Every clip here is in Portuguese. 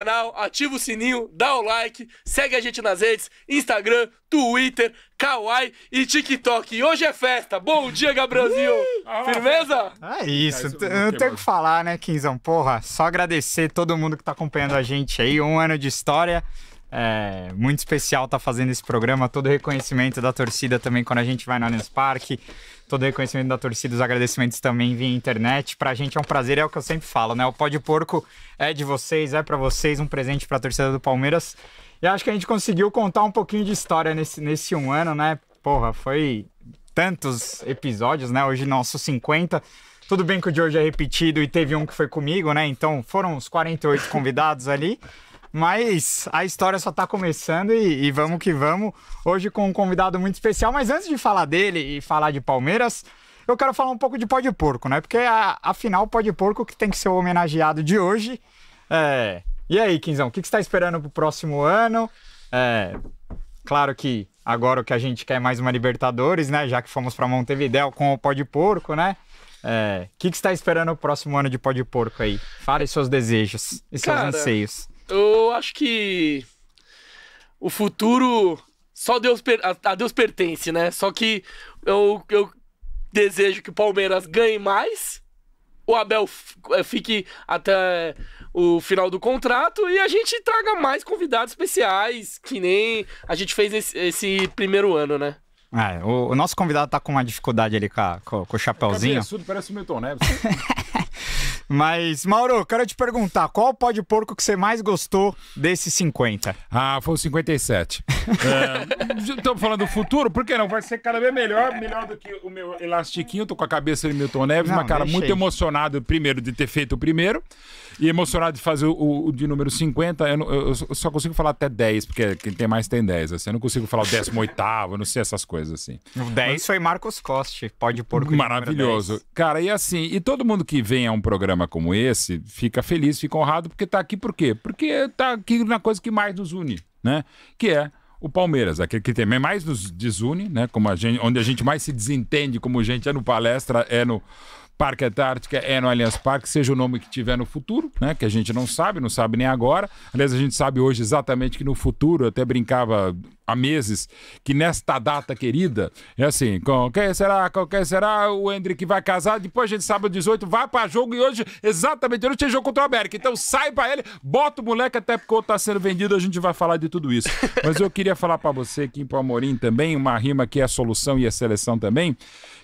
canal, ativa o sininho, dá o like, segue a gente nas redes, Instagram, Twitter, Kawaii e TikTok. E hoje é festa. Bom dia, Gabrielzinho. Firmeza? É isso. É isso não tenho o que falar, né, Quinzão? Porra, só agradecer todo mundo que tá acompanhando a gente aí. Um ano de história. É muito especial estar tá fazendo esse programa. Todo o reconhecimento da torcida também quando a gente vai no Allianz Parque. Todo o reconhecimento da torcida, os agradecimentos também via internet. Pra gente é um prazer, é o que eu sempre falo, né? O pó de porco é de vocês, é para vocês, um presente pra torcida do Palmeiras. E acho que a gente conseguiu contar um pouquinho de história nesse, nesse um ano, né? Porra, foi tantos episódios, né? Hoje nosso 50. Tudo bem que o de hoje é repetido e teve um que foi comigo, né? Então foram uns 48 convidados ali. Mas a história só está começando e, e, vamos que vamos. Hoje com um convidado muito especial. Mas antes de falar dele e falar de Palmeiras, eu quero falar um pouco de pó de porco, né? Porque a, afinal, pó de porco que tem que ser o homenageado de hoje. É... E aí, Quinzão, o que, você está esperando pro próximo ano? É... Claro que agora o que a gente quer é mais uma Libertadores, né? Já que fomos para Montevidéu com o pó de porco, né? É, o é, que, que você está esperando o próximo ano de Pó de Porco aí? Fale seus desejos e seus Cara, anseios eu acho que o futuro só Deus a Deus pertence, né? Só que eu, eu desejo que o Palmeiras ganhe mais, o Abel eh, fique até o final do contrato e a gente traga mais convidados especiais, que nem a gente fez esse, esse primeiro ano, né? É, o, o, nosso convidado tá com uma dificuldade ali com, a, com, com o chapéuzinho. cabeçudo, parece o Milton Neves. Mas, Mauro, quero te perguntar, qual pó de porco que você mais gostou desses 50? Ah, foi o 57. é, estamos falando do futuro? Por que não? Vai ser cada vez melhor, melhor do que o meu elastiquinho. Estou com a cabeça de Milton Neves, não, cara, muito emocionado, primeiro, de ter feito o primeiro. E emocionado de fazer o, o de número 50, eu, não, eu, só consigo falar até 10, porque quem tem mais tem 10. Assim. Eu não consigo falar o 18, não sei essas coisas assim. O 10 Mas... foi Marcos Costa, pode pôr Maravilhoso. Cara, e assim, e todo mundo que vem a um programa como esse fica feliz, fica honrado, porque tá aqui por quê? Porque tá aqui na coisa que mais nos une, né? Que é o Palmeiras, aquele que tem mais nos desune, né? Como a gente, onde a gente mais se desentende como gente é no palestra, é no, Parque Antártica é no Allianz Parque, seja o nome que tiver no futuro, né? Que a gente não sabe, não sabe nem agora. Aliás, a gente sabe hoje exatamente que no futuro, eu até brincava há meses, que nesta data querida, é assim, com quem será, com quem será, o Hendrick vai casar, depois a gente sábado 18 vai para jogo e hoje, exatamente, hoje tem jogo contra o América. Então sai para ele, bota o moleque até porque tá sendo vendido, a gente vai falar de tudo isso. Mas eu queria falar para você, aqui Kim Palmorim, também, uma rima que é a solução e a seleção também,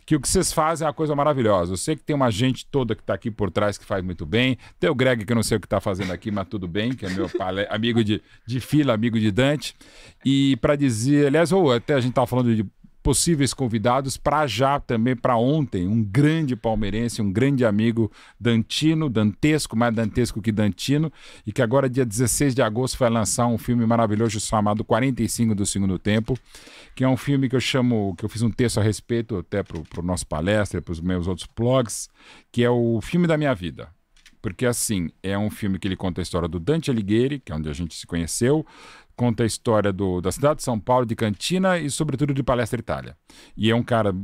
que o que vocês fazem é uma coisa maravilhosa. Eu sei que tem uma gente toda que está aqui por trás que faz muito bem. Tem o Greg, que eu não sei o que está fazendo aqui, mas tudo bem, que é meu pale... amigo de, de fila, amigo de Dante. E para dizer, aliás, ou até a gente estava falando de possíveis convidados para já também, para ontem, um grande palmeirense, um grande amigo Dantino, Dantesco, mais Dantesco que Dantino, e que agora, dia 16 de agosto, vai lançar um filme maravilhoso chamado 45 do Segundo Tempo, que é um filme que eu chamo, que eu fiz um texto a respeito até para o nosso palestra, para os meus outros blogs, que é o filme da minha vida porque assim, é um filme que ele conta a história do Dante Alighieri, que é onde a gente se conheceu, conta a história do, da cidade de São Paulo, de Cantina e, sobretudo, de Palestra Itália. E é um cara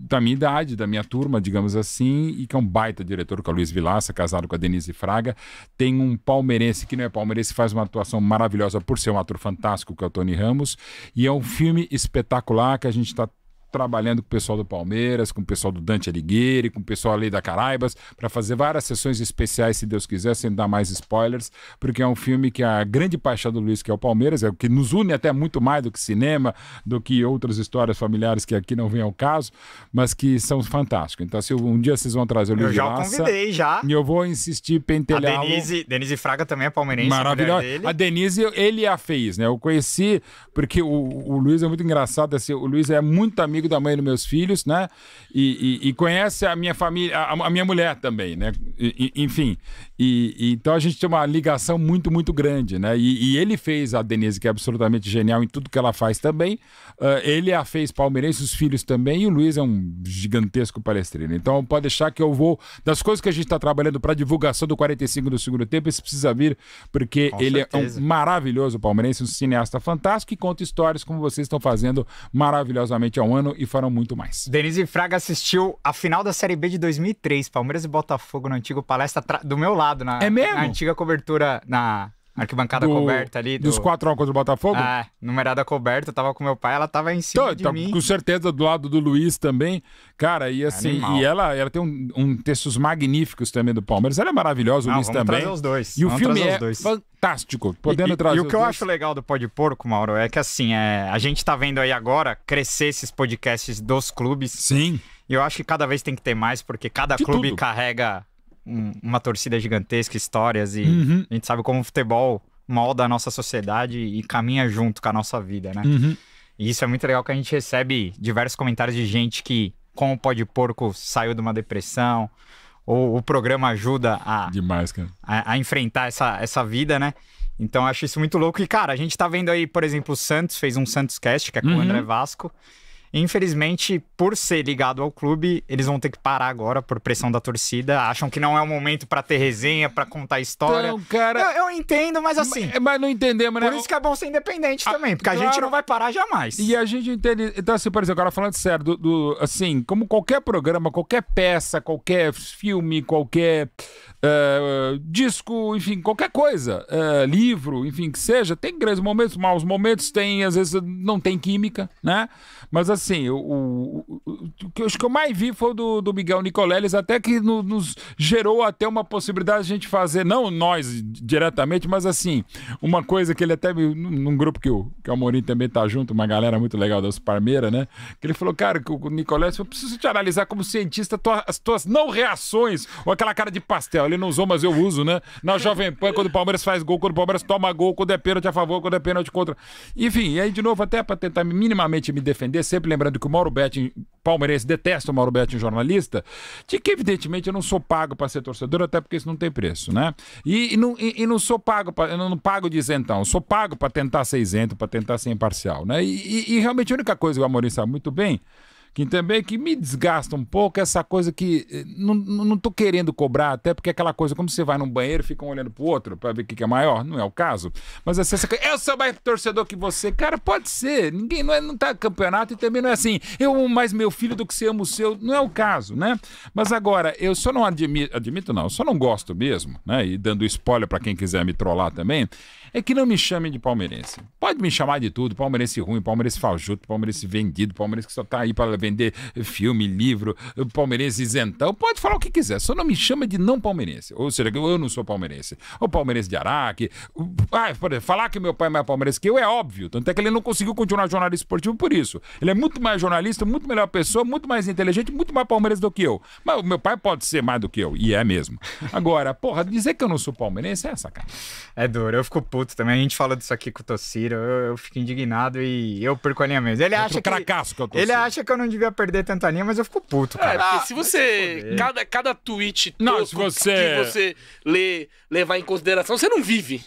da minha idade, da minha turma, digamos assim, e que é um baita diretor, com é o Luiz Vilaça, casado com a Denise Fraga. Tem um palmeirense que não é palmeirense, faz uma atuação maravilhosa por ser um ator fantástico, que é o Tony Ramos. E é um filme espetacular que a gente está trabalhando com o pessoal do Palmeiras, com o pessoal do Dante Alighieri, com o pessoal ali da Caraibas, para fazer várias sessões especiais, se Deus quiser, sem dar mais spoilers, porque é um filme que a grande paixão do Luiz, que é o Palmeiras, é o que nos une até muito mais do que cinema, do que outras histórias familiares que aqui não vem ao caso, mas que são fantásticos. Então, se um dia vocês vão trazer o Luiz Eu já Laça, convidei, já. E eu vou insistir pentelhar. A Denise, Denise Fraga também é palmeirense. Maravilhosa. A, Denise, ele é a fez, né? Eu conheci, porque o, o Luiz é muito engraçado, assim, o Luiz é muito amigo amigo da mãe dos meus filhos, né? E, e, e conhece a minha família, a, a minha mulher também, né? E, enfim. E, então a gente tem uma ligação muito, muito grande, né? E, ele fez a Denise, que é absolutamente genial em tudo que ela faz também. Uh, ele a fez palmeirense, os filhos também, e o Luiz é um gigantesco palestrino. Então pode deixar que eu vou. Das coisas que a gente está trabalhando para divulgação do 45 do segundo tempo, esse precisa vir, porque Com ele certeza. é um maravilhoso palmeirense, um cineasta fantástico e conta histórias como vocês estão fazendo maravilhosamente há um ano ano e farão muito mais. Denise Fraga assistiu a final da Série B de 2003, Palmeiras e Botafogo no antigo palestra, do meu lado, na, é mesmo? na antiga cobertura, na Arquibancada do, coberta ali. Do... Dos 4 a 1 contra o Botafogo? Ah, numerada coberta, tava com meu pai, ela tava em cima então, de então, mim. Com certeza, do lado do Luiz também. Cara, e assim, Animal. e ela, ela tem um, um, textos magníficos também do Palmeiras. Ela é maravilhosa, o Luiz vamos também. Trazer os dois. E vamos o filme é fantástico. Podendo e, trazer E o que eu dois. acho legal do Pode Porco, Mauro, é que assim, é, a gente tá vendo aí agora crescer esses podcasts dos clubes. Sim. E eu acho que cada vez tem que ter mais, porque cada de clube tudo. carrega um, uma torcida gigantesca, histórias, e uhum. a gente sabe como o futebol molda a nossa sociedade e caminha junto com a nossa vida, né? Uhum. E isso é muito legal que a gente recebe diversos comentários de gente que, com o pó de porco, saiu de uma depressão, ou o programa ajuda a, Demais, a, a, enfrentar essa, essa vida, né? Então eu acho isso muito louco. E, cara, a gente tá vendo aí, por exemplo, o Santos fez um Santos Cast, que é com uhum. o André Vasco. Infelizmente, por ser ligado ao clube, eles vão ter que parar agora por pressão da torcida. Acham que não é o momento para ter resenha, para contar história. Então, cara, eu, eu, entendo, mas assim. Mas, é, mas não entendemos, né? Por isso que é bom ser independente a, ah, também, porque claro, a gente não vai parar jamais. E a gente entende. Então, assim, por exemplo, agora falando sério, do, do assim, como qualquer programa, qualquer peça, qualquer filme, qualquer é, disco, enfim, qualquer coisa, é, livro, enfim, que seja, tem grandes momentos, maus momentos, tem, às vezes não tem química, né? Mas assim, o, que eu acho que eu mais vi foi do, do Miguel Nicoleles, até que no, nos gerou até uma possibilidade de a gente fazer, não nós diretamente, mas assim, uma coisa que ele até viu num grupo que o, que o Amorim também tá junto, uma galera muito legal das Parmeiras, né? Que ele falou, cara, que o Nicoleles, eu preciso te analisar como cientista tua, as tuas não reações, ou aquela cara de pastel ele não usou, mas eu uso, né? Na Jovem Pan, quando o Palmeiras faz gol, quando o Palmeiras toma gol, quando é pênalti a favor, quando é pênalti contra. Enfim, e aí de novo, até para tentar minimamente me defender, sempre lembrando que o Mauro Betting, palmeirense, detesta o Mauro Betting jornalista, de que evidentemente eu não sou pago para ser torcedor, até porque isso não tem preço, né? E, e não, e, e, não sou pago, pra, eu não pago de isentão, sou pago para tentar ser isento, para tentar ser imparcial, né? E, e, realmente a única coisa que o Amorim sabe muito bem que também que me desgasta um pouco essa coisa que eh, não, não tô querendo cobrar, até porque é aquela coisa, como você vai num banheiro e fica um olhando pro outro para ver o que, que é maior, não é o caso. Mas essa eu sou mais torcedor que você. Cara, pode ser. Ninguém não, é, não tá campeonato e também não é assim. Eu amo mais meu filho do que você amo o seu. Não é o caso, né? Mas agora, eu só não admito, admito não, só não gosto mesmo, né? E dando spoiler para quem quiser me trollar também, é que não me chamem de palmeirense. Pode me chamar de tudo, palmeirense ruim, palmeirense faljuto, palmeirense vendido, palmeirense que só tá aí para vender filme, livro, palmeirense isentão, pode falar o que quiser, só não me chama de não palmeirense. Ou seja, eu não sou palmeirense. Ou palmeirense de Araque. Ah, falar que meu pai é mais palmeirense que eu é óbvio, tanto é que ele não conseguiu continuar jornalista esportivo por isso. Ele é muito mais jornalista, muito melhor pessoa, muito mais inteligente, muito mais palmeirense do que eu. Mas o meu pai pode ser mais do que eu, e é mesmo. Agora, porra, dizer que eu não sou palmeirense é sacanagem. É duro, eu fico puto puto também. A gente fala disso aqui com o Tossiro, eu, eu fico indignado e eu perco a linha mesmo. Ele acha que, que eu Ele acha que eu não devia perder tanta linha, mas eu fico puto, é, cara. É, porque se você. Cada, cada tweet não, se você... que você lê, levar em consideração, você não vive.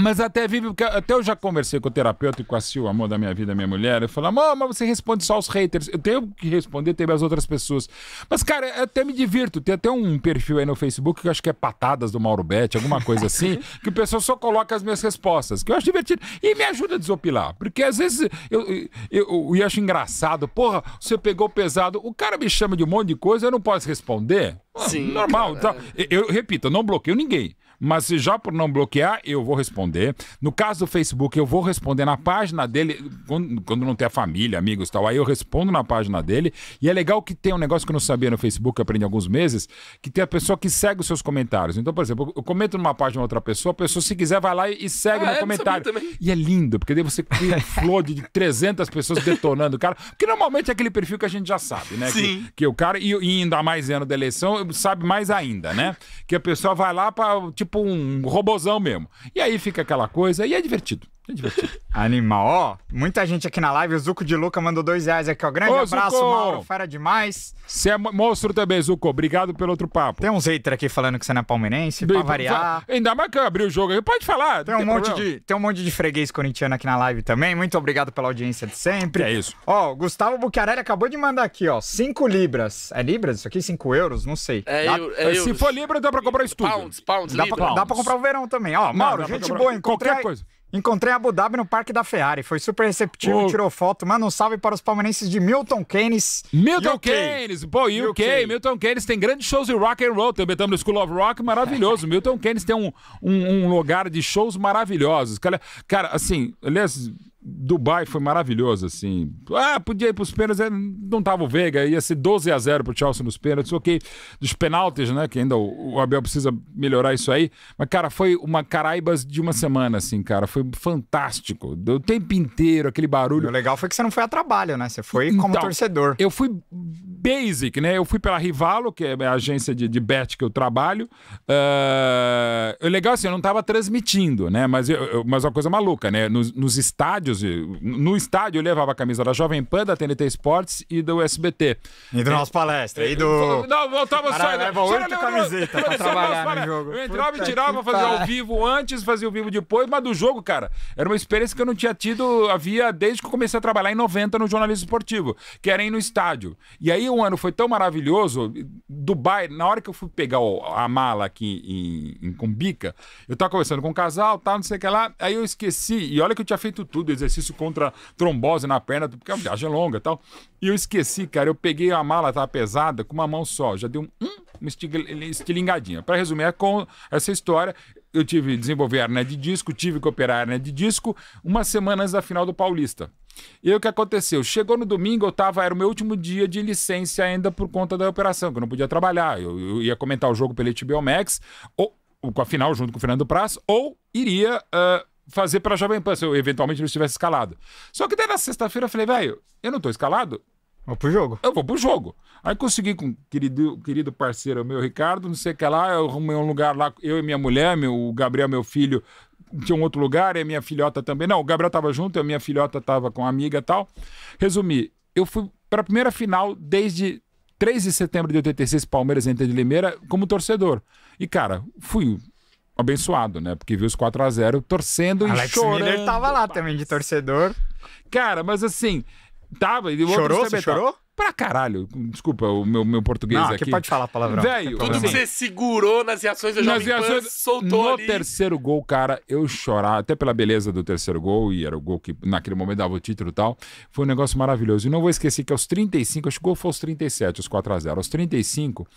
Mas até vive, porque até eu já conversei com o terapeuta e com a Sil, o amor da minha vida, minha mulher. Eu falo, amor, mas você responde só os haters. Eu tenho que responder também as outras pessoas. Mas, cara, eu até me divirto. Tem até um perfil aí no Facebook que eu acho que é Patadas do Mauro Betti, alguma coisa assim, que o pessoal só coloca as minhas respostas, que eu acho divertido. E me ajuda a desopilar. Porque às vezes eu, eu, eu, eu acho engraçado. Porra, você pegou pesado. O cara me chama de um monte de coisa, eu não posso responder. Sim, Normal. Tá. É. Eu, eu repito, eu não bloqueio ninguém. Mas se já por não bloquear, eu vou responder. No caso do Facebook, eu vou responder na página dele, quando, quando não tem a família, amigos e tal. Aí eu respondo na página dele. E é legal que tem um negócio que eu não sabia no Facebook, aprendi há alguns meses, que tem a pessoa que segue os seus comentários. Então, por exemplo, eu comento numa página outra pessoa, a pessoa, se quiser, vai lá e segue ah, no é, comentário. E é lindo, porque daí você cria um flow de 300 pessoas detonando o cara. Porque normalmente é aquele perfil que a gente já sabe, né? Sim. Que, que o cara, e, e ainda mais ano da eleição, sabe mais ainda, né? Que a pessoa vai lá para, tipo, tipo um robozão mesmo. E aí fica aquela coisa e é divertido. Animal. Ó, oh, muita gente aqui na live. O Zuco de Luca mandou dois reais aqui, ó. Grande Ô, abraço, Zuko! Mauro. Fera demais. Você é monstro também, Zuco. Obrigado pelo outro papo. Tem uns haters aqui falando que você não é palmeirense, Bem, pra variar. Ainda mais que eu abri o jogo aí Pode falar. Tem, um, monte de, tem um monte de freguês corintiano aqui na live também. Muito obrigado pela audiência de sempre. É isso. Ó, oh, Gustavo Bucarelli acabou de mandar aqui, ó. cinco libras. É libras isso aqui? cinco euros? Não sei. É, dá, é, é se euros. for libra, dá pra comprar o Pounds, pounds, dá, pra, pounds. dá pra comprar o verão também. Ó, Mauro, não, gente comprar... boa, em Qualquer coisa. Encontrei Abu Dhabi no Parque da Ferrari. Foi super receptivo, tirou foto. Manda um salve para os palmeirenses de Milton Keynes. Milton UK. Keynes! Pô, UK. UK. Milton Keynes tem grandes shows de rock and roll. Também estamos no School of Rock, maravilhoso. Milton Keynes tem um, um, um lugar de shows maravilhosos. Cara, cara assim, aliás, Dubai foi maravilhoso, assim. Ah, podia ir para os pênaltis, é, não tava o Veiga, ia ser 12 a 0 para o Chelsea nos pênaltis, ok. Dos penaltis, né, que ainda o, Abel precisa melhorar isso aí. Mas, cara, foi uma Caraibas de uma semana, assim, cara. Foi fantástico. O tempo inteiro, aquele barulho. O legal foi que você não foi a trabalho, né? Você foi como então, torcedor. Eu fui basic, né? Eu fui pela Rivalo, que é a agência de, de bet que eu trabalho. Uh, legal, assim, eu não tava transmitindo, né? Mas, eu, mas é uma coisa maluca, né? Nos, nos estádios, rádios, no estádio eu levava a camisa da Jovem Pan, da TNT Esportes e do SBT. E do é, nosso palestra, e do... Não, voltava só... Leva oito camisetas pra trabalhar no jogo. Eu entrava e tirava, fazia para... ao vivo antes, fazia ao vivo depois, mas do jogo, cara, era uma experiência que eu não tinha tido, havia desde que eu comecei a trabalhar em 90 no jornalismo esportivo, que era ir no estádio. E aí um ano foi tão maravilhoso, Dubai, na hora que eu fui pegar a mala aqui em, em Cumbica, eu tava conversando com um casal, tal, não sei o que lá, aí eu esqueci, e olha que eu tinha feito tudo, exercício contra trombose na perna, porque a viagem é longa e tal. E eu esqueci, cara, eu peguei a mala, tava pesada, com uma mão só, já deu um, hum, uma estilingadinha. Para resumir, é com essa história, eu tive desenvolver hernia de disco, tive que operar hernia de disco, umas semanas da final do Paulista. E aí, o que aconteceu? Chegou no domingo, eu tava, era o meu último dia de licença ainda por conta da operação, que eu não podia trabalhar. Eu, eu ia comentar o jogo pela HBO Max, ou com a final junto com o Fernando Praz, ou iria uh, fazer para a Jovem Pan, se eu eventualmente não estivesse escalado. Só que daí na sexta-feira eu falei, velho, eu não estou escalado. Vou pro jogo. Eu vou pro jogo. Aí consegui com o querido, querido parceiro meu, Ricardo, não sei o que lá, eu arrumei um lugar lá, eu e minha mulher, meu, o Gabriel, meu filho, tinha um outro lugar, e a minha filhota também. Não, o Gabriel tava junto, a minha filhota tava com a amiga e tal. Resumi, eu fui para a primeira final desde 3 de setembro de 86, Palmeiras entre de Limeira, como torcedor. E, cara, fui abençoado, né? Porque viu os 4 a 0 torcendo Alex e chorando. Miller tava lá também de torcedor. Cara, mas assim, tava. E chorou? Você chorou? Pra caralho. Desculpa o meu, meu português Não, aqui. aqui pode falar palavrão. Velho, tudo que assim, você segurou nas reações do Jovem reações, soltou No ali. terceiro gol, cara, eu chorar, até pela beleza do terceiro gol, e era o gol que naquele momento dava o título e tal, foi um negócio maravilhoso. E não vou esquecer que aos 35, acho que o gol foi aos 37, os 4 a 0 Aos 35,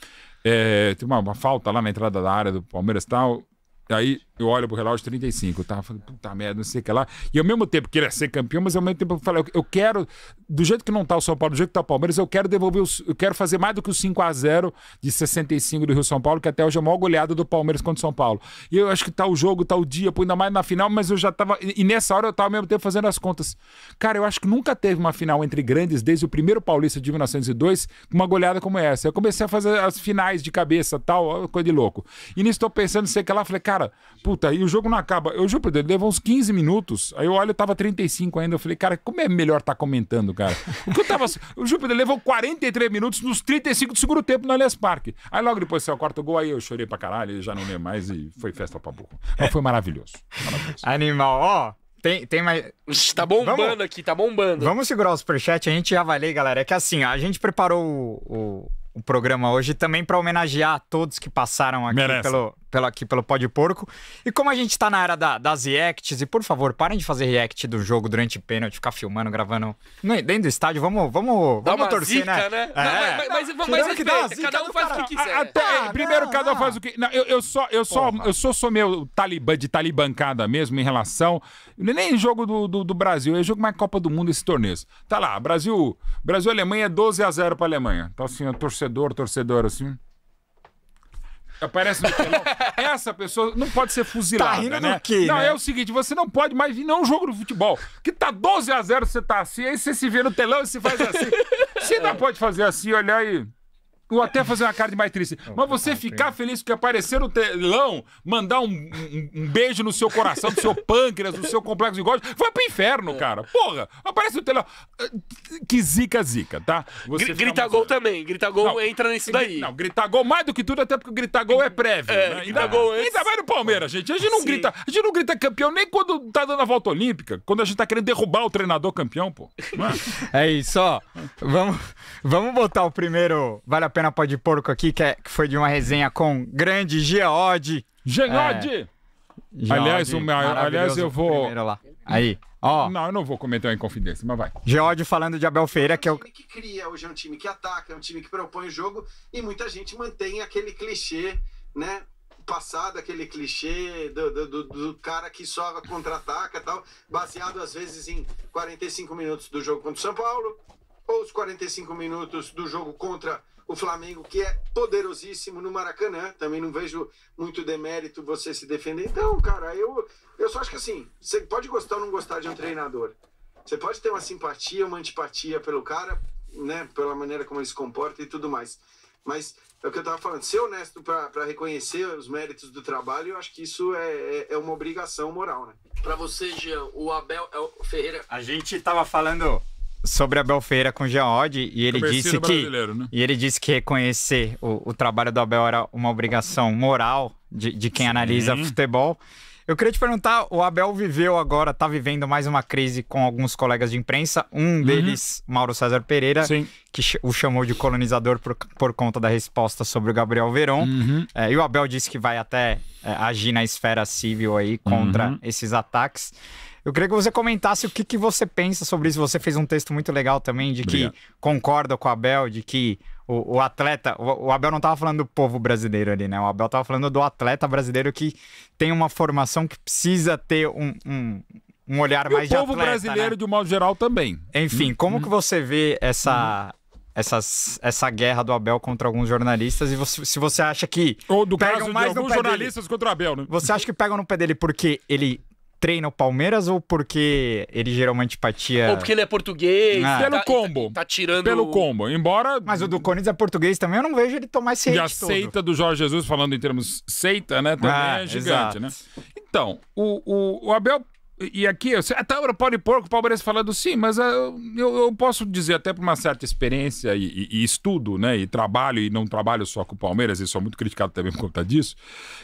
é, eh, tem uma, uma, falta lá na entrada da área do Palmeiras e tal. Aí eu olho pro relógio 35, tá? Falei, puta merda, não sei o que lá. E ao mesmo tempo queria é ser campeão, mas ao mesmo tempo eu falei, eu quero, do jeito que não tá o São Paulo, do jeito que tá o Palmeiras, eu quero devolver, os, eu quero fazer mais do que o 5 a 0 de 65 do Rio São Paulo, que até hoje é a maior goleada do Palmeiras contra o São Paulo. E eu acho que tá o jogo, tá o dia, pô, ainda mais na final, mas eu já tava, e nessa hora eu tava ao mesmo tempo fazendo as contas. Cara, eu acho que nunca teve uma final entre grandes, desde o primeiro Paulista de 1902, uma goleada como essa. Eu comecei a fazer as finais de cabeça, tal, coisa de louco. E nisso tô pensando, sei que lá, falei, cara, Puta, e o jogo não acaba. Eu juro por Deus, levou uns 15 minutos. Aí eu olho, eu tava 35 ainda. Eu falei, cara, como é melhor tá comentando, cara? que eu tava. o Júpiter levou 43 minutos nos 35 do segundo tempo no Allianz Parque. Aí logo depois saiu o quarto gol, aí eu chorei pra caralho, já não lembro mais e foi festa pra burro. Mas foi maravilhoso. maravilhoso. Animal, ó. tem, tem mais. Tá bombando vamos, aqui, tá bombando. Vamos segurar o superchat, a gente já vai ler, galera. É que assim, a gente preparou o, o, o programa hoje também para homenagear todos que passaram aqui pelo, pela, aqui pelo Pó de Porco. E como a gente tá na era da, das reacts, e por favor, parem de fazer react do jogo durante pênalti, ficar filmando, gravando no, dentro do estádio, vamos, vamos, damos uma torcer, zica, né? né? É. Não, mas, mas, mas que dá, cada um faz o que quiser. Até, ah, é, primeiro, não, cada um faz o que... Não, eu, eu, só, eu, só, eu sou, sou meu talibã, de talibancada mesmo em relação... É nem jogo do, do, do Brasil, é jogo mais Copa do Mundo esse torneio. Tá lá, Brasil... Brasil-Alemanha, 12 é a 0 pra Alemanha. Então, assim, torcedor, torcedor, assim... Aparece no telão. Essa pessoa não pode ser fuzilada. Tá rindo né? do quê? Não, né? é o seguinte: você não pode mais vir num é jogo do futebol. Que tá 12 a 0 você tá assim, aí você se vê no telão e se faz assim. Você ainda pode fazer assim, olhar e. Ou até fazer uma cara de mais triste. Mas você ficar feliz porque aparecer no telão, mandar um, um, um beijo no seu coração, no seu pâncreas, no seu complexo de Gógio, vai pro inferno, é. cara. Porra, aparece no telão. Que zica, zica, tá? Você grita gol também. Grita gol não, entra nisso daí. Não, gritar gol mais do que tudo, até porque gritar gol é prévio. É, né? ainda, é. gol antes... ainda mais no Palmeiras, gente. A gente, não Sim. grita, a gente não grita campeão nem quando tá dando a volta olímpica, quando a gente tá querendo derrubar o treinador campeão, pô. É, é isso, ó. Vamos, vamos botar o primeiro. Vale a Pena Pode Porco aqui, que, é, que foi de uma resenha com grande Geode. Geode! É, aliás, o meu, aliás, eu vou. Aí. Ó. Não, eu não vou comentar em confidência, mas vai. Geode falando de Abel Feira que é o. É um time que cria, hoje é um time que ataca, é um time que propõe o jogo e muita gente mantém aquele clichê, né? passado aquele clichê do, do, do cara que só contra-ataca tal, baseado às vezes em 45 minutos do jogo contra o São Paulo, ou os 45 minutos do jogo contra o Flamengo, que é poderosíssimo no Maracanã. Também não vejo muito demérito você se defender. Então, cara, eu, eu só acho que assim, você pode gostar ou não gostar de um treinador. Você pode ter uma simpatia, uma antipatia pelo cara, né? Pela maneira como ele se comporta e tudo mais. Mas é o que eu estava falando, ser honesto para reconhecer os méritos do trabalho, eu acho que isso é, é, é uma obrigação moral, né? Para você, Jean, o Abel é o Ferreira. A gente tava falando sobre Abel Belfeira com Geode e ele disse que né? e ele disse que reconhecer o, o, trabalho do Abel era uma obrigação moral de, de quem Sim. analisa futebol. Eu queria te perguntar, o Abel viveu agora, está vivendo mais uma crise com alguns colegas de imprensa, um uhum. deles, Mauro César Pereira, Sim. que o chamou de colonizador por, por conta da resposta sobre o Gabriel Verón. Uhum. É, e o Abel disse que vai até é, agir na esfera civil aí contra uhum. esses ataques. Eu queria que você comentasse o que, que você pensa sobre isso. Você fez um texto muito legal também, de Obrigado. que concorda com o Abel, de que o, o atleta. O, o, Abel não estava falando do povo brasileiro ali, né? O Abel estava falando do atleta brasileiro que tem uma formação que precisa ter um, um um olhar e mais de atleta. o povo brasileiro, né? de um modo geral, também. Enfim, uhum. como hum. que você vê essa, hum. essas, essa guerra do Abel contra alguns jornalistas e você, se você acha que... Ou do pegam caso mais de alguns jornalistas dele. contra o Abel, né? Você acha que pegam no pé dele porque ele treina o Palmeiras ou porque ele gerou uma antipatia. Ou porque ele é português. Ah. Tá, Pelo tá, combo. Tá, tá, tirando. Pelo combo. Embora. Mas o do Corinthians é português também, eu não vejo ele tomar esse E a seita todo. do Jorge Jesus, falando em termos seita, né? Também ah, é gigante, exato. né? Então, o, o, o Abel e aqui, você, o pau de porco o Palmeirense falando, sim, mas ah, eu, eu, posso dizer até por uma certa experiência e, e, e, estudo, né, e trabalho, e não trabalho só com o Palmeiras, e sou muito criticado também por conta disso,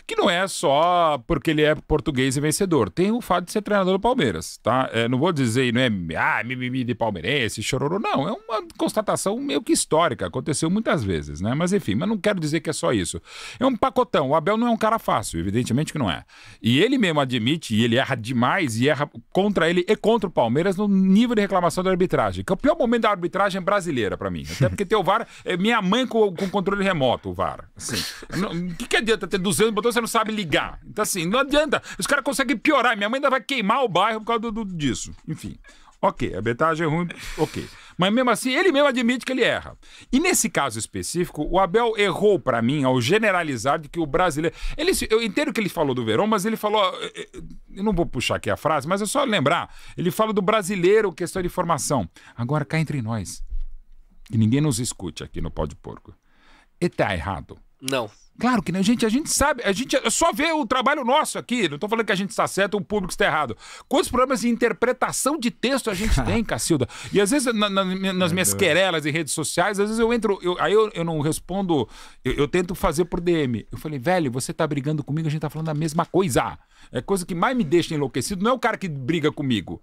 que não é só porque ele é português e vencedor, tem o fato de ser treinador do Palmeiras, tá? É, não vou dizer, não é, ah, mimimi de palmeirense, chororô, não, é uma constatação meio que histórica, aconteceu muitas vezes, né, mas enfim, mas não quero dizer que é só isso. É um pacotão, o Abel não é um cara fácil, evidentemente que não é. E ele mesmo admite, e ele erra demais, e guerra contra ele e contra o Palmeiras no nível de reclamação da arbitragem. Que é o pior momento da arbitragem brasileira para mim. Até porque ter o VAR é minha mãe com, com controle remoto, o VAR. Assim, o que, que adianta ter 200 botões você não sabe ligar? Então, assim, não adianta. Os caras conseguem piorar. Minha mãe ainda vai queimar o bairro por causa do, do, disso. Enfim. Ok, a betagem é ruim, ok. Mas mesmo assim, ele mesmo admite que ele erra. E nesse caso específico, o Abel errou para mim ao generalizar de que o brasileiro. Ele, eu entendo que ele falou do Verão, mas ele falou. Eh, eh, eu não vou puxar aqui a frase, mas é só lembrar. Ele fala do brasileiro, questão de formação. Agora cá entre nós. Que ninguém nos escute aqui no Pó de Porco. E tá errado? Não. Claro que não, gente, a gente sabe, a gente só vê o trabalho nosso aqui. Não estou falando que a gente está certo ou o público está errado. Quantos problemas de interpretação de texto a gente tem, Cacilda? E às vezes, na, na, nas é minhas querelas em redes sociais, às vezes eu entro, eu, aí eu, eu não respondo, eu, eu, tento fazer por DM. Eu falei, velho, você está brigando comigo, a gente está falando a mesma coisa. É coisa que mais me deixa enlouquecido, não é o cara que briga comigo.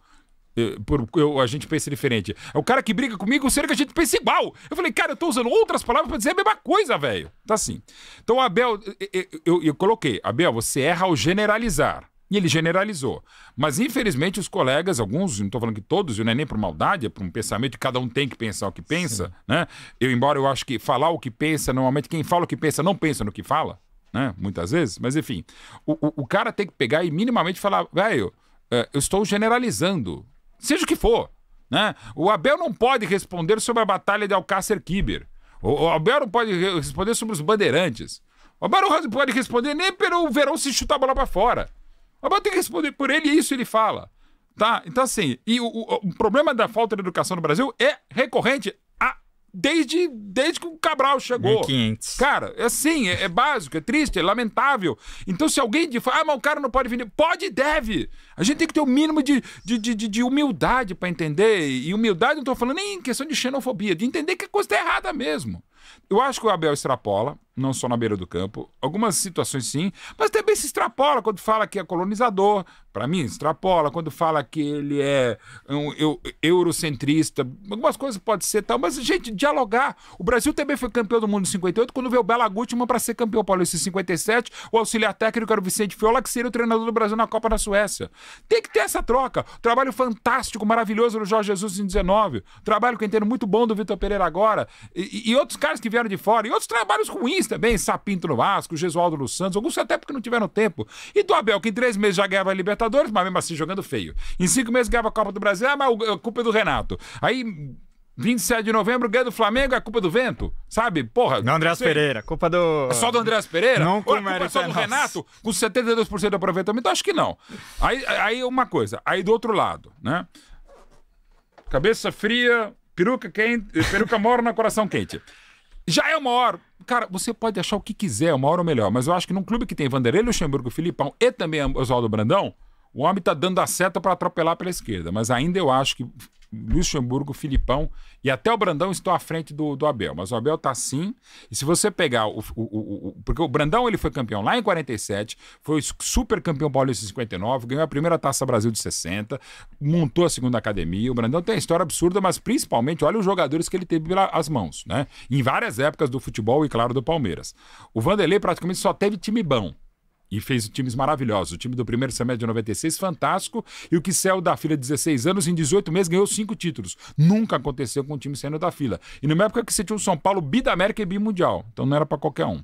É, por, eu, a gente pensa diferente. É o cara que briga comigo, será que a gente pensa igual? Eu falei, cara, eu tô usando outras palavras pra dizer a mesma coisa, velho. Tá assim. Então, Abel, eu, eu, eu coloquei, Abel, você erra ao generalizar. E ele generalizou. Mas, infelizmente, os colegas, alguns, não estou falando que todos, não é nem por maldade, é por um pensamento que cada um tem que pensar o que pensa, Sim. né? Eu, embora eu acho que falar o que pensa, normalmente quem fala o que pensa não pensa no que fala, né? Muitas vezes, mas enfim. O, o, o cara tem que pegar e minimamente falar, velho, é, eu estou generalizando seja o que for. Né? O Abel não pode responder sobre a batalha de Alcácer Quiber. O, o Abel não pode responder sobre os bandeirantes. O Abel não pode responder nem pelo Verão se chutar a bola para fora. O Abel tem que responder por ele e isso ele fala. Tá? Então, assim, e o, o, o problema da falta de educação no Brasil é recorrente desde, desde que o Cabral chegou. 1500. Cara, é assim, é, é, básico, é triste, é lamentável. Então, se alguém diz, ah, mas o cara não pode vender. Pode e deve. A gente tem que ter o um mínimo de, de, de, de humildade para entender. E humildade, não estou falando nem em questão de xenofobia, de entender que a coisa tá errada mesmo. Eu acho que o Abel extrapola não só na beira do campo. Algumas situações sim, mas também se extrapola quando fala que é colonizador, para mim, extrapola, quando fala que ele é um eu, eurocentrista, algumas coisas pode ser tal, mas gente, dialogar. O Brasil também foi campeão do mundo em 58, quando veio o Bela Gutmann para ser campeão paulista em 57, o auxiliar técnico era o Vicente Fiola, que seria o treinador do Brasil na Copa da Suécia. Tem que ter essa troca. Trabalho fantástico, maravilhoso do Jorge Jesus em 19, trabalho que eu entendo muito bom do Vitor Pereira agora, e, e outros caras que vieram de fora, e outros trabalhos ruins também Sapinto no Vasco, Gesualdo no Santos, alguns até porque não tiveram tempo. E do Abel, que em três meses já ganhava a Libertadores, mas mesmo assim jogando feio. Em cinco meses ganhava a Copa do Brasil, ah, mas a é culpa é do Renato. Aí 27 de novembro, ganha do Flamengo, é culpa do vento, sabe? Porra. Não, Andréas Pereira, culpa do. É só do Andréas Pereira? Não, com Ou culpa é só do Renato, com 72% de aproveitamento? Acho que não. Aí, aí uma coisa, aí do outro lado, né? Cabeça fria, peruca quente, peruca morna, coração quente já é o maior. Cara, você pode achar o que quiser, o maior ou melhor, mas eu acho que num clube que tem Vanderlei Luxemburgo, Filipão e também Oswaldo Brandão, o homem tá dando a seta para atropelar pela esquerda, mas ainda eu acho que Luxemburgo, Filipão e até o Brandão estão à frente do, do Abel. Mas o Abel está sim. E se você pegar o, o, o, o, Porque o Brandão ele foi campeão lá em 47, foi super campeão paulista em 59, ganhou a primeira Taça Brasil de 60, montou a segunda academia. O Brandão tem uma história absurda, mas principalmente olha os jogadores que ele teve pelas mãos, né? Em várias épocas do futebol e, claro, do Palmeiras. O Vanderlei praticamente só teve time bom e fez times maravilhosos. O time do primeiro semestre de 96, fantástico. E o Kissel da fila, 16 anos, em 18 meses ganhou cinco títulos. Nunca aconteceu com um time saindo da fila. E numa época que você tinha o São Paulo bi da América e bi mundial. Então não era para qualquer um.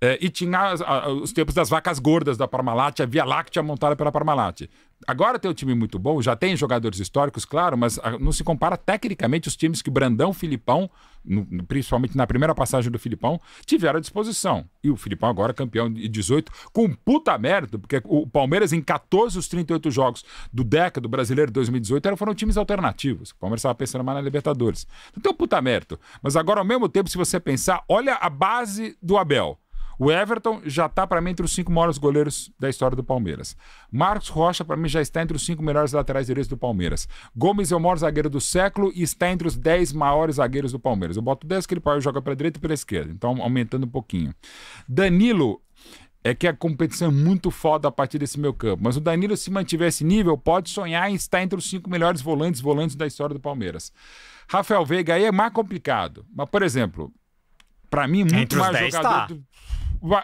É, e tinha as, a, os tempos das vacas gordas da Parmalat, a Via Láctea montada pela Parmalat. Agora tem um time muito bom, já tem jogadores históricos, claro, mas a, ah, não se compara tecnicamente os times que Brandão, Filipão, no, principalmente na primeira passagem do Filipão, tiveram à disposição. E o Filipão agora campeão de 18, com puta merda, porque o Palmeiras em 14 dos 38 jogos do década brasileiro de 2018 eram, foram times alternativos. O Palmeiras estava pensando mais na Libertadores. Então tem um puta merda. Mas agora, ao mesmo tempo, se você pensar, olha a base do Abel. O Everton já está para mim entre os cinco maiores goleiros da história do Palmeiras. Marcos Rocha para mim já está entre os cinco melhores laterais direitos do Palmeiras. Gomes é o maior zagueiro do século e está entre os dez maiores zagueiros do Palmeiras. Eu boto 10 que ele joga para direita e para esquerda, então aumentando um pouquinho. Danilo é que a competição é muito foda a partir desse meu campo. Mas o Danilo, se mantiver esse nível, pode sonhar em estar entre os cinco melhores volantes volantes da história do Palmeiras. Rafael Veiga aí é mais complicado. Mas, por exemplo, para mim, muito mais jogador. Tá. Do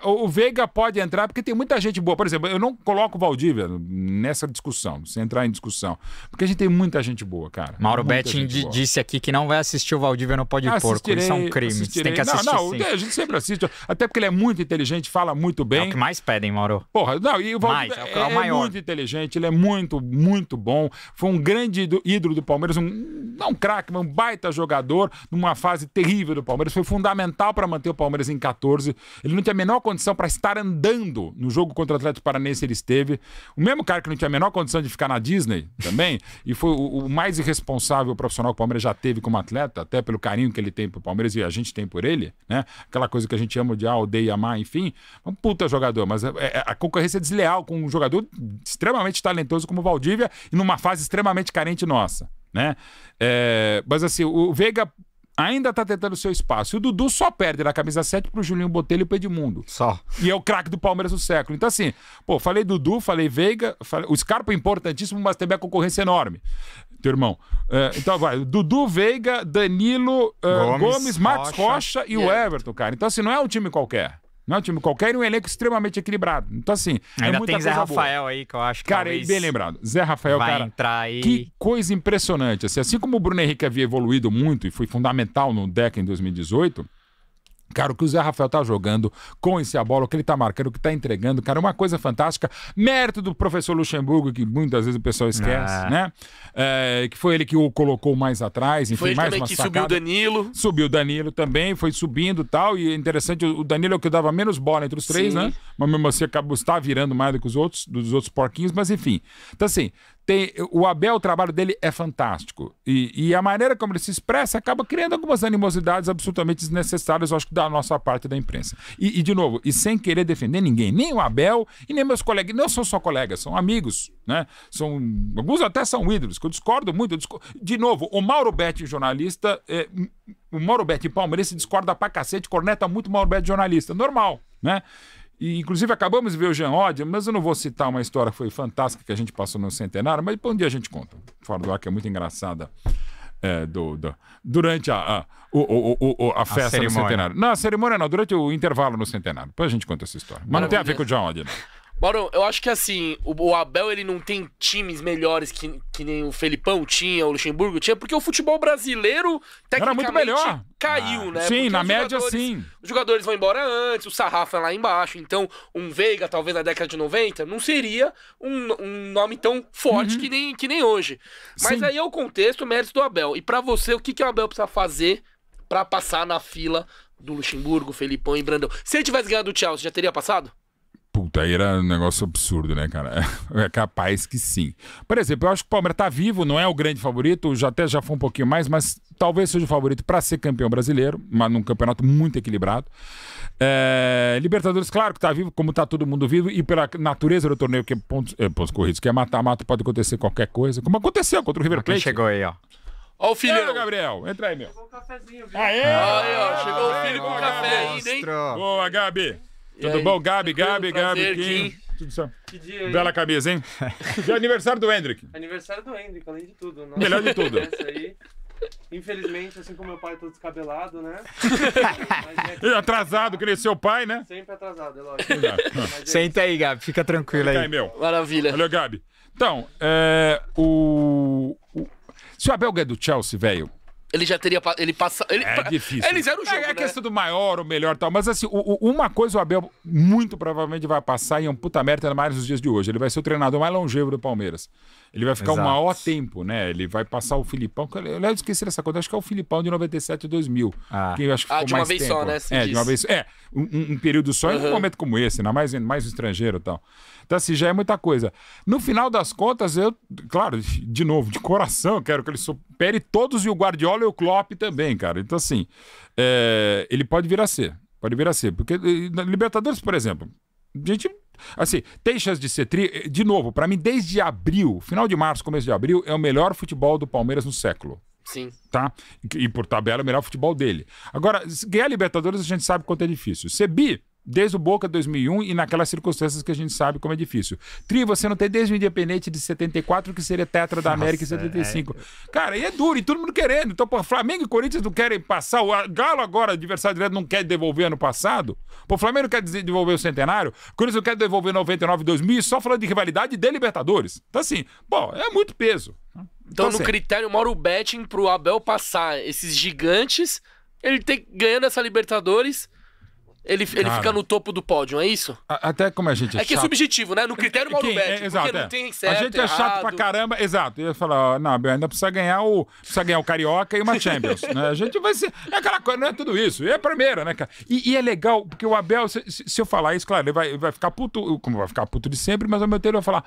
o Veiga pode entrar, porque tem muita gente boa. Por exemplo, eu não coloco o Valdívia nessa discussão, se entrar em discussão. Porque a gente tem muita gente boa, cara. Mauro Betting disse aqui que não vai assistir o Valdívia no Pode Porco. Isso é um crime. Assistirei. Tem que assistir. Não, não, a gente sempre assiste. Até porque ele é muito inteligente, fala muito bem. É o que mais pedem, Mauro. Porra, não, e o Valdívia mais, é, o é, é, maior. muito inteligente, ele é muito, muito bom. Foi um grande ídolo do Palmeiras, um, não um craque, mas um baita jogador, numa fase terrível do Palmeiras. Foi fundamental para manter o Palmeiras em 14. Ele não tinha menor menor condição para estar andando no jogo contra o Atlético Paranense, ele esteve. O mesmo cara que não tinha a menor condição de ficar na Disney também, e foi o, o mais irresponsável profissional que o Palmeiras já teve como atleta, até pelo carinho que ele tem pro Palmeiras e a gente tem por ele, né? Aquela coisa que a gente ama de ah, odeia, amar, enfim. É um puta jogador, mas a, é, é, a concorrência é desleal com um jogador extremamente talentoso como o Valdívia e numa fase extremamente carente nossa né? É, mas assim, o Veiga ainda tá tentando seu espaço. E o Dudu só perde na camisa 7 pro Julinho Botelho e pro Edmundo. Só. E é o craque do Palmeiras do século. Então, assim, pô, falei Dudu, falei Veiga, falei... o Scarpa é importantíssimo, mas também a concorrência é enorme. Teu irmão. É, então vai, Dudu, Veiga, Danilo, uh, Gomes, Gomes, Rocha, Rocha e o Everton, cara. Então, assim, não é um time qualquer. Não é um time qualquer e um elenco extremamente equilibrado. Então, assim. É Ainda é tem Zé Rafael boa. aí, que eu acho que. Cara, bem lembrado. Zé Rafael, vai cara. Entrar aí. Que coisa impressionante. Assim, assim como o Bruno Henrique havia evoluído muito e foi fundamental no DECA em 2018. Cara, o que o Zé Rafael tá jogando com esse a bola, o que ele tá marcando, o que tá entregando, cara, é uma coisa fantástica. Mérito do professor Luxemburgo, que muitas vezes o pessoal esquece, ah. né? É, que foi ele que o colocou mais atrás, enfim, foi ele mais também uma que sacada. subiu o Danilo. Subiu o Danilo também, foi subindo tal. E é interessante, o Danilo é o que dava menos bola entre os três, Sim. né? Mas mesmo assim acabou está virando mais do que os outros, dos outros porquinhos, mas enfim. Então, assim, tem, o Abel, o trabalho dele é fantástico. E, e, a maneira como ele se expressa acaba criando algumas animosidades absolutamente desnecessárias, eu acho que da nossa parte da imprensa. E, e, de novo, e sem querer defender ninguém, nem o Abel e nem meus colegas. Não são só colegas, são amigos, né? São, alguns até são ídolos, que eu discordo muito. Eu discordo. De novo, o Mauro Betti, jornalista, é, o Mauro Betti palmeirense discorda pra cacete, corneta muito o Mauro Betti, jornalista. Normal, né? E, inclusive, acabamos de ver o Jean Oddi, mas eu não vou citar uma história que foi fantástica que a gente passou no centenário, mas um dia a gente conta. Fora do ar, que é muito engraçada. É, do, do, durante a, a, o, o, o, a festa a no centenário. Na cerimônia não, durante o intervalo no centenário. Depois a gente conta essa história. Mas Maravilha. não tem a ver com o John Odin. Barão, eu acho que assim, o, Abel ele não tem times melhores que, que nem o Felipão tinha, o Luxemburgo tinha, porque o futebol brasileiro tecnicamente Era muito melhor. caiu, ah, né? Sim, porque na média sim. Os jogadores vão embora antes, o Sarrafa é lá embaixo, então um Veiga talvez na década de 90 não seria um, um nome tão forte uhum. que, nem, que nem hoje. Mas sim. aí é o contexto, o mérito do Abel. E para você, o que, que o Abel precisa fazer para passar na fila do Luxemburgo, Felipão e Brandão? Se ele tivesse ganhado o Chelsea, já teria passado? Puta, aí era um negócio absurdo, né, cara? É capaz que sim. Por exemplo, eu acho que o Palmeiras tá vivo, não é o grande favorito, já até já foi um pouquinho mais, mas talvez seja o favorito para ser campeão brasileiro, mas num campeonato muito equilibrado. É, Libertadores, claro que tá vivo, como tá todo mundo vivo, e pela natureza do torneio, que é pontos, é, pontos corridos, que é matar mata pode acontecer qualquer coisa, como aconteceu contra o River Plate. Quem chegou aí, ó. Ó o filho. Gabriel. Entra aí, meu. Chegou um cafezinho, viu? Aê! aí, ó. Chegou ah, o filho com o café ainda, hein? Boa, Gabi. Tudo aí? bom, Gabi, Gabi, Gabi, Kim. Tudo certo. Que dia, hein? Bela camisa, hein? e aniversário do Hendrick. Aniversário do Hendrick, além de tudo. Nossa, né? Melhor de tudo. Aí, infelizmente, assim como meu pai, todo descabelado, né? Mas é Atrasado, que nem seu pai, né? Sempre atrasado, é lógico. É Senta aí, Gabi, fica tranquilo aí. aí. meu. Maravilha. Valeu, Gabi. Então, é, o, o... Se o Abel é do Chelsea, velho, ele já teria. Ele passa, ele, é difícil. Eles eram o jogo, É, é questão né? do maior, o melhor tal. Mas assim, o, o, uma coisa o Abel muito provavelmente vai passar e é um puta merda mais nos dias de hoje. Ele vai ser o treinador mais longevo do Palmeiras. Ele vai ficar Exato. o maior tempo, né? Ele vai passar o Filipão. Eu não esqueci dessa conta, acho que é o Filipão de 97 e 2000. Ah, que acho que ah, de uma vez tempo. só, né? É, Você é, de uma vez É, um, um período só uhum. em um momento como esse, né? mais, mais estrangeiro e tal. Então, assim, já é muita coisa. No final das contas, eu, claro, de novo, de coração, eu quero que ele supere todos e o Guardiola e o Klopp também, cara. Então, assim, é, ele pode vir a ser. Pode vir a ser. Porque eh, na Libertadores, por exemplo, a gente Assim, tem chance de ser tri. Eh, de novo, para mim, desde abril, final de março, começo de abril, é o melhor futebol do Palmeiras no século. Sim. Tá? E por tabela, é o melhor futebol dele. Agora, ganhar Libertadores a gente sabe quanto é difícil. Ser bi, Desde o Boca 2001 e naquelas circunstâncias que a gente sabe como é difícil. Tri, você não tem desde o Independente de 74, que seria tetra da América em 75. É... é. Cara, e é duro, e todo mundo querendo. Então, pô, Flamengo e Corinthians não querem passar. O Galo agora, adversário direto, não quer devolver ano passado. Pô, o Flamengo quer devolver o centenário, o Corinthians não quer devolver 99 2000, só falando de rivalidade de Libertadores. Então, assim, pô, é muito peso. Então, então no critério, assim, critério, o Betting pro Abel passar esses gigantes, ele tem ganhando essa Libertadores ele, ele fica no topo do pódio, é isso? A, até como a gente é, é que é subjetivo, né? No é, critério Mauro Quem- é, é exato, porque é. não tem certo, A gente é chato pra caramba, exato. Eu ia falar, não, Abel ainda precisa ganhar o precisa ganhar o Carioca e uma Champions, né? A gente vai ser é aquela coisa, não é tudo isso. E é a primeira, né, cara? E, e é legal porque o Abel, se, se- se eu falar isso, claro, ele vai, vai ficar puto, como vai ficar puto de sempre, mas ao meu tempo ele vai falar,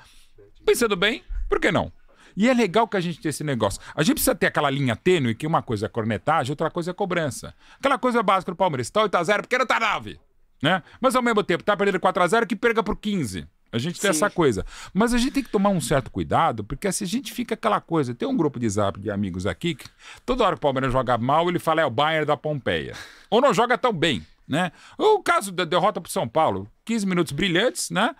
pensando bem, por que não? E é legal que a gente tenha esse negócio. A gente precisa ter aquela linha tênue que uma coisa é cornetagem, outra coisa é cobrança. Aquela coisa básica do Palmeiras. Tá 8x0 porque não tá 9. Né? Mas ao mesmo tempo, tá perdendo 4x0 que perca por 15. A gente tem Sim. essa coisa. Mas a gente tem que tomar um certo cuidado, porque se a gente fica aquela coisa. Tem um grupo de zap de amigos aqui que toda hora que o Palmeiras joga mal, ele fala é o Bayern da Pompeia. Ou não joga tão bem. Né? O caso da derrota para São Paulo, 15 minutos brilhantes, né?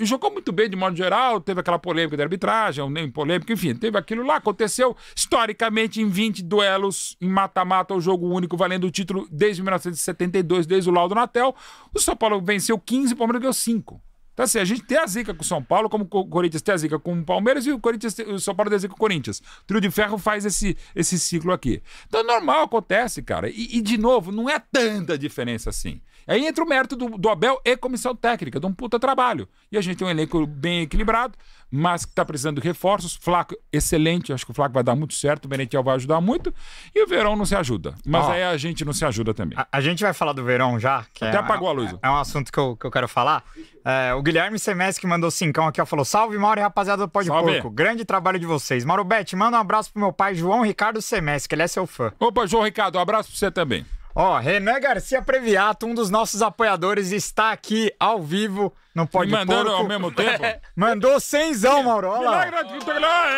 Jogou muito bem de modo geral, teve aquela polêmica da arbitragem, nem polêmica, enfim, teve aquilo lá. Aconteceu historicamente em 20 duelos em mata-mata, o jogo único valendo o título desde 1972, desde o Laudo Natel. O São Paulo venceu 15, o Palmeiras ganhou 5. Então, assim, a gente tem a zica com o São Paulo, como o Corinthians tem a zica com o Palmeiras e o, Corinthians o São Paulo tem a zica com o Corinthians. O Trio de Ferro faz esse, esse ciclo aqui. Então, normal, acontece, cara. E, e, de novo, não é tanta diferença assim. Aí entra o mérito do, do Abel e comissão técnica, de um puta trabalho. E a gente tem um elenco bem equilibrado, mas que está precisando de reforços. Flaco, excelente, acho que o Flaco vai dar muito certo, o Benetiel vai ajudar muito. E o Verão não se ajuda. Mas aí a gente não se ajuda também. A, a gente vai falar do Verão já. Até é, apagou a luz. É, é, um assunto que eu, que eu quero falar. É, o Guilherme Semes que mandou cincão aqui, ó, falou: Salve, Mauro e rapaziada do Pode de Porco. Grande trabalho de vocês. Mauro Bet, manda um abraço pro meu pai, João Ricardo Semes, que ele é seu fã. Opa, João Ricardo, um abraço pra você também. Ó, oh, Renan Garcia Previato, um dos nossos apoiadores, está aqui ao vivo no Pode Mandaram Porco. ao mesmo tempo? Mandou Senzão Mauro. Olha lá. Ah, é, tá é,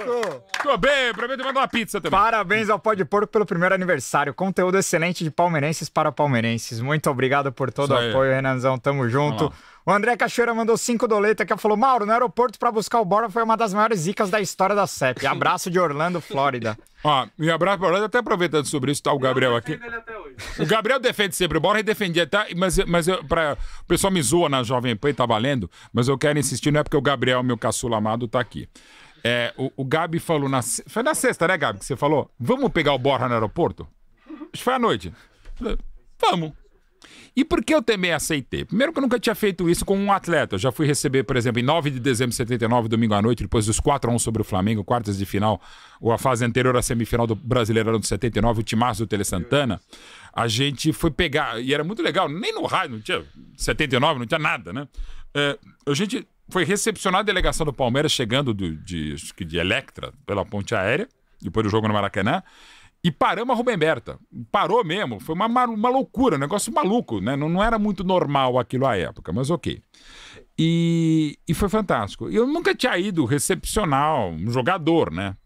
é. Tô bem, prometo mandar uma pizza também. Parabéns ao Pode Porco pelo primeiro aniversário. Conteúdo excelente de palmeirenses para palmeirenses. Muito obrigado por todo o apoio, Renanzão. Tamo junto. O André Cachoeira mandou cinco doleta que falou: Mauro, no aeroporto para buscar o Bora foi uma das maiores zicas da história da CEP. Abraço de Orlando, Flórida. Ó, e abraço pra Orlando, até aproveitando sobre isso, tá o Gabriel aqui. O Gabriel defende sempre o Bora e defendia, tá? Mas, mas eu, pra, o pessoal me zoa na Jovem Pan tá valendo, mas eu quero insistir, não é porque o Gabriel, meu caçula amado, tá aqui. É, o, o Gabi falou na. Foi na sexta, né, Gabi, que você falou? Vamos pegar o Borra no aeroporto? Acho que foi à noite. Vamos. E por que eu também aceitei? Primeiro que eu nunca tinha feito isso com um atleta. Eu já fui receber, por exemplo, em 9 de dezembro de 79, domingo à noite, depois dos 4 a 1 sobre o Flamengo, quartas de final, ou a fase anterior à semifinal do Brasileirão de 79, o Timaço do Tele Santana. A gente foi pegar, e era muito legal, nem no raio não tinha 79, não tinha nada, né? É, a gente foi recepcionar a delegação do Palmeiras chegando do, de, de Electra pela ponte aérea, depois do jogo no Maracanã. E paramos a Rubem Berta. Parou mesmo. Foi uma, uma loucura, um negócio maluco, né? Não, não era muito normal aquilo à época, mas ok. E, e foi fantástico. Eu nunca tinha ido recepcional um jogador, né?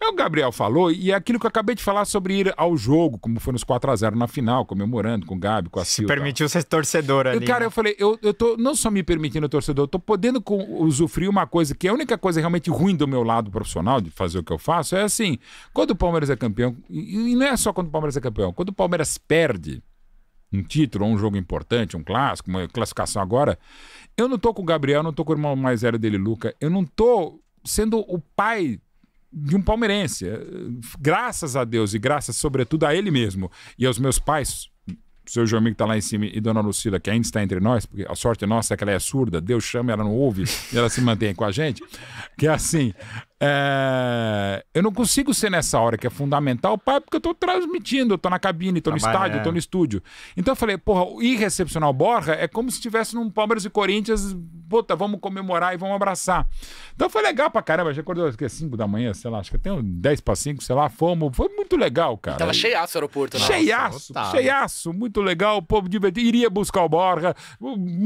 É o Gabriel falou, e é aquilo que eu acabei de falar sobre ir ao jogo, como foi nos 4 a 0 na final, comemorando com o Gabi, com a Silva. Se permitiu ser torcedor ali. E, cara, né? eu falei, eu, eu tô não só me permitindo torcedor, eu tô podendo com, usufruir uma coisa que é a única coisa realmente ruim do meu lado profissional, de fazer o que eu faço, é assim, quando o Palmeiras é campeão, e não é só quando o Palmeiras é campeão, quando o Palmeiras perde um título ou um jogo importante, um clássico, uma classificação agora, eu não tô com o Gabriel, não tô com o irmão mais velho dele, Luca, eu não tô sendo o pai de um palmeirense. Graças a Deus e graças, sobretudo, a ele mesmo e aos meus pais, seu João que está lá em cima e Dona Lucila, que ainda está entre nós, porque a sorte nossa é que ela é surda, Deus chama, ela não ouve e ela se mantém com a gente. Que é assim, é... Eu não consigo ser nessa hora que é fundamental, pai, porque eu tô transmitindo, eu tô na cabine, tô no estádio, tô é. no estúdio. Então eu falei, porra, ir recepcionar o Borra é como se estivesse num Palmeiras e Corinthians, puta, vamos comemorar e vamos abraçar. Então foi legal pra caramba, já acordou, acho que é 5 da manhã, sei lá, acho que tem 10 para 5, sei lá, fomos, foi muito legal, cara. E tava cheiaço o aeroporto, né? Cheiaço, Nossa, cheiaço, muito legal, o povo divertido, iria buscar o Borra,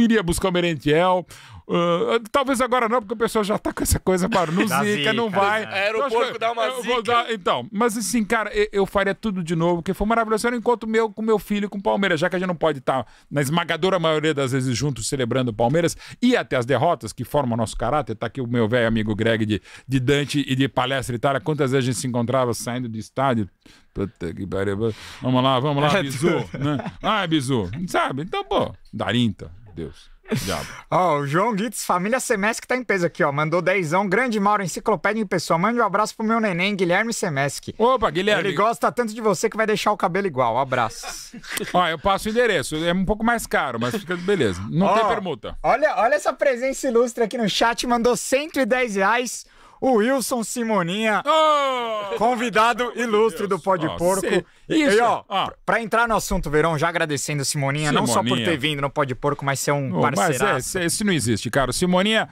iria buscar o Merentiel, Uh, talvez agora não, porque o pessoal já tá com essa coisa, para não zica, zica, não vai. É. o então, dá uma zica. Dar, então, mas assim, cara, eu, eu, faria tudo de novo, porque foi maravilhoso. Era um encontro meu com meu filho, com o Palmeiras, já que a gente não pode estar, tá, na esmagadora maioria das vezes, juntos celebrando o Palmeiras e até as derrotas que formam nosso caráter. Tá aqui o meu velho amigo Greg de, de Dante e de palestra e tal. Quantas vezes a gente se encontrava saindo do estádio? Puta que pariu. Vamos lá, vamos lá, é, Bizu. Né? Ah, Bizu. Sabe? Então, pô, Darinta, então. Deus. Ó, oh, o João Guitz, família Semesc tá em peso aqui, ó. Mandou dezão, grande Mauro, enciclopédia em pessoa. Mande um abraço pro meu neném, Guilherme Semesc. Opa, Guilherme. Ele gosta tanto de você que vai deixar o cabelo igual. abraços. abraço. ó, eu passo o endereço. É um pouco mais caro, mas fica beleza. Não oh, tem permuta. Olha, olha essa presença ilustre aqui no chat. Mandou 110 reais o Wilson Simoninha, oh! convidado ilustre do Pó de oh, Porco. Cê, isso. E, ó, ah. pra entrar no assunto verão, já agradecendo Simoninha, Simoninha, não só por ter vindo no Pó de Porco, mas ser um oh, parceiraço. Mas é, isso não existe, cara. O Simoninha,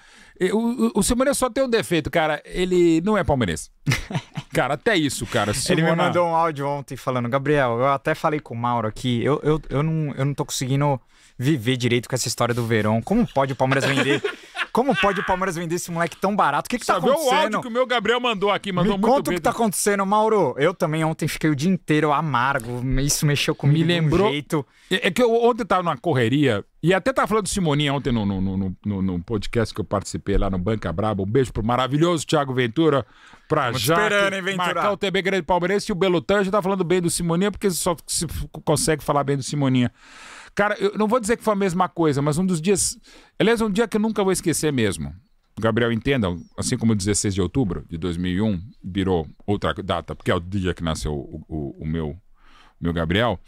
o, o, o Simoninha só tem um defeito, cara. Ele não é palmeirense. Cara, até isso, cara. Simona... Ele me mandou um áudio ontem falando, Gabriel, eu até falei com o Mauro aqui, eu, eu, eu, não, eu não tô conseguindo viver direito com essa história do verão. Como pode o Palmeiras vender como pode o Palmeiras vender esse moleque tão barato? O que, que tá acontecendo? o áudio que o meu Gabriel mandou aqui, mandou Me muito conta o que tá acontecendo, Mauro. Eu também ontem fiquei o dia inteiro amargo, isso mexeu comigo Me lembrou... de um jeito. É, é, que eu ontem tava numa correria, e até tava falando do Simoninha ontem no, no, no, no, no podcast que eu participei lá no Banca Braba. Um beijo pro maravilhoso Thiago Ventura, pra já. esperando, hein, Ventura? marcar o TB Grande Palmeirense e o Belotan já tá falando bem do Simoninha, porque só se consegue falar bem do Simoninha. Cara, eu não vou dizer que foi a mesma coisa, mas um dos dias. Aliás, um dia que eu nunca vou esquecer mesmo. Gabriel, entendam, assim como 16 de outubro de 2001 virou outra data, porque é o dia que nasceu o, o, o meu, meu Gabriel,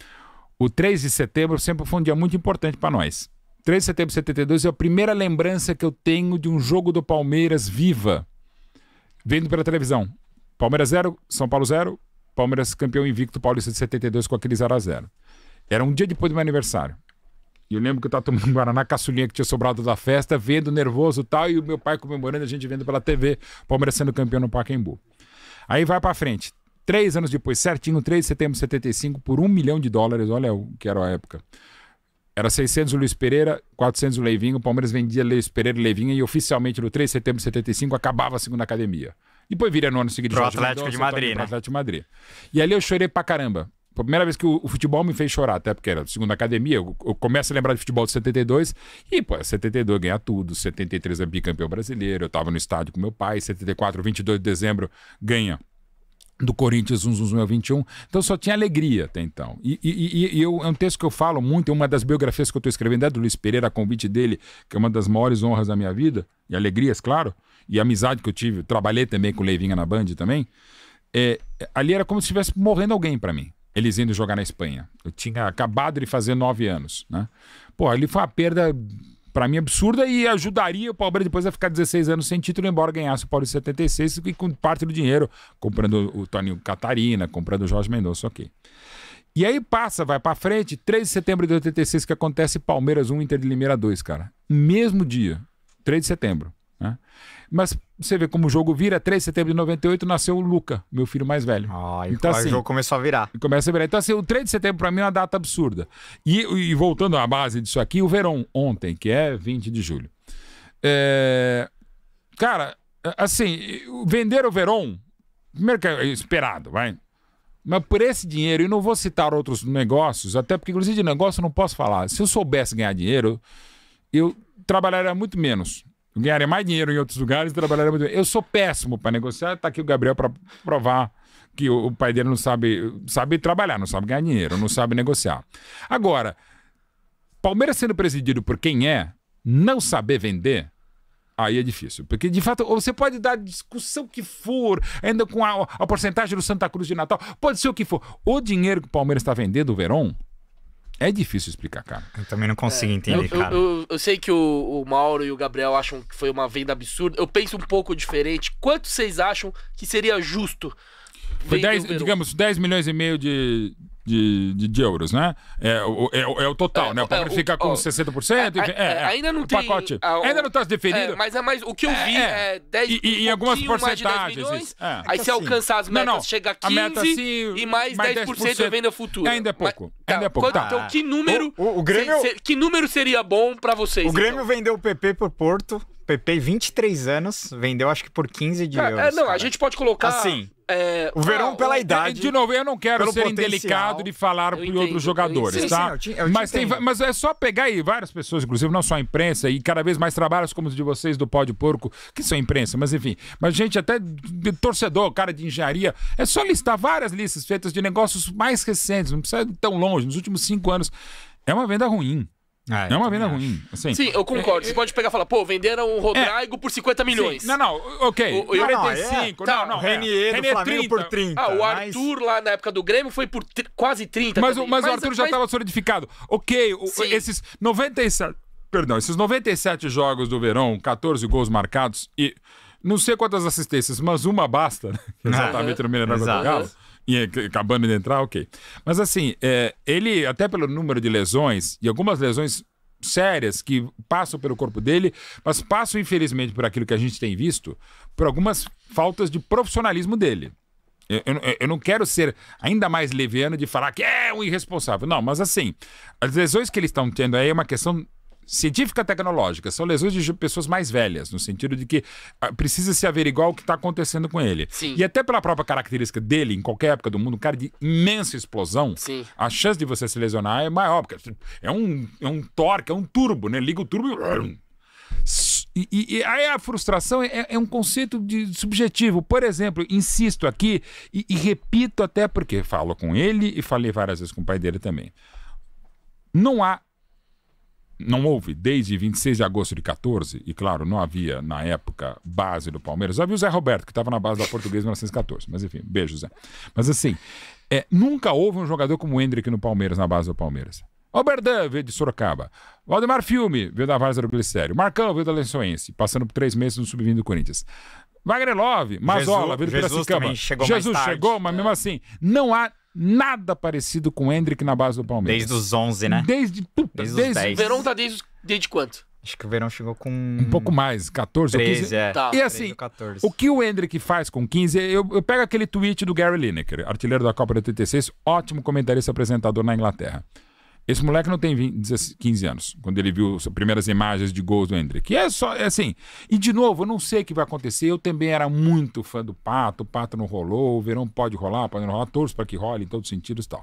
o 3 de setembro sempre foi um dia muito importante para nós. 3 de setembro de 72 é a primeira lembrança que eu tenho de um jogo do Palmeiras viva, vendo pela televisão. Palmeiras 0, São Paulo 0, Palmeiras campeão invicto paulista de 72 com aquele 0 a 0 era um dia depois do meu aniversário. E eu lembro que eu tava tomando um Guaraná caçulinha que tinha sobrado da festa, vendo nervoso e tal, e o meu pai comemorando, a gente vendo pela TV, Palmeiras sendo campeão no Pacaembu. Aí vai para frente. Três anos depois, certinho, 3 de setembro de 75, por um milhão de dólares, olha o que era a época. Era 600 o Luiz Pereira, 400 o Leivinho, o Palmeiras vendia Luiz Pereira e Leivinho, e oficialmente no 3 de setembro de 75 acabava a segunda academia. e Depois vira no ano seguinte pro Atlético de Madrid, né? Atlético de Madrid. E ali eu chorei pra caramba. Foi a primeira vez que o, o, futebol me fez chorar, até porque era segunda academia. Eu, eu, começo a lembrar de futebol de 72 e, pô, 72 é ganha tudo. 73 é bicampeão brasileiro. Eu tava no estádio com meu pai. 74, 22 de dezembro, ganha do Corinthians 121. É então só tinha alegria até então. E, e, e, eu, é um texto que eu falo muito, é uma das biografias que eu estou escrevendo, é do Luiz Pereira, a convite dele, que é uma das maiores honras da minha vida, e alegrias, claro, e amizade que eu tive. Trabalhei também com o Leivinha na Band também. É, ali era como se estivesse morrendo alguém para mim eles indo jogar na Espanha. Eu tinha acabado de fazer nove anos, né? Pô, ali foi uma perda para mim absurda e ajudaria o Palmeiras depois a ficar 16 anos sem título, embora ganhasse o Paulista 76 e com parte do dinheiro, comprando o Toninho Catarina, comprando o Jorge Mendonça, ok. E aí passa, vai para frente, 3 de setembro de 86 que acontece Palmeiras 1, Inter de Limeira 2, cara. Mesmo dia, 3 de setembro, né? Mas você vê como o jogo vira, 3 de setembro de 98 nasceu o Luca, meu filho mais velho. Ah, então, assim, o jogo começou a virar. Começa a virar. Então, assim, o 3 de setembro para mim é uma data absurda. E, e, voltando à base disso aqui, o verão ontem, que é 20 de julho. É... Cara, assim, vender o verão, primeiro que é esperado, vai. Mas por esse dinheiro, e não vou citar outros negócios, até porque, inclusive, de negócio eu não posso falar. Se eu soubesse ganhar dinheiro, eu trabalharia muito menos ganharia mais dinheiro em outros lugares e trabalharia muito bem. Eu sou péssimo para negociar, tá aqui o Gabriel para provar que o, o pai dele não sabe, sabe trabalhar, não sabe ganhar dinheiro, não sabe negociar. Agora, Palmeiras sendo presidido por quem é, não saber vender, aí é difícil. Porque, de fato, você pode dar discussão que for, ainda com a, a porcentagem do Santa Cruz de Natal, pode ser o que for. O dinheiro que o Palmeiras está vendendo, o Verón, é difícil explicar, cara. Eu também não consigo é, entender, eu, cara. Eu, eu, eu, sei que o, o, Mauro e o Gabriel acham que foi uma venda absurda. Eu penso um pouco diferente. Quanto vocês acham que seria justo? 10, digamos, 10 milhões e meio de, de, de, de euros, né? É, o, é, é o total, é, né? O pobre é, fica com ó, 60%. Enfim, é, é, ainda não tem. Pacote. A, o, ainda não está definido. É, mas é mais. O que eu vi é, 10 E, e um algumas porcentagens. Milhões, aí se assim, alcançar as metas, assim, não, não, chega a 15 a meta, assim, e mais, mais 10%, 10% da venda futura. Ainda é pouco. Mas, ainda é pouco. tá. Então, que número. O, o Grêmio, se, se, que número seria bom para vocês? O Grêmio então? vendeu o PP por Porto. PP 23 anos, vendeu acho que por 15 de euros. É, não, cara. a gente pode colocar. Assim, é, o Verão ah, pela o, idade. De novo, eu não quero ser potencial. indelicado de falar por outros jogadores, sim, tá? Sim, eu mas, tem, mas é só pegar aí várias pessoas, inclusive não só a imprensa, e cada vez mais trabalhos como os de vocês do Pó de Porco, que são imprensa, mas enfim. Mas gente até torcedor, cara de engenharia, é só listar várias listas feitas de negócios mais recentes, não precisa ir tão longe, nos últimos cinco anos. É uma venda ruim. É, não é uma venda ruim. Assim. Sim, eu concordo. Você é, pode pegar e falar, pô, venderam o é. Rodrigo é. por 50 milhões. Sim. Não, não, ok. O, não, não, não, tá. Renier, Renier foi por 30. Ah, o mas... Arthur lá na época do Grêmio foi por quase 30. Mas, mas, mas, o Arthur já estava solidificado. Ok, o, esses 97. Perdão, esses 97 jogos do verão, 14 gols marcados e não sei quantas assistências, mas uma basta. Né? Exatamente ah, no Mineirão Galo. E é acabando de entrar, ok. Mas assim, é, ele, até pelo número de lesões, e algumas lesões sérias que passam pelo corpo dele, mas passam, infelizmente, por aquilo que a gente tem visto, por algumas faltas de profissionalismo dele. Eu, eu, eu, não quero ser ainda mais leviano de falar que é um irresponsável. Não, mas assim, as lesões que eles estão tendo aí é uma questão científica tecnológica, são lesões de pessoas mais velhas, no sentido de que ah, precisa se averiguar o que está acontecendo com ele. Sim. E até pela própria característica dele, em qualquer época do mundo, um cara de imensa explosão, Sim. a chance de você se lesionar é maior, porque é um, é um torque, é um turbo, né? Liga o turbo e. E, e, e, aí a frustração é, é, um conceito de subjetivo. Por exemplo, insisto aqui e, e, repito até porque falo com ele e falei várias vezes com o pai dele também. Não há não houve, desde 26 de agosto de 14, e claro, não havia na época base do Palmeiras, havia o Zé Roberto, que estava na base da Portuguesa em 1914, mas enfim, beijo, Zé. Mas assim, é, nunca houve um jogador como o Hendrick no Palmeiras, na base do Palmeiras. Oberdan veio de Sorocaba. Valdemar Filme veio da Várzea do Glicério. Marcão veio da Lençoense, passando por três meses no sub-20 do Corinthians. Wagner Love, Mazola, Jesus, veio do Jesus Chegou Jesus chegou, mas é. mesmo assim, não há nada parecido com o Hendrick na base do Palmeiras. Desde os 11, né? Desde, puta, desde, desde os 10. O Verão tá desde, desde quanto? Acho que o Verão chegou com. Um pouco mais, 14 13, ou 15. É. Tá. E assim, 13, o que o Hendrick faz com 15, eu, eu pego aquele tweet do Gary Lineker, artilheiro da Copa de 86, ótimo comentarista apresentador na Inglaterra. Esse moleque não tem 20, 15 anos, quando ele viu as primeiras imagens de gols do Hendrick. E é só, é assim. E de novo, eu não sei o que vai acontecer. Eu também era muito fã do Pato, o Pato não rolou, o Verão pode rolar, pode não rolar, torço para que role em todos os sentidos e tal.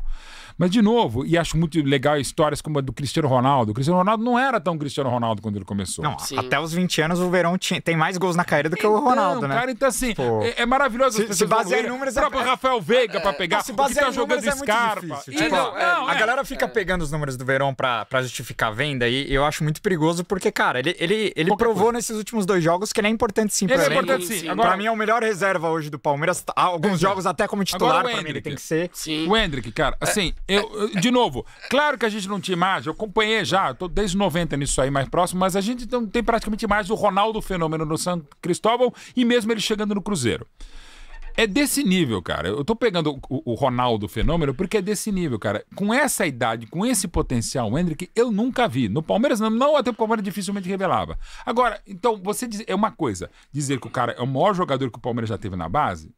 Mas de novo, e acho muito legal histórias como a do Cristiano Ronaldo. O Cristiano Ronaldo não era tão Cristiano Ronaldo quando ele começou. Não, Sim. até os 20 anos o Verão tinha, tem mais gols na carreira do que então, o Ronaldo, né? Cara, então assim, tipo, é, é, maravilhoso. Se, se basear em números... O próprio é... Rafael Veiga é, para pegar, se o que tá jogando é Scarpa. Difícil, tipo, não, é, não, a é. galera fica é. pegando os números do verão para justificar a venda e eu acho muito perigoso porque, cara, ele, ele, ele provou coisa. nesses últimos dois jogos que ele é importante sim para ele. Ele é importante sim. sim. Agora, pra mim é o melhor reserva hoje do Palmeiras. Tá, alguns jogos até como titular pra mim ele tem que ser. Sim. O Hendrick, cara, é, assim, é, eu, de novo, claro que a gente não tinha imagem, eu acompanhei já, tô desde 90 nisso aí mais próximo, mas a gente não tem praticamente mais o Ronaldo Fenômeno no São Cristóvão e mesmo ele chegando no Cruzeiro. É desse nível, cara. Eu tô pegando o, o Ronaldo fenômeno porque é desse nível, cara. Com essa idade, com esse potencial, o Hendrick, eu nunca vi. No Palmeiras, não, não até o Palmeiras dificilmente revelava. Agora, então, você diz, é uma coisa. Dizer que o cara é o maior jogador que o Palmeiras já teve na base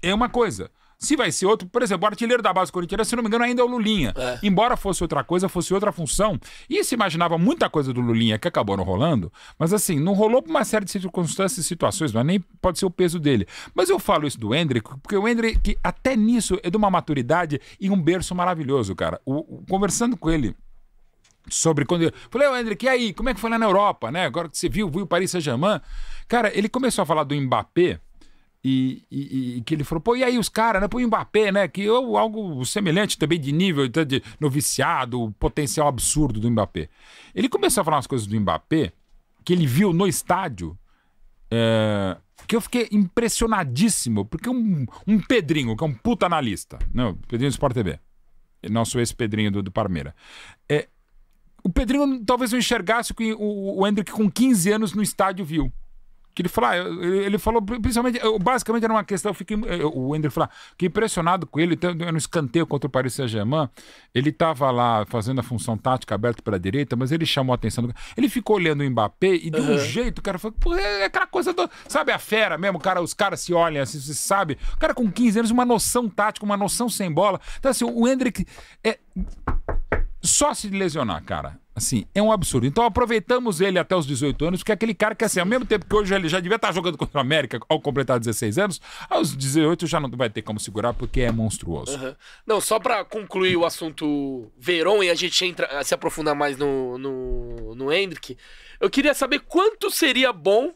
é uma coisa. Se vai ser outro, por exemplo, o artilheiro da base corintiana, se não me engano, ainda é o Lulinha. É. Embora fosse outra coisa, fosse outra função. E se imaginava muita coisa do Lulinha que acabou não rolando, mas assim, não rolou por uma série de circunstâncias e situações, mas nem pode ser o peso dele. Mas eu falo isso do Hendrick, porque o Hendrick, até nisso, é de uma maturidade e um berço maravilhoso, cara. O, o, conversando com ele sobre quando. Eu falei, ô Hendrick, e aí? Como é que foi lá na Europa, né? Agora que você viu, viu o Paris Saint-Germain. Cara, ele começou a falar do Mbappé e, e, e, que ele falou, pô, e aí os caras, né? Pô, o Mbappé, né? Que eu, é algo semelhante também de nível, então, de, de noviciado, o potencial absurdo do Mbappé. Ele começou a falar umas coisas do Mbappé que ele viu no estádio. É, que eu fiquei impressionadíssimo, porque um, um Pedrinho, que é um puta analista, não, né? Pedrinho do Sport TV, é nosso ex-Pedrinho do, do Parmeira, é, o Pedrinho talvez não enxergasse o que o, o Hendrick com 15 anos no estádio viu que ele falou, ah, ele falou principalmente, eu, basicamente era uma questão, eu fiquei, eu, o Ender falou, ah, fiquei impressionado com ele, no então, escanteio contra o Paris Saint-Germain, ele estava lá fazendo a função tática aberta pela direita, mas ele chamou a atenção do ele ficou olhando o Mbappé e de um jeito, o cara falou, é, é aquela coisa do, sabe, a fera mesmo, cara, os caras se olham assim, você sabe, o cara com 15 anos, uma noção tática, uma noção sem bola, então assim, o Hendrick é só se lesionar, cara. Assim, é um absurdo. Então aproveitamos ele até os 18 anos, porque é aquele cara que, assim, ao mesmo tempo que hoje ele já devia estar tá jogando contra o América ao completar 16 anos, aos 18 já não vai ter como segurar, porque é monstruoso. Uhum. Não, só para concluir o assunto Verón e a gente entra, se aprofundar mais no, no, no Hendrick, eu queria saber quanto seria bom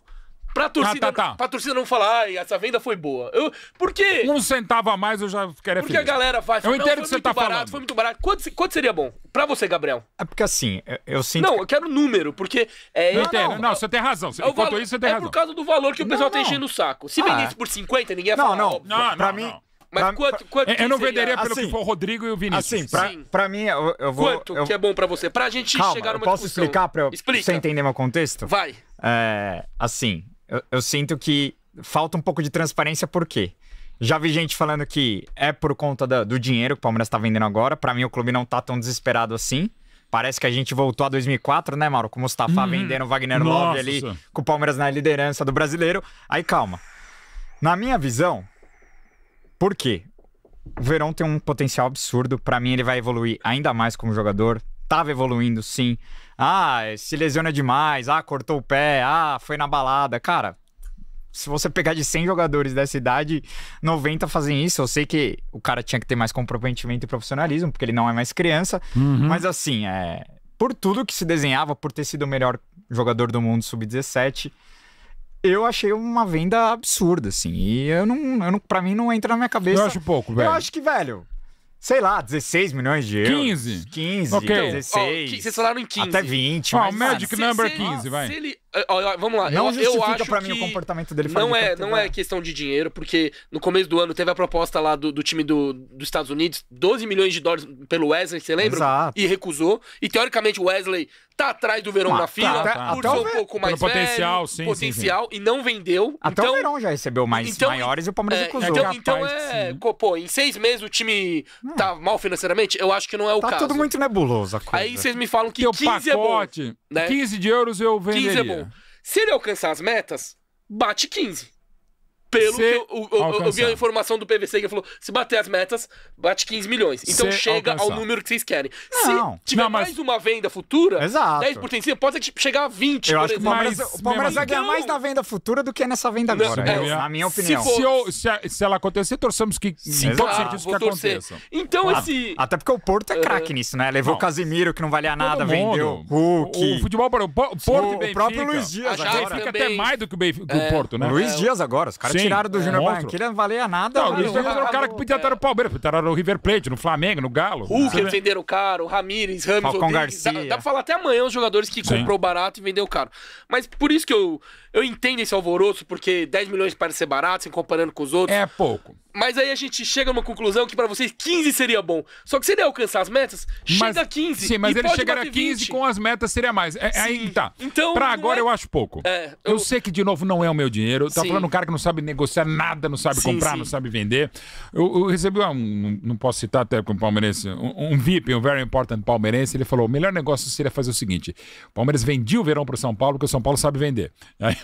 Pra ah, torcida, ah, tá, tá. Pra torcida não falar, ai, essa venda foi boa. Eu, por quê? Um centavo a mais eu já queria é Porque feliz. a galera faz. eu entendo que você tá barato, falando. foi muito barato. Quanto, quanto seria bom? Pra você, Gabriel? É porque assim, eu, eu sinto... Não, eu quero número, porque... É, não, eu, entendo, não, não, é você tem razão. Você, é enquanto valo, isso, você tem é razão. É por causa do valor que o pessoal não, tá não. tá enchendo o saco. Se ah, vendesse é. por 50, ninguém ia falar. Não, não, não, não, pra mim... Mas pra, quanto, quanto Eu não venderia pelo assim, que for o Rodrigo e o Vinícius. Assim, pra, Sim. pra mim, eu, eu vou... Quanto eu... que é bom pra você? Pra gente Calma, chegar numa eu posso explicar pra eu, Explica. você entender meu contexto? Vai. É, assim, eu, eu sinto que falta um pouco de transparência, por quê? Já vi gente falando que é por conta do, do dinheiro que o Palmeiras está vendendo agora. Para mim, o clube não tá tão desesperado assim. Parece que a gente voltou a 2004, né, Mauro? Com o Mustafa hum, vendendo o Wagner Love ali, com o Palmeiras na liderança do brasileiro. Aí, calma. Na minha visão, por quê? O Verão tem um potencial absurdo. Para mim, ele vai evoluir ainda mais como jogador. Tava evoluindo, sim. Ah, se lesiona demais. Ah, cortou o pé. Ah, foi na balada. Cara, se você pegar de 100 jogadores dessa idade, 90 fazem isso. Eu sei que o cara tinha que ter mais comprometimento e profissionalismo, porque ele não é mais criança. Uhum. Mas assim, é... por tudo que se desenhava, por ter sido o melhor jogador do mundo sub-17, eu achei uma venda absurda, assim. E eu não, eu não para mim não entra na minha cabeça. Eu acho pouco, velho. Eu acho que, velho, Sei lá, 16 milhões de euros. 15. 15, Ok. 16. Então, ó, vocês falaram em 15. Até 20, Ó, o mas... Magic Number 15, vai. Se ele é, vamos lá. Não eu, justifica eu mim o comportamento dele não é Não é questão de dinheiro, porque no começo do ano teve a proposta lá do, do time do, dos Estados Unidos, 12 milhões de dólares pelo Wesley, você lembra? Exato. E recusou. E teoricamente o Wesley tá atrás do Verão ah, tá, na fila, tá, tá. por até um pouco mais pelo velho, potencial, sim, potencial sim, sim. e não vendeu. Até então, o Verão já recebeu mais então, maiores e o Palmeiras é, recusou. Então, então é, pô, em seis meses o time hum. tá mal financeiramente? Eu acho que não é o tá caso. Tá tudo muito nebuloso a coisa. Aí vocês me falam que Teu 15 pacote, é bom. Né? 15 de euros eu venderia. 15 é bom. Se ele alcançar as metas, bate 15 pelo se que eu, eu, eu, vi a informação do PVC que falou: se bater as metas, bate 15 milhões. Então se chega alcançar. ao número que vocês querem. Não, se tiver não, mas... mais uma venda futura, Exato. 10% pode chegar a 20. Eu acho que o Palmeiras, mas, o Palmeiras vai ganhar mais na venda futura do que nessa venda agora. é, é, na minha opinião. Se, for... se, eu, se, ela acontecer, torçamos que. Sim, em que aconteça. Então claro. esse. Até porque o Porto é craque nisso, né? Levou o Casimiro, que não valia nada, vendeu. Hulk. O futebol para o Porto o, e O próprio Luiz Dias. A até mais do que o é. Porto, né? Luiz é. Dias agora, os caras tiraram do é Junior monstro. ele não valia nada. Não, isso é o cara que estar o é- Palmeiras, pintararam o River Plate, no Flamengo, no Galo. Hulk, né? venderam caro, Ramires, Rames, Falcão Garcia. Dá, pra falar até amanhã os jogadores que comprou barato e vendeu caro. Mas por isso que eu eu entendo esse alvoroço, porque 10 milhões parece ser barato, se comparando com os outros. É pouco. Mas aí a gente chega numa conclusão que para vocês 15 seria bom. Só que se ele alcançar as metas, mas, chega a 15. Sim, mas ele chegar a 15 20. com as metas seria mais. É, aí tá. Então, pra agora é... eu acho pouco. É, eu... eu... sei que, de novo, não é o meu dinheiro. Tá falando um cara que não sabe negociar nada, não sabe sim, comprar, sim. não sabe vender. Eu, eu recebi um, não posso citar até com o palmeirense, um, um VIP, um very important palmeirense. Ele falou: o melhor negócio seria fazer o seguinte: o Palmeiras vendia o verão pro São Paulo, porque o São Paulo sabe vender. Aí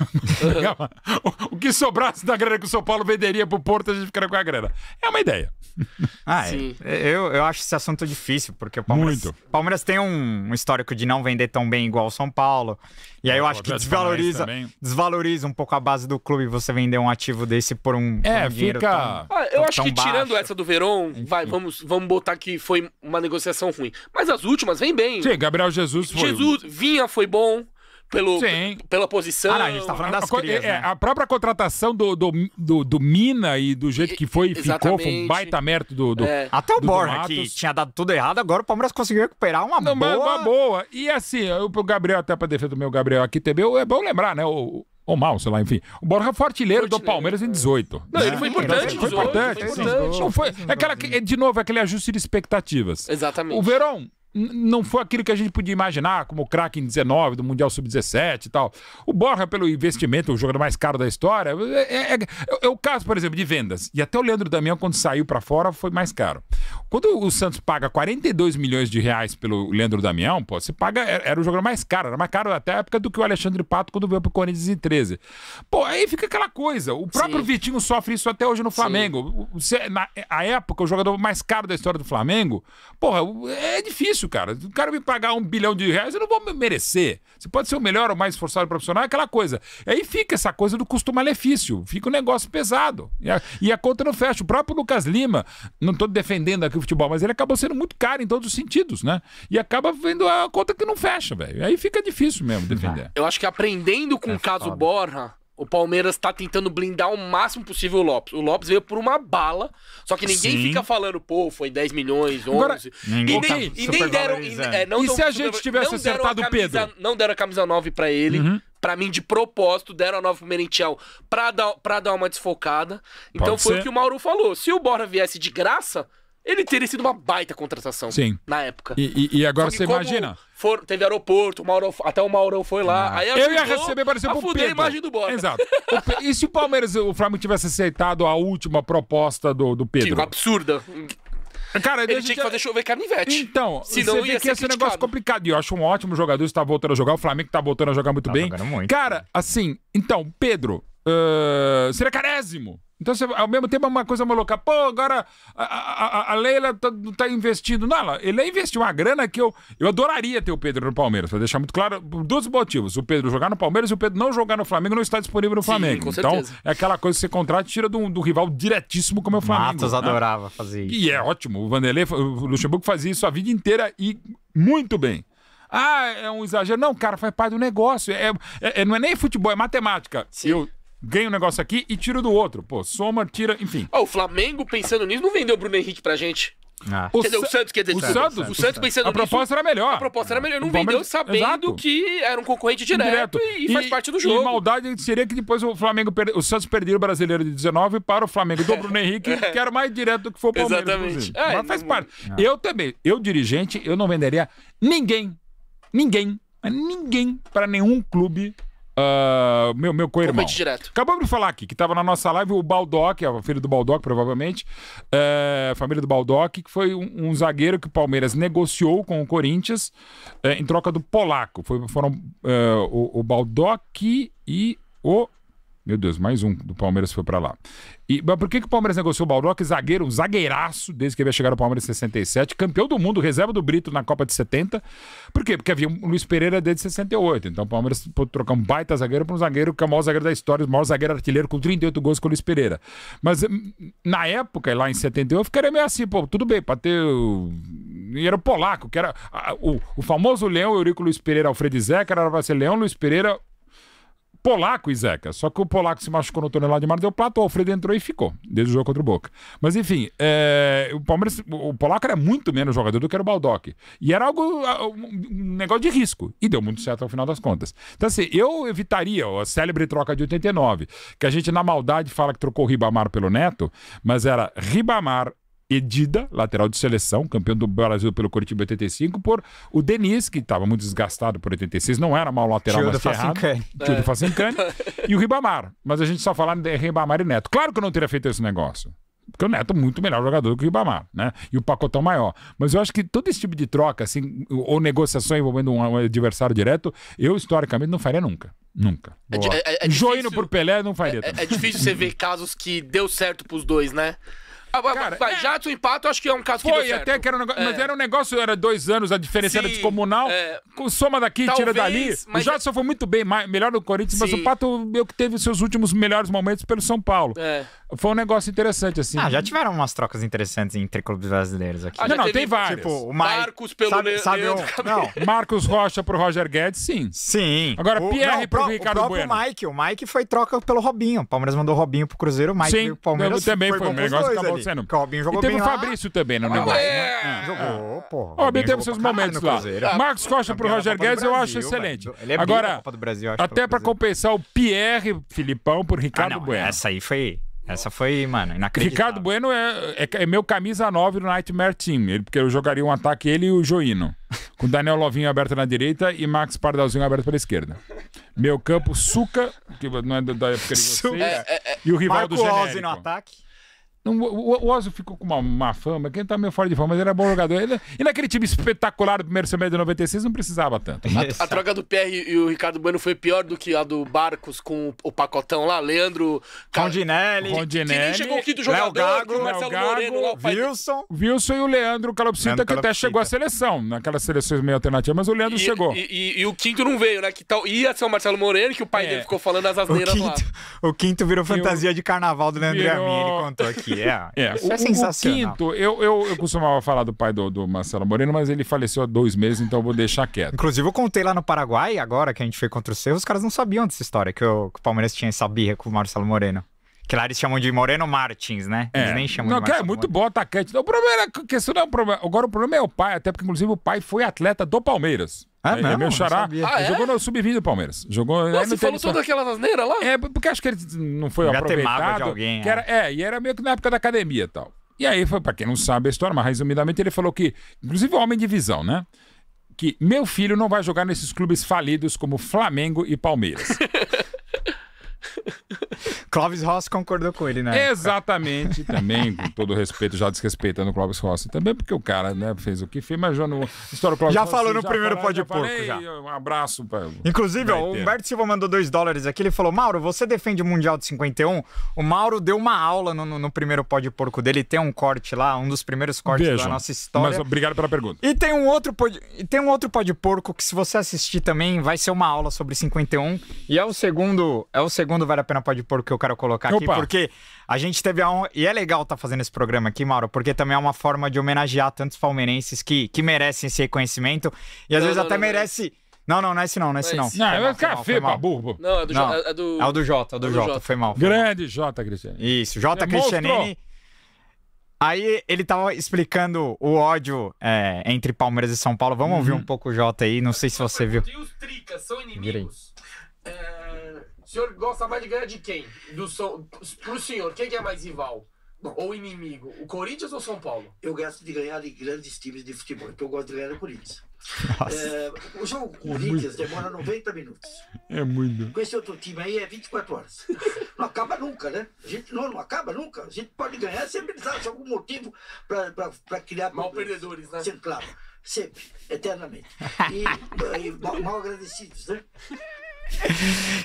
o que sobrasse da grana que o São Paulo venderia pro Porto, a gente ficaria com a grana. É uma ideia. Ah, é. Sim. É, eu, eu acho esse assunto difícil, porque o Palmeiras, Palmeiras tem um, histórico de não vender tão bem igual o São Paulo. E aí eu, é, acho que desvaloriza, desvaloriza um pouco a base do clube você vender um ativo desse por um, é, um dinheiro fica... tão, ah, Eu tão acho que baixo. tirando essa do Verón, vai, vamos, vamos botar que foi uma negociação ruim. Mas as últimas vem bem. Sim, Gabriel Jesus foi. Jesus, Vinha foi bom pelo, Sim. pela posição. Ah, não, a gente tá falando das a, crias, é, é, né? a própria contratação do, do, do, do, Mina e do jeito que foi e ficou, foi um baita merda do. do é. Até o Borja, que tinha dado tudo errado, agora o Palmeiras conseguiu recuperar uma não, boa. Uma boa. E assim, eu, o Gabriel, até pra defender o meu Gabriel aqui, TB, é bom lembrar, né? O, ou mal, sei lá, enfim. O Borja é foi artilheiro do Palmeiras em 18. É. Não, ele foi importante. Foi importante. Foi importante. Não foi, é aquela, de novo, aquele ajuste de expectativas. Exatamente. O Verão não foi aquilo que a gente podia imaginar, como o craque em 19 do Mundial Sub-17 e tal. O Borja, pelo investimento, o jogador mais caro da história, é é, é, é, é, o caso, por exemplo, de vendas. E até o Leandro Damião, quando saiu para fora, foi mais caro. Quando o Santos paga 42 milhões de reais pelo Leandro Damião, pô, você paga, é, era o jogador mais caro, era mais caro até a época do que o Alexandre Pato quando veio pro Corinthians em 13. Pô, aí fica aquela coisa, o próprio Sim. Vitinho sofre isso até hoje no Flamengo. Você, na a época, o jogador mais caro da história do Flamengo, porra, é difícil cara, cara. O cara me pagar um bilhão de reais, eu não vou merecer. Você pode ser o melhor ou mais esforçado profissional, aquela coisa. E aí fica essa coisa do custo-malefício, fica um negócio pesado. E a, e a, conta não fecha. O próprio Lucas Lima, não estou defendendo aqui o futebol, mas ele acabou sendo muito caro em todos os sentidos, né? E acaba vendo a conta que não fecha, velho. Aí fica difícil mesmo defender. Eu acho que aprendendo com é o caso Borra, o Palmeiras tá tentando blindar o máximo possível o Lopes. O Lopes veio por uma bala, só que ninguém Sim. fica falando, pô, foi 10 milhões, 11. Agora, ninguém e tá nem, tá e nem deram. E, é, não e se a gente tivesse acertado o Pedro? Não deram a camisa 9 para ele. Uhum. Pra mim, de propósito, deram a 9 pro Merentiel pra dar, pra dar uma desfocada. Então Pode foi ser. o que o Mauro falou. Se o Borra viesse de graça, ele teria sido uma baita contratação Sim. na época. E, e, e agora você como, imagina for, teve aeroporto, Mauro, até o Maurão foi lá. Ah. Aí eu ia receber, parecia a fuder a imagem do Borja. Exato. O, e se o Palmeiras, o Flamengo tivesse aceitado a última proposta do, do Pedro? Que absurda. Cara, ele tinha que fazer chover canivete. Então, Senão você vê que um negócio complicado. E eu acho um ótimo jogador, está voltando a jogar. O Flamengo está voltando a jogar muito tá bem. Muito. Cara, assim, então, Pedro, uh, seria carésimo então, você, ao mesmo tempo, é uma coisa maluca. Pô, agora a, a, a Leila tá, tá, investindo. Não, ela, ele é investiu uma grana que eu, eu adoraria ter o Pedro no Palmeiras, pra deixar muito claro, por dois motivos. O Pedro jogar no Palmeiras e o Pedro não jogar no Flamengo não está disponível no Flamengo. Sim, então, é aquela coisa que você contrata e tira do, do rival diretíssimo como é o Flamengo. Matos né? adorava fazer isso. E é ótimo. O Vanderlei, o Luxemburgo fazia isso a vida inteira e muito bem. Ah, é um exagero. Não, cara, faz parte do negócio. É, é, é não é nem futebol, é matemática. Sim. Eu, ganha um negócio aqui e tira do outro. Pô, soma, tira, enfim. o Flamengo pensando nisso não vendeu o Bruno Henrique pra gente. Ah. O, quer dizer, o Santos, quer dizer, o Santos, o Santos pensando A proposta nisso, era melhor. A proposta era melhor. Não vendeu sabendo Exato. que era um concorrente direto, direto. E, e, faz parte do jogo. E maldade seria que depois o Flamengo perde, o Santos perderia o brasileiro de 19 para o Flamengo do Bruno Henrique, que era mais direto do que foi o Palmeiras. Exatamente. É, Mas faz parte. Não. Ah. Eu também, eu dirigente, eu não venderia ninguém, ninguém, ninguém para nenhum clube Uh, meu, meu co-irmão. Acabamos de falar aqui que estava na nossa live o Baldock, a filha do Baldock, provavelmente, uh, família do Baldock, que foi um, um, zagueiro que o Palmeiras negociou com o Corinthians uh, em troca do polaco. Foi, foram eh, o, o Baldock e o meu Deus, mais um do Palmeiras foi para lá. E mas por que, que o Palmeiras negociou o Baldock? Zagueiro, um zagueiraço, desde que havia chegado ao Palmeiras em 67, campeão do mundo, reserva do Brito na Copa de 70. Por quê? Porque havia um Luiz Pereira desde 68. Então o Palmeiras pôde trocar um baita zagueiro para um zagueiro que é o maior zagueiro da história, o maior zagueiro artilheiro com 38 gols com o Luiz Pereira. Mas hum, na época, lá em 71, eu ficaria meio assim, pô, tudo bem, para ter. E era o polaco, que era a, o, o famoso Leão Eurico Luiz Pereira Alfredo que era para ser Leão Luiz Pereira polaco Izeca, Só que o polaco se machucou no tornelado de Mar del Plata, o Alfredo entrou e ficou, desde o jogo contra o Boca. Mas enfim, é, o Palmeiras, o polaco era muito menos jogador do que era o Baldock. E era algo, um negócio de risco. E deu muito certo ao final das contas. Então assim, eu evitaria a célebre troca de 89, que a gente na maldade fala que trocou o Ribamar pelo Neto, mas era Ribamar, Edida, lateral de seleção, campeão do Brasil pelo Curitiba 85, por o Denis, que estava muito desgastado por 86, não era mal lateral, Tio mas Tio do é. Facincani. e o Ribamar. Mas a gente só falava de Ribamar e Neto. Claro que eu não teria feito esse negócio. Porque o Neto é muito melhor jogador que o Ribamar, né? E o pacotão maior. Mas eu acho que todo esse tipo de troca, assim, ou negociação envolvendo um adversário direto, eu historicamente não faria nunca. Nunca. É, é, é, Joino por Pelé não faria. É, é difícil você ver casos que deu certo pros dois, né? Ah, ah, Cara, vai, é... Jadson Pato, acho que é um caso Foi, que Foi, até que era um negócio, é. mas era um negócio, era dois anos, a diferença Sim, era descomunal. É... Com soma daqui, Talvez, tira dali. O é- Jadson é... foi muito bem, mais, melhor do Corinthians, Sim. mas o Pato meio que teve seus últimos melhores momentos pelo São Paulo. É. Foi um negócio interessante, assim. Ah, já tiveram umas trocas interessantes entre clubes brasileiros aqui. Ah, não, não, teve, tem várias. Tipo, o Mike, Marcos pelo sabe, sabe o, não. Marcos Rocha pro Roger Guedes, sim. Sim. Agora, o, Pierre não, pro, pro Ricardo o próprio bueno. Mike, o Mike foi troca pelo Robinho. O Palmeiras mandou o Robinho pro Cruzeiro, o Mike sim, pro Palmeiras. Também foi, foi um negócio acabou jogou e teve bem o Fabrício lá. também no ah, negócio. É. Né? é jogou, é. porra. Ó, metemos seus momentos lá. Marcos Costa pro Roger Guedes eu acho excelente. É Agora, até pra compensar o Pierre Filipão por Ricardo ah, Bueno. Essa aí foi... Essa foi, mano, inacreditável. Ricardo Bueno é, é, é, meu camisa 9 no Nightmare Team. Ele, porque eu jogaria um ataque, ele e o Joino. Com Daniel Lovinho aberto na direita e Max Pardalzinho aberto pela esquerda. Meu campo, Suca, que não é da época de é, e o rival Marco do genérico. Alze no ataque. Não, o, o ficou com uma má fama, quem tá meio fora de fama, mas ele era bom jogador. Ele, e naquele é time espetacular do primeiro semestre de 96 não precisava tanto. A, a troca do PR e o Ricardo Bueno foi pior do que a do Barcos com o pacotão lá, Leandro Rondinelli. Car... Rondinelli. Que chegou aqui do jogador, Gago, Marcelo Gago, Moreno, lá, Wilson. Wilson e o Leandro Calopsita, Leandro que até chegou à seleção, naquelas seleções meio alternativas, mas o Leandro e, chegou. E, e, e, o quinto não veio, né? Que tal, ia ser o Marcelo Moreno, que o pai é. dele ficou falando as asneiras o quinto, lá. O quinto virou fantasia de carnaval do Leandro virou... ele contou aqui que é. é. Isso é o, é sensacional. O quinto, eu, eu, eu costumava falar do pai do, do Marcelo Moreno, mas ele faleceu há dois meses, então eu vou deixar quieto. Inclusive, eu contei lá no Paraguai, agora que a gente foi contra o Cerro, os caras não sabiam dessa história, que, eu, que o Palmeiras tinha essa birra com o Marcelo Moreno. Que lá eles chamam de Moreno Martins, né? Eles é. nem chamam não, de Martins. é muito bom atacante. O problema é que questão não é um problema. Agora o problema é o pai, até porque inclusive o pai foi atleta do Palmeiras. Ah, é, é não, é meu xará. Ah, é? Jogou no sub-20 do Palmeiras. Jogou. Nossa, você falou toda aquela asneira lá? É, porque acho que ele não foi Já aproveitado. de alguém. era, é, e era meio que na época da academia e tal. E aí, foi, pra quem não sabe a história, mas resumidamente ele falou que, inclusive o homem de visão, né? Que meu filho não vai jogar nesses clubes falidos como Flamengo e Palmeiras. Clóvis Rossi concordou com ele, né? Exatamente, também, com todo respeito, já desrespeitando o Clóvis Rossi. Também porque o cara né, fez o que fez, mas já no. História Clóvis já falou no já primeiro pó de porco. Já. Um abraço. Pra... Inclusive, ó, o Humberto Silva mandou dois dólares aqui. Ele falou: Mauro, você defende o Mundial de 51? O Mauro deu uma aula no, no, no primeiro pó de porco dele. Tem um corte lá, um dos primeiros cortes da nossa história. Mas obrigado pela pergunta. E tem um outro pod... e tem um outro pó de porco que, se você assistir também, vai ser uma aula sobre 51. E é o segundo, é o segundo Vale a Pena Pó de Porco que eu quero colocar aqui, porque a gente teve a E é legal estar tá fazendo esse programa aqui, Mauro, porque também é uma forma de homenagear tantos palmeirenses que, que merecem esse reconhecimento e às não, vezes não, até não, é merece. Não, não, não é esse não, não é esse não. É não, é café pra burbo. Não, é do é Jota. É, do... é do Jota, é do, do Jota, foi mal. Foi Grande Jota Cristianini. Isso, Jota Cristianini. Aí ele tava explicando o ódio é, entre Palmeiras e São Paulo. Vamos uhum. ouvir um pouco o Jota aí, não sei se você viu. E os tricas são inimigos. É senhor gosta mais de ganhar de quem? Do so... Pro senhor, quem é mais rival? Bom, ou inimigo? O Corinthians ou São Paulo? Eu gosto de ganhar de grandes times de futebol, então eu gosto de ganhar do Corinthians. É, o jogo com o é Corinthians demora 90 minutos. É muito. Com esse outro time aí é 24 horas. Não acaba nunca, né? A gente não, não acaba nunca. A gente pode ganhar sempre sabe, algum motivo para criar. Mal perdedores, né? Sempre, claro. Sempre, eternamente. E, e mal, mal agradecidos, né?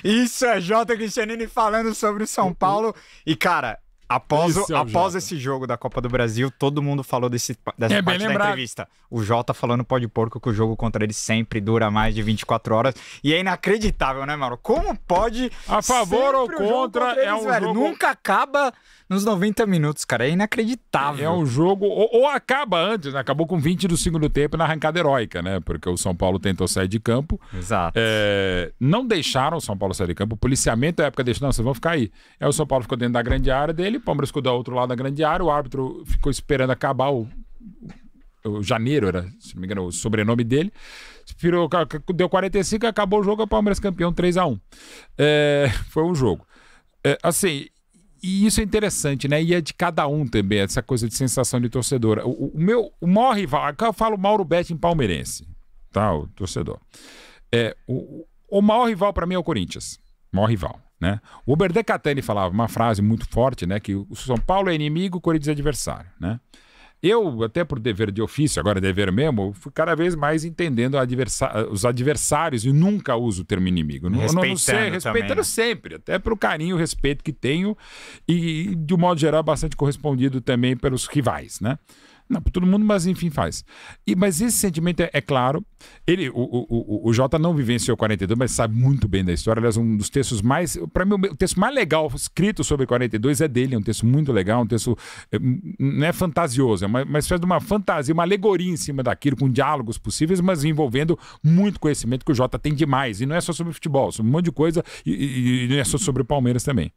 Isso é Jota Cristianini falando sobre o São Paulo. E, cara, após, o, é após esse jogo da Copa do Brasil, todo mundo falou desse, dessa é parte da entrevista. O Jota falando pode porco que o jogo contra ele sempre dura mais de 24 horas. E é inacreditável, né, Mauro? Como pode. A favor ou contra, contra é eles, é um velho? Jogo... Nunca acaba nos 90 minutos, cara. É inacreditável. É um jogo. Ou, ou acaba antes, né? Acabou com 20 do segundo tempo na arrancada heróica, né? Porque o São Paulo tentou sair de campo. Exato. É, não deixaram o São Paulo sair de campo. O policiamento, na época, deixou, não, vocês vão ficar aí. Aí o São Paulo ficou dentro da grande área dele, o Palmeiras ficou do outro lado da grande área, o árbitro ficou esperando acabar o. o Janeiro era, se não me engano, o sobrenome dele. Pirou, deu 45, acabou o jogo, o Palmeiras campeão 3 a 1 é, Foi um jogo. É, assim, e isso é interessante, né? E é de cada um também, essa coisa de sensação de torcedor. O, o meu o maior rival, eu falo Mauro Betting palmeirense, tá? O torcedor. É, o, o maior rival para mim é o Corinthians. O maior rival, né? O Oberdan Catani falava uma frase muito forte, né? Que o São Paulo é inimigo, o Corinthians é adversário, né? Eu, até por dever de ofício, agora é dever mesmo, fui cada vez mais entendendo os adversários e nunca uso o termo inimigo. Não, não sei, né? respeitando também. sempre, até pelo carinho e respeito que tenho e, de um modo geral, bastante correspondido também pelos rivais, né? Não, para todo mundo, mas enfim, faz. E, mas esse sentimento é, é claro. Ele, o, o, o, o Jota não vivenciou 42, mas sabe muito bem da história. Aliás, um dos textos mais. Para mim, o texto mais legal escrito sobre 42 é dele. É um texto muito legal, um texto. É, hum, hum, não é fantasioso, é uma, uma uma fantasia, uma alegoria em cima daquilo, com diálogos possíveis, mas envolvendo muito conhecimento que o Jota tem demais. E não é só sobre futebol, sobre um monte de coisa. E, e, e não é só sobre o Palmeiras também.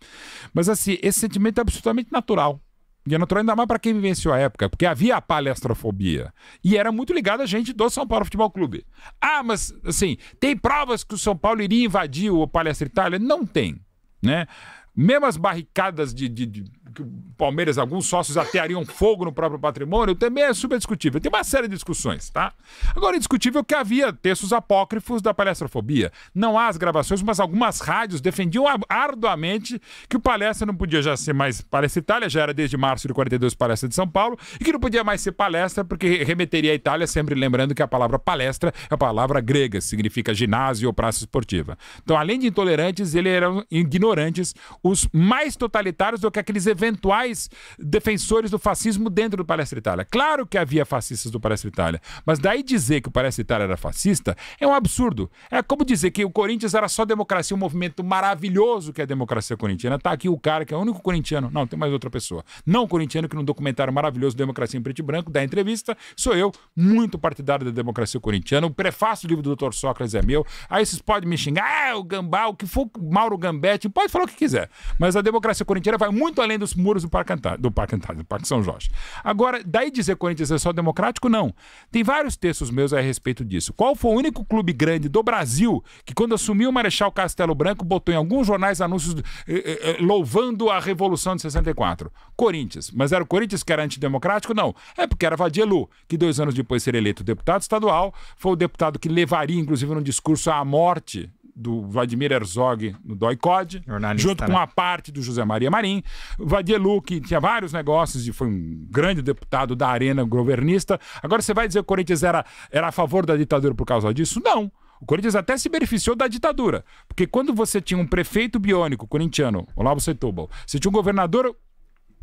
Mas, assim, esse sentimento é absolutamente natural. E é natural ainda mais para quem vivenciou a época, porque havia a palestrofobia. E era muito ligada a gente do São Paulo Futebol Clube. Ah, mas assim, tem provas que o São Paulo iria invadir o Palestra Itália? Não tem. Né? Mesmo as barricadas de, de, de que o Palmeiras, alguns sócios ateariam fogo no próprio patrimônio, também é super discutível. Tem uma série de discussões, tá? Agora, é discutível que havia textos apócrifos da palestrafobia. Não há as gravações, mas algumas rádios defendiam arduamente que o palestra não podia já ser mais palestra Itália, já era desde março de 42 palestra de São Paulo, e que não podia mais ser palestra porque remeteria à Itália, sempre lembrando que a palavra palestra é a palavra grega, significa ginásio ou praça esportiva. Então, além de intolerantes, ele eram ignorantes, os mais totalitários do que aqueles eventos eventuais defensores do fascismo dentro do Palestra Itália. Claro que havia fascistas do Palestra Itália, mas daí dizer que o Palestra Itália era fascista é um absurdo. É como dizer que o Corinthians era só democracia, um movimento maravilhoso que é a democracia corintiana. Tá aqui o cara que é o único corintiano. Não, tem mais outra pessoa. Não corintiano que num documentário maravilhoso Democracia em Preto e Branco, da entrevista, sou eu, muito partidário da democracia corintiana. O prefácio do livro do Dr. Sócrates é meu. Aí vocês podem me xingar, ah, o Gambá, o que for Mauro Gambetti, pode falar o que quiser. Mas a democracia corintiana vai muito além do os muros do Parque Antártico, do Parque Antártico, do Parque São Jorge. Agora, daí dizer Corinthians é só democrático, não. Tem vários textos meus a respeito disso. Qual foi o único clube grande do Brasil que, quando assumiu o Marechal Castelo Branco, botou em alguns jornais anúncios eh, eh, eh louvando a Revolução de 64? Corinthians. Mas era o Corinthians que era antidemocrático? Não. É porque era Vadielu, que dois anos depois ser eleito deputado estadual, foi o deputado que levaria, inclusive, num discurso à morte do Vladimir Herzog no DOI-COD, junto né? com a parte do José Maria Marim. Vadielu, que tinha vários negócios e foi um grande deputado da arena governista. Agora você vai dizer que o Corinthians era, era a favor da ditadura por causa disso? Não. O Corinthians até se beneficiou da ditadura, porque quando você tinha um prefeito biônico corintiano, Olavo Setúbal, você tinha um governador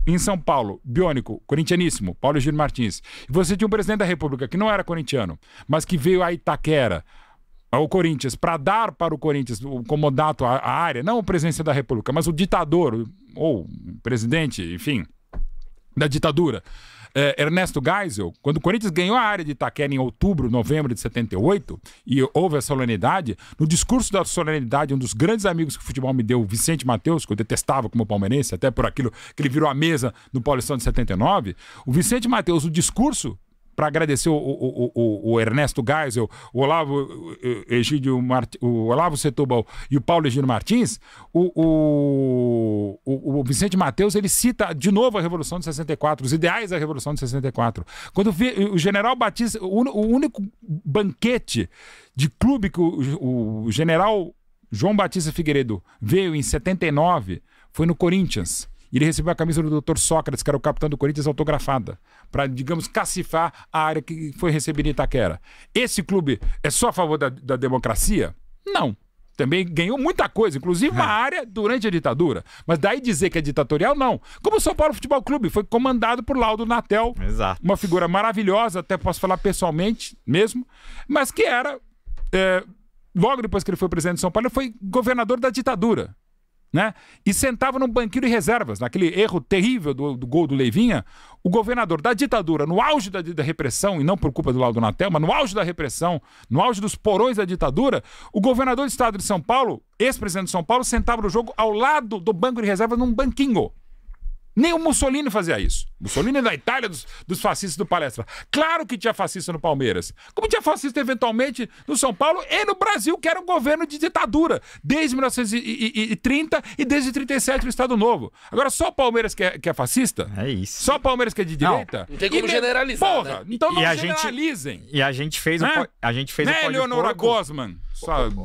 em São Paulo, biônico, corintianíssimo, Paulo Gil Martins, e você tinha um presidente da República que não era corintiano, mas que veio a Itaquera, o Corinthians, para dar para o Corinthians o comodato, a, a área, não a presença da República, mas o ditador, ou presidente, enfim, da ditadura. É, Ernesto Geisel, quando o Corinthians ganhou a área de Itaquera em outubro, novembro de 78, e houve a solenidade, no discurso da solenidade, um dos grandes amigos que o futebol me deu, Vicente Mateus, que eu detestava como palmeirense, até por aquilo que ele virou a mesa no Paulistão de 79, o Vicente Mateus, o discurso para agradecer o, o, o, o, Ernesto Geisel, o Olavo Egídio Mart... o Olavo Setúbal e o Paulo Egídio Martins, o, o, Vicente Mateus ele cita de novo a Revolução de 64, os ideais da Revolução de 64. Quando o General Batista, o, único banquete de clube que o, o General João Batista Figueiredo veio em 79 foi no Corinthians. Ele recebeu a camisa do Dr. Sócrates, que era o capitão do Corinthians, autografada para, digamos, cacifar a área que foi recebida em Itaquera. Esse clube é só a favor da, da democracia? Não também ganhou muita coisa, inclusive uma é. área durante a ditadura. Mas daí dizer que é ditatorial, não. Como o São Paulo Futebol Clube foi comandado por Laudo Natel, Exato. uma figura maravilhosa, até posso falar pessoalmente mesmo, mas que era. É, logo depois que ele foi presidente de São Paulo, ele foi governador da ditadura né? E sentava num banquinho de reservas, naquele erro terrível do, do gol do Leivinha, o governador da ditadura, no auge da, da repressão, e não por culpa do Laudo Natel, mas no auge da repressão, no auge dos porões da ditadura, o governador do estado de São Paulo, ex-presidente de São Paulo, sentava no jogo ao lado do banco de reservas num banquinho. Nem o Mussolini fazia isso. Mussolini é da Itália, dos, dos, fascistas do palestra. Claro que tinha fascista no Palmeiras. Como tinha fascista, eventualmente, no São Paulo e no Brasil, que era um governo de ditadura, desde 1930 e desde 37 no Estado Novo. Agora, só o Palmeiras que é, que é fascista? É isso. Só o Palmeiras que é de direita? Não, não tem como e, generalizar. Porra, né? então não e a generalizem. Gente, e a gente fez né? um. A gente fez né, um. Eleonora Gosman? Sabe?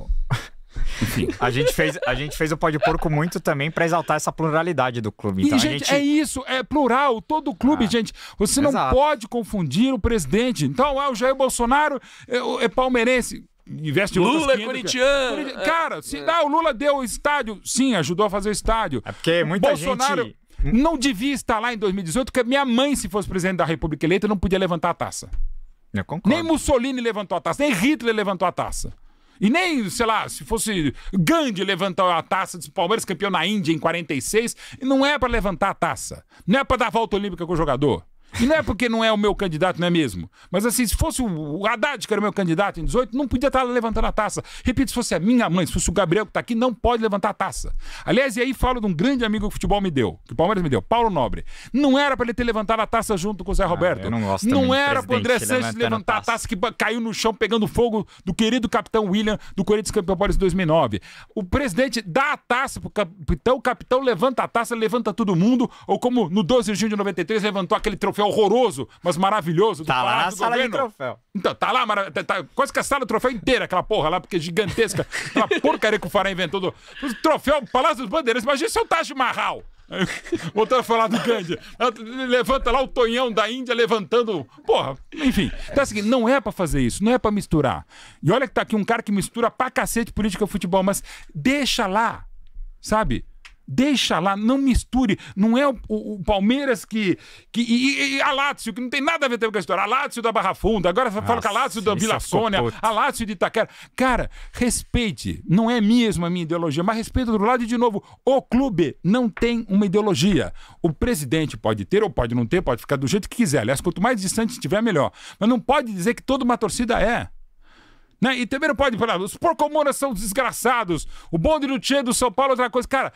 Enfim, a gente fez, a gente fez o de Porco muito também para exaltar essa pluralidade do clube. Então, e, gente, gente, é isso, é plural, todo clube, ah, gente. Você exato. não pode confundir o presidente. Então, é o Jair Bolsonaro, é, é palmeirense. Investe Lula é corintiano. Que... É, Cara, se, é. Ah, o Lula deu o estádio. Sim, ajudou a fazer o estádio. É porque muita Bolsonaro... gente não devia estar lá em 2018, porque minha mãe, se fosse presidente da República eleita, não podia levantar a taça. Nem Mussolini levantou a taça, nem Hitler levantou a taça. E nem, sei lá, se fosse Gandhi levantar a taça de Palmeiras campeão na Índia em 46, não é para levantar a taça. Não é para dar a volta olímpica com o jogador. E não é porque não é o meu candidato, não é mesmo? Mas assim, se fosse o Haddad, que era meu candidato em 18, não podia estar levantando a taça. Repito, se fosse a minha mãe, se fosse o Gabriel que está aqui, não pode levantar a taça. Aliás, e aí falo de um grande amigo que o futebol me deu, que o Palmeiras me deu, Paulo Nobre. Não era para ele ter levantado a taça junto com o Zé ah, Roberto. Ah, não, gosto não era para o André Sanches levantar a taça. a taça que caiu no chão pegando fogo do querido capitão William do Corinthians Campeão Paulista 2009. O presidente dá a taça o capitão, o capitão levanta a taça, levanta todo mundo, ou como no 12 de junho de 93 levantou aquele troféu é horroroso, mas maravilhoso. Tá lá na sala governo. de troféu. Então, tá lá, tá, tá, quase que a sala do troféu inteira, aquela porra lá, porque é gigantesca. aquela porcaria que o Fará inventou. Do... O troféu Palácio dos bandeiras Imagina se eu de Marral Voltando a falar do Gandhi. Levanta lá o Tonhão da Índia levantando. Porra, enfim. Então, assim, não é para fazer isso, não é para misturar. E olha que tá aqui um cara que mistura pra cacete política e futebol, mas deixa lá, sabe? Deixa lá, não misture. Não é o, o, o Palmeiras que. que e, e, a Lácio, que não tem nada a ver com a história. A Lácio da Barra Funda, agora você fala com ah, a Lácio da Vila Sônia, a Lácio de Itaquera. Cara, respeite. Não é mesmo a minha ideologia, mas respeito do lado. E, de novo, o clube não tem uma ideologia. O presidente pode ter ou pode não ter, pode ficar do jeito que quiser. Aliás, quanto mais distante estiver, melhor. Mas não pode dizer que toda uma torcida é. Né? E também não pode falar, os porcomoras são desgraçados, o bonde do Tchê do São Paulo é outra coisa. Cara,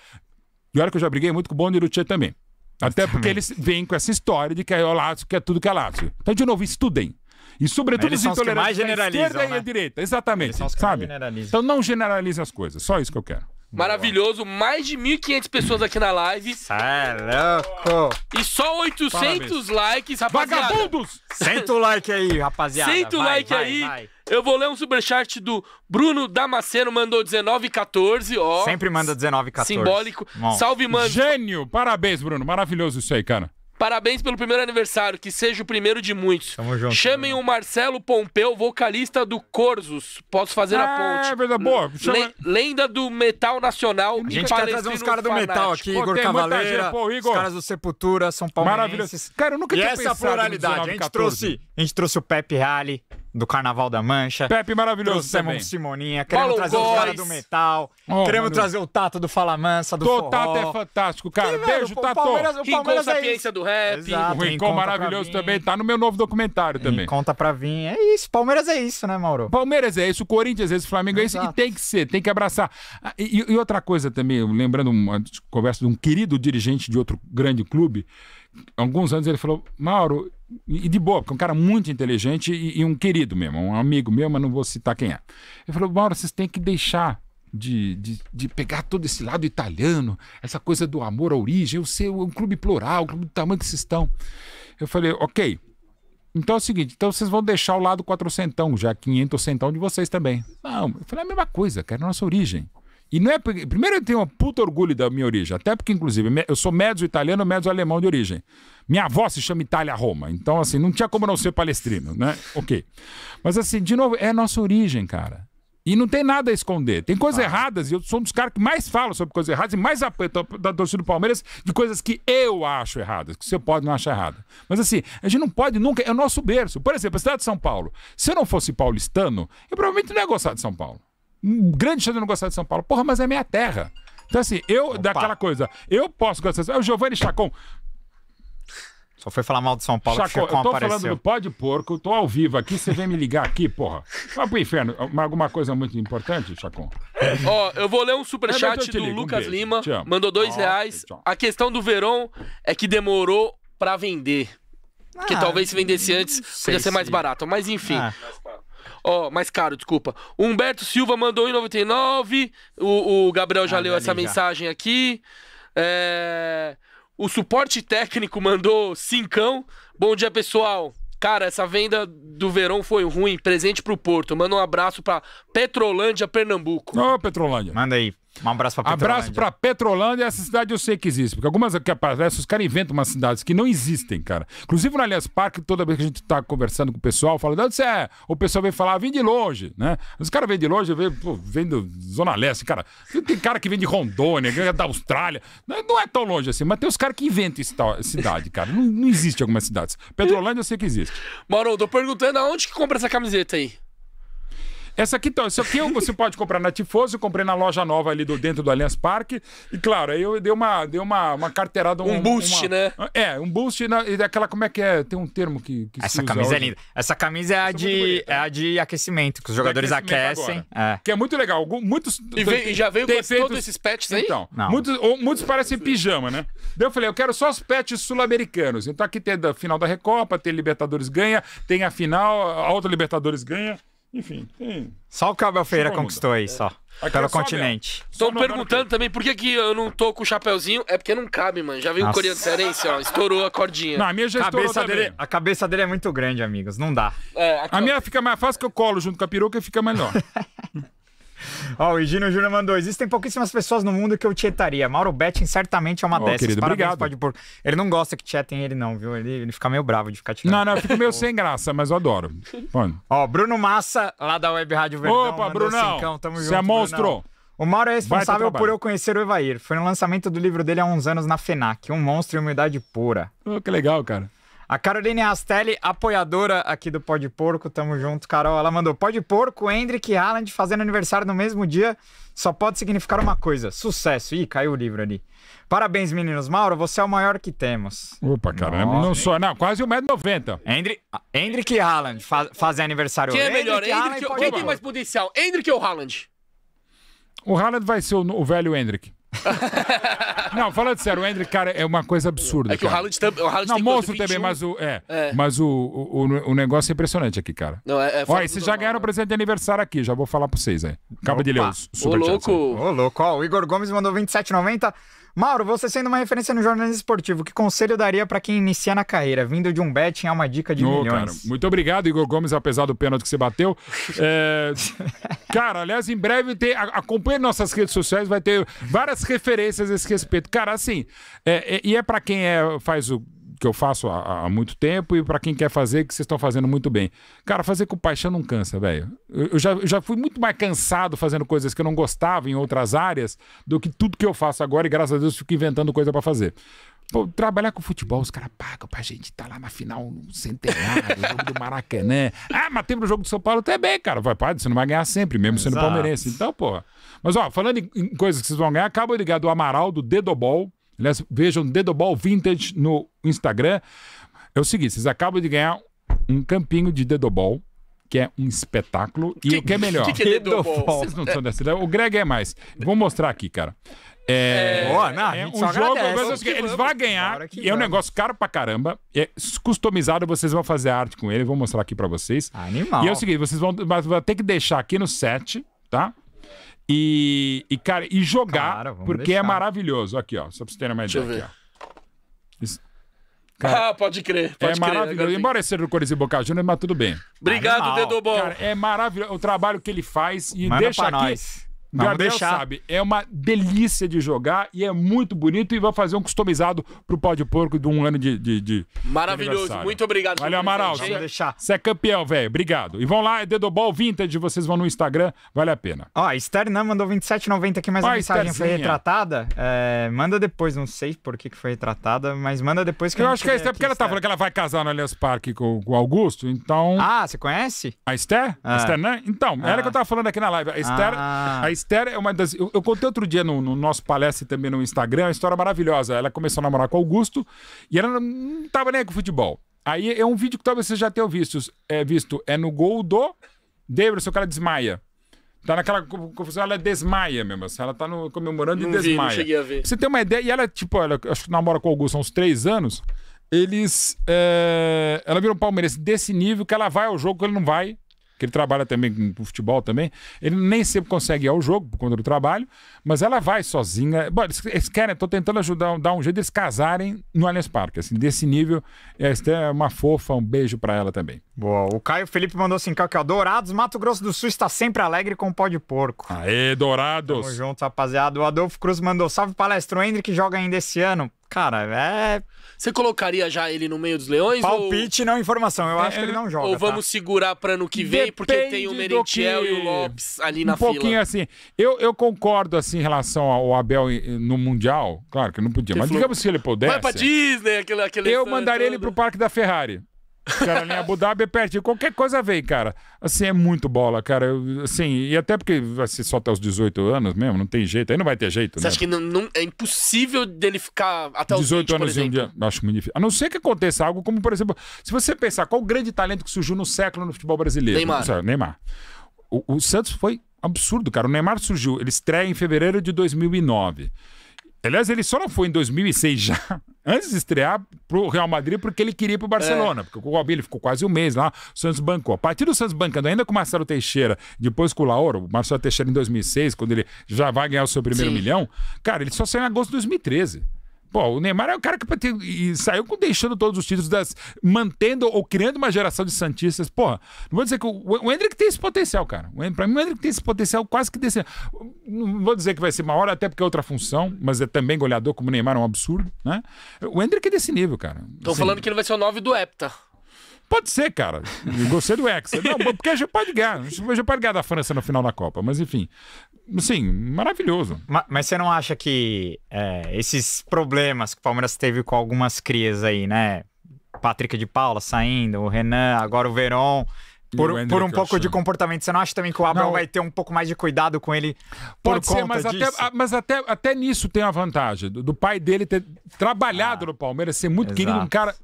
e olha que eu já briguei muito com o Boni e o Tchê também. Até eu porque também. eles vêm com essa história de que é o Lazio, que é tudo que é Lazio. Então, de novo, estudem. E sobretudo os intolerantes mais da esquerda né? e a direita. Exatamente, sabe? Então não generalize as coisas. Só isso que eu quero. Maravilhoso, mais de 1.500 pessoas aqui na live. é louco! E só 800 Parabéns. likes, rapaziada. Vagabundos! Senta o like aí, rapaziada. Senta o vai, like vai, aí. Vai. Eu vou ler um superchat do Bruno Damasceno, mandou 1914, ó. Sempre manda 1914. Simbólico. Bom. Salve, mano. Gênio! Parabéns, Bruno. Maravilhoso isso aí, cara. Parabéns pelo primeiro aniversário, que seja o primeiro de muitos. Tamo junto. Chamem o Marcelo Pompeu, vocalista do Corzos. Posso fazer a é ponte. É, verdade, boa. Chama... Le lenda do metal nacional. A gente quer trazer uns caras do metal aqui, Pô, Igor Cavaleira, Pô, Igor. os caras do Sepultura, São Paulo. Maravilhoso. Cara, eu nunca e tinha essa pluralidade. 19, a gente trouxe, a gente trouxe o Pepe Rally, do Carnaval da Mancha. Pepe maravilhoso Trouxemos também. Simoninha, queremos Paulo trazer os caras do metal, oh, queremos trazer o Tato do Fala Mansa, do Tô, forró. Tato é fantástico, cara. beijo Beijo, o Tato. Palmeiras, o Rincon Palmeiras é Sapiência é do Rap. Exato, o Rincon tá maravilhoso também, tá no meu novo documentário também. E tá conta pra vir, é isso. Palmeiras é isso, né, Mauro? Palmeiras é isso, Corinthians é isso, Flamengo é isso, Exato. e tem que ser, tem que abraçar. Ah, e, e outra coisa também, lembrando uma conversa de um querido dirigente de outro grande clube, alguns anos ele falou, Mauro, e de boa, porque é um cara muito inteligente e, e, um querido mesmo, um amigo meu, mas não vou citar quem é. Ele falou: Mauro, vocês têm que deixar de, de, de, pegar todo esse lado italiano, essa coisa do amor à origem, o seu um clube plural, o clube do tamanho que vocês estão. Eu falei, ok. Então é o seguinte, então vocês vão deixar o lado quatrocentão, já quinhentocentão de vocês também. Não, eu falei é a mesma coisa, cara, a nossa origem. E não é porque, primeiro eu tenho um puta orgulho da minha origem, até porque inclusive eu sou médio italiano, médio alemão de origem. Minha avó se chama Itália Roma. Então, assim, não tinha como não ser palestrino, né? Ok. Mas, assim, de novo, é a nossa origem, cara. E não tem nada a esconder. Tem coisas ah. erradas, e eu sou um dos caras que mais falo sobre coisas erradas e mais apoio da torcida do Palmeiras de coisas que eu acho erradas, que você pode não achar errada. Mas assim, a gente não pode nunca, é o nosso berço. Por exemplo, a cidade de São Paulo. Se eu não fosse paulistano, eu provavelmente não ia gostar de São Paulo. Um grande chance de não gostar de São Paulo. Porra, mas é minha terra. Então, assim, eu, Opa. daquela coisa, eu posso gostar. É o Giovanni Chacon, só foi falar mal de São Paulo Chaco, que Chacon eu tô falando do pó de porco, tô ao vivo aqui, você vem me ligar aqui, porra. Vai pro inferno. Alguma coisa muito importante, Chacon? Ó, oh, eu vou ler um superchat é, do ligo, Lucas um Lima. Mandou dois oh, reais. A questão do Verão é que demorou para vender. Ah, que talvez se vendesse antes, podia ser mais se... barato. Mas enfim. Ah. Ó, oh, mais caro, desculpa. O Humberto Silva mandou 1,99. O, o Gabriel já ah, leu essa mensagem aqui. É... O suporte técnico mandou cincão. Bom dia, pessoal. Cara, essa venda do verão foi ruim. Presente pro Porto. Manda um abraço pra Petrolândia, Pernambuco. Ô, Petrolândia. Manda aí. Um abraço pra Petrolândia. Abraço pra Petrolândia. Essa cidade eu sei que existe. Porque algumas que é aparecem, os caras inventam umas cidades que não existem, cara. Inclusive no Allianz Parque, toda vez que a gente tá conversando com o pessoal, fala, onde você é? O pessoal vem falar, ah, vim de longe, né? Os caras vêm de longe, vêm, pô, do Zona Leste, cara. Tem cara que vem de Rondônia, que é da Austrália. Não é, é tão longe assim, mas tem os caras que inventam cidade, cara. Não, não existe algumas cidades. Petrolândia eu sei que existe. Mauro, tô perguntando aonde que compra essa camiseta aí? Essa aqui, então, isso aqui você pode comprar na Tifoso, eu comprei na loja nova ali do, dentro do Allianz Parque. E claro, aí eu dei uma, dei uma, uma carteirada. Um, um boost, uma, né? É, um boost na, e daquela, como é que é? Tem um termo que. que Essa camisa é linda. Essa camisa é a, é de, é a de aquecimento, que os jogadores aquecem. É. Que é muito legal. Muitos. E já veio com feitos... todos esses patches aí? Então, Não. muitos, muitos parecem pijama, né? Daí eu falei, eu quero só os patches sul-americanos. Então aqui tem a final da Recopa, tem Libertadores ganha, tem a final, a outra Libertadores ganha. Enfim, Só o Cabo Feira conquistou aí, só. É. Aqui é pelo é só continente. Estão perguntando também por que, que eu não tô com o chapéuzinho. É porque não cabe, mano. Já veio o coreano cearense, ó. Estourou a cordinha. Não, a minha já cabeça estourou dele, A cabeça dele é muito grande, amigos. Não dá. É, a, minha fica mais fácil que eu colo junto com a peruca e fica melhor. Ó, o Higino Júnior mandou: existem pouquíssimas pessoas no mundo que eu tietaria. Mauro Betting certamente é uma oh, dessas. Querido, Parabéns, obrigado. Pode Ele não gosta que tietem ele, não, viu? Ele, ele fica meio bravo de ficar tietando. Não, não, eu fico meio sem graça, mas eu adoro. Mano. Ó, Bruno Massa, lá da Web Rádio Verdão. Opa, Brunão! Cincão, tamo junto, é monstro! Brunão. O Mauro é responsável por eu conhecer o Evair. Foi no lançamento do livro dele há uns anos na FENAC, Um Monstro e Humildade Pura. Oh, que legal, cara. A Caroline Rastelli, apoiadora aqui do Pode Porco, tamo junto, Carol. Ela mandou: Pode Porco, Hendrick e Haaland fazendo aniversário no mesmo dia só pode significar uma coisa: sucesso. Ih, caiu o livro ali. Parabéns, meninos. Mauro, você é o maior que temos. Opa, caramba, Nossa, não sou, não, quase 1,90m. Hendrick, ah, Hendrick e Haaland faz, fazem aniversário Quem é melhor, Hendrick, Hendrick, Hendrick Quem tem mais potencial, Hendrick ou Haaland? O Haaland vai ser o, o velho Hendrick. não, falando sério, o Hendrick, cara, é uma coisa absurda. É que cara. o Haaland, também, o Haaland Não, tem monstro também, mas o. É, é. Mas o, o, o, negócio é impressionante aqui, cara. Não, é, é Olha, vocês já ganharam né? o presente de aniversário aqui, já vou falar pra vocês aí. É. Acaba de ler os super Ô, louco! Ô, louco, ó, o Igor Gomes mandou 27,90. Mauro, você sendo uma referência no jornalismo esportivo, que conselho daria para quem inicia na carreira, vindo de um betting é uma dica de oh, milhões? Cara, muito obrigado, Igor Gomes, apesar do pênalti que você bateu. É... cara, aliás, em breve tem... acompanhe nossas redes sociais, vai ter várias referências a esse respeito. Cara, assim, é... é e é para quem é, faz o que eu faço há, há muito tempo e para quem quer fazer, que vocês estão fazendo muito bem. Cara, fazer com paixão não cansa, velho. Eu, eu, já, eu já fui muito mais cansado fazendo coisas que eu não gostava em outras áreas do que tudo que eu faço agora e graças a Deus fico inventando coisa para fazer. Pô, trabalhar com futebol, os caras pagam pra gente estar tá lá na final no centenário, jogo do Maracanã. Ah, mas para o jogo do São Paulo também, cara. Vai, pá, você não vai ganhar sempre, mesmo Exato. sendo palmeirense. Então, pô. Mas, ó, falando em, coisas que vocês vão ganhar, acaba de ligar do Amaral, do Dedobol. Aliás, vejam Dedobol Vintage no Instagram. É o seguinte, vocês acabam de ganhar um campinho de Dedobol, que é um espetáculo. Que, e o que é melhor? Que, que é Dedobol? Vocês não são dessa ideia. O Greg é mais. Vou mostrar aqui, cara. É, oh, não, é, é, é um jogo, agradece, que eles vão ganhar. É um negócio caro pra caramba. É customizado, vocês vão fazer arte com ele. Vou mostrar aqui pra vocês. Animal. E é o seguinte: vocês vão, vão ter que deixar aqui no set, tá? E, e cara, e jogar, Cara, vamos porque é maravilhoso. Aqui, ó, só pra vocês terem uma ideia. Deixa eu ver. aqui, ó. Cara, ah, pode crer. Pode é crer. maravilhoso. Agora Embora seja do Corinthians e Boca Juniors, mas tudo bem. Obrigado, Animal. é maravilhoso o trabalho que ele faz e Manda deixa aqui. nós. Não, Gabriel sabe, é uma delícia de jogar e é muito bonito e vai fazer um customizado pro pau de porco de um ano de. de, de Maravilhoso, muito obrigado. Valeu, Amaral. Vamos deixar. Você é campeão, velho. Obrigado. E vão lá, é Dedobol Vintage, vocês vão no Instagram, vale a pena. Ó, a Esther né, mandou 27,90 aqui, mas Ó, a mensagem Estherzinha. foi retratada. É, manda depois, não sei por que, que foi retratada, mas manda depois que Eu acho que é a Esther, porque ela tá falando que ela vai casar no Allianz Parque com o Augusto, então. Ah, você conhece? A Esther? Ah. A Esther, né? Então, ah. era que eu tava falando aqui na live. A Esther. Ah. A Esther é uma das. Eu, eu contei outro dia no, no, nosso palestra e também no Instagram, é uma história maravilhosa. Ela começou a namorar com o Augusto e ela não tava nem com futebol. Aí é um vídeo que talvez você já tenha visto. É, visto. é no gol do Davidson, o cara desmaia. Tá naquela confusão, ela desmaia mesmo. Assim. ela tá no, comemorando não e desmaia. Vi, não a ver. Você tem uma ideia, e ela, tipo, ela, acho que namora com o Augusto há uns três anos. Eles. É, ela virou um palmeirense desse nível que ela vai ao jogo, que ele não vai que ele trabalha também com futebol também. Ele nem sempre consegue ir ao jogo por conta do trabalho, mas ela vai sozinha. Bom, eles, querem, estou tentando ajudar, dar um jeito de eles casarem no Allianz Parque, assim, desse nível. Esta é, é uma fofa, um beijo para ela também. Boa. O Caio Felipe mandou assim, que é Dourados, Mato Grosso do Sul está sempre alegre com pó de porco. Aê, Dourados! Tamo junto, rapaziada. O Adolfo Cruz mandou, salve palestra, o Hendrick joga ainda esse ano. Cara, é... Você colocaria já ele no meio dos leões? Palpite, ou... não informação. Eu é, acho que ele é, não joga. Ou tá? vamos tá? segurar para ano que vem, Depende porque tem o Merentiel que... e o Lopes ali na fila. Um pouquinho assim. Eu, eu concordo assim em relação ao Abel no Mundial. Claro que não podia, mas falou... digamos se ele pudesse. Vai pra Disney, aquele. aquele eu mandaria todo. ele pro parque da Ferrari. Cara, ali em Abu Dhabi é pertinho. Qualquer coisa vem, cara. Assim, é muito bola, cara. Eu, assim, e até porque assim, só até os 18 anos mesmo, não tem jeito. Aí não vai ter jeito, Você né? acha que não, não, é impossível dele ficar até os 18 20, anos por exemplo? Um dia, acho muito difícil. A não ser que aconteça algo como, por exemplo, se você pensar qual o grande talento que surgiu no século no futebol brasileiro. Neymar. Neymar. O, o Santos foi absurdo, cara. O Neymar surgiu, ele estreia em fevereiro de 2009. Aliás, ele só não foi em 2006 já, antes de estrear pro Real Madrid porque ele queria ir pro Barcelona, é. porque o Albi ele ficou quase um mês lá, o Santos bancou. A partir do Santos bancando, ainda com o Marcelo Teixeira, depois com o Lauro, o Marcelo Teixeira em 2006, quando ele já vai ganhar o seu primeiro Sim. milhão, cara, ele só saiu em agosto de 2013. Pô, o Neymar é o cara que e saiu com, deixando todos os títulos, das, mantendo ou criando uma geração de Santistas. Pô, não vou dizer que o, o Hendrick tem esse potencial, cara. O, pra mim, o Hendrick tem esse potencial quase que desse. Não vou dizer que vai ser maior, até porque é outra função, mas é também goleador, como o Neymar é um absurdo, né? O Hendrick é desse nível, cara. Estão assim, falando que ele vai ser o 9 do Hepta. Pode ser, cara. gostei do Hexa. Não, porque a gente pode ganhar. A gente pode ganhar da França no final da Copa. Mas, enfim sim maravilhoso. Mas, mas, você não acha que é, esses problemas que o Palmeiras teve com algumas crias aí, né? Patrick de Paula saindo, o Renan, agora o Verón por, por, um pouco de comportamento. Você não acha também que o Abel não. vai ter um pouco mais de cuidado com ele Pode ser, mas, até, mas até, até, nisso tem a vantagem do, do pai dele ter trabalhado ah, no Palmeiras, ser muito exato. querido, um cara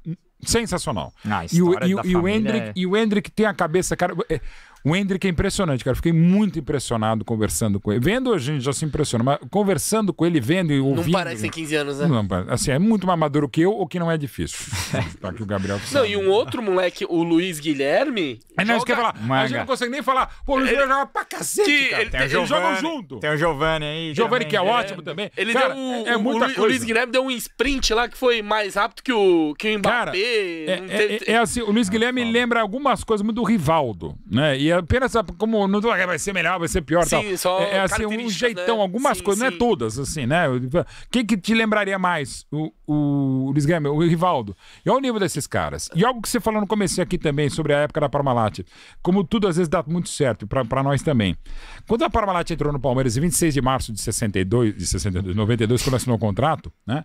sensacional. Ah, e, o, e, e, o Hendrick, e o Hendrick é. tem a cabeça, cara... É, o Hendrick é impressionante, cara. Fiquei muito impressionado conversando com ele. Vendo a gente já se impressiona, mas conversando com ele, vendo e ouvindo. Não parece 15 anos, né? Não, assim, é muito mais maduro que eu, o que não é difícil. tá aqui o Gabriel. Não, e um outro moleque, o Luiz Guilherme. É, não, joga... quer falar. A gente não consegue nem falar. Pô, o Luiz Guilherme é... joga pra cacete. Que cara. Ele, tem eles jogam junto. Tem o Giovanni aí. Giovanni, que é, é ótimo é, também. Ele cara, deu. É, é muita o, coisa. o Luiz Guilherme deu um sprint lá que foi mais rápido que o, que o Mbappé. Cara, é, é, teve... é, assim, o Luiz ah, Guilherme ah, lembra algumas coisas muito do Rivaldo, né? E apenas como não é, vai ser melhor, vai ser pior. Sim, tal. É, é assim, um jeitão, né? algumas sim, coisas, sim. não é todas, assim, né? Quem que te lembraria mais? O, o Luiz Gamer, o Rivaldo. E olha o nível desses caras. E algo que você falou no começo aqui também, sobre a época da Parmalat. Como tudo às vezes dá muito certo, para nós também. Quando a Parmalat entrou no Palmeiras em 26 de março de 62, de 62, 92, quando assinou o contrato, né?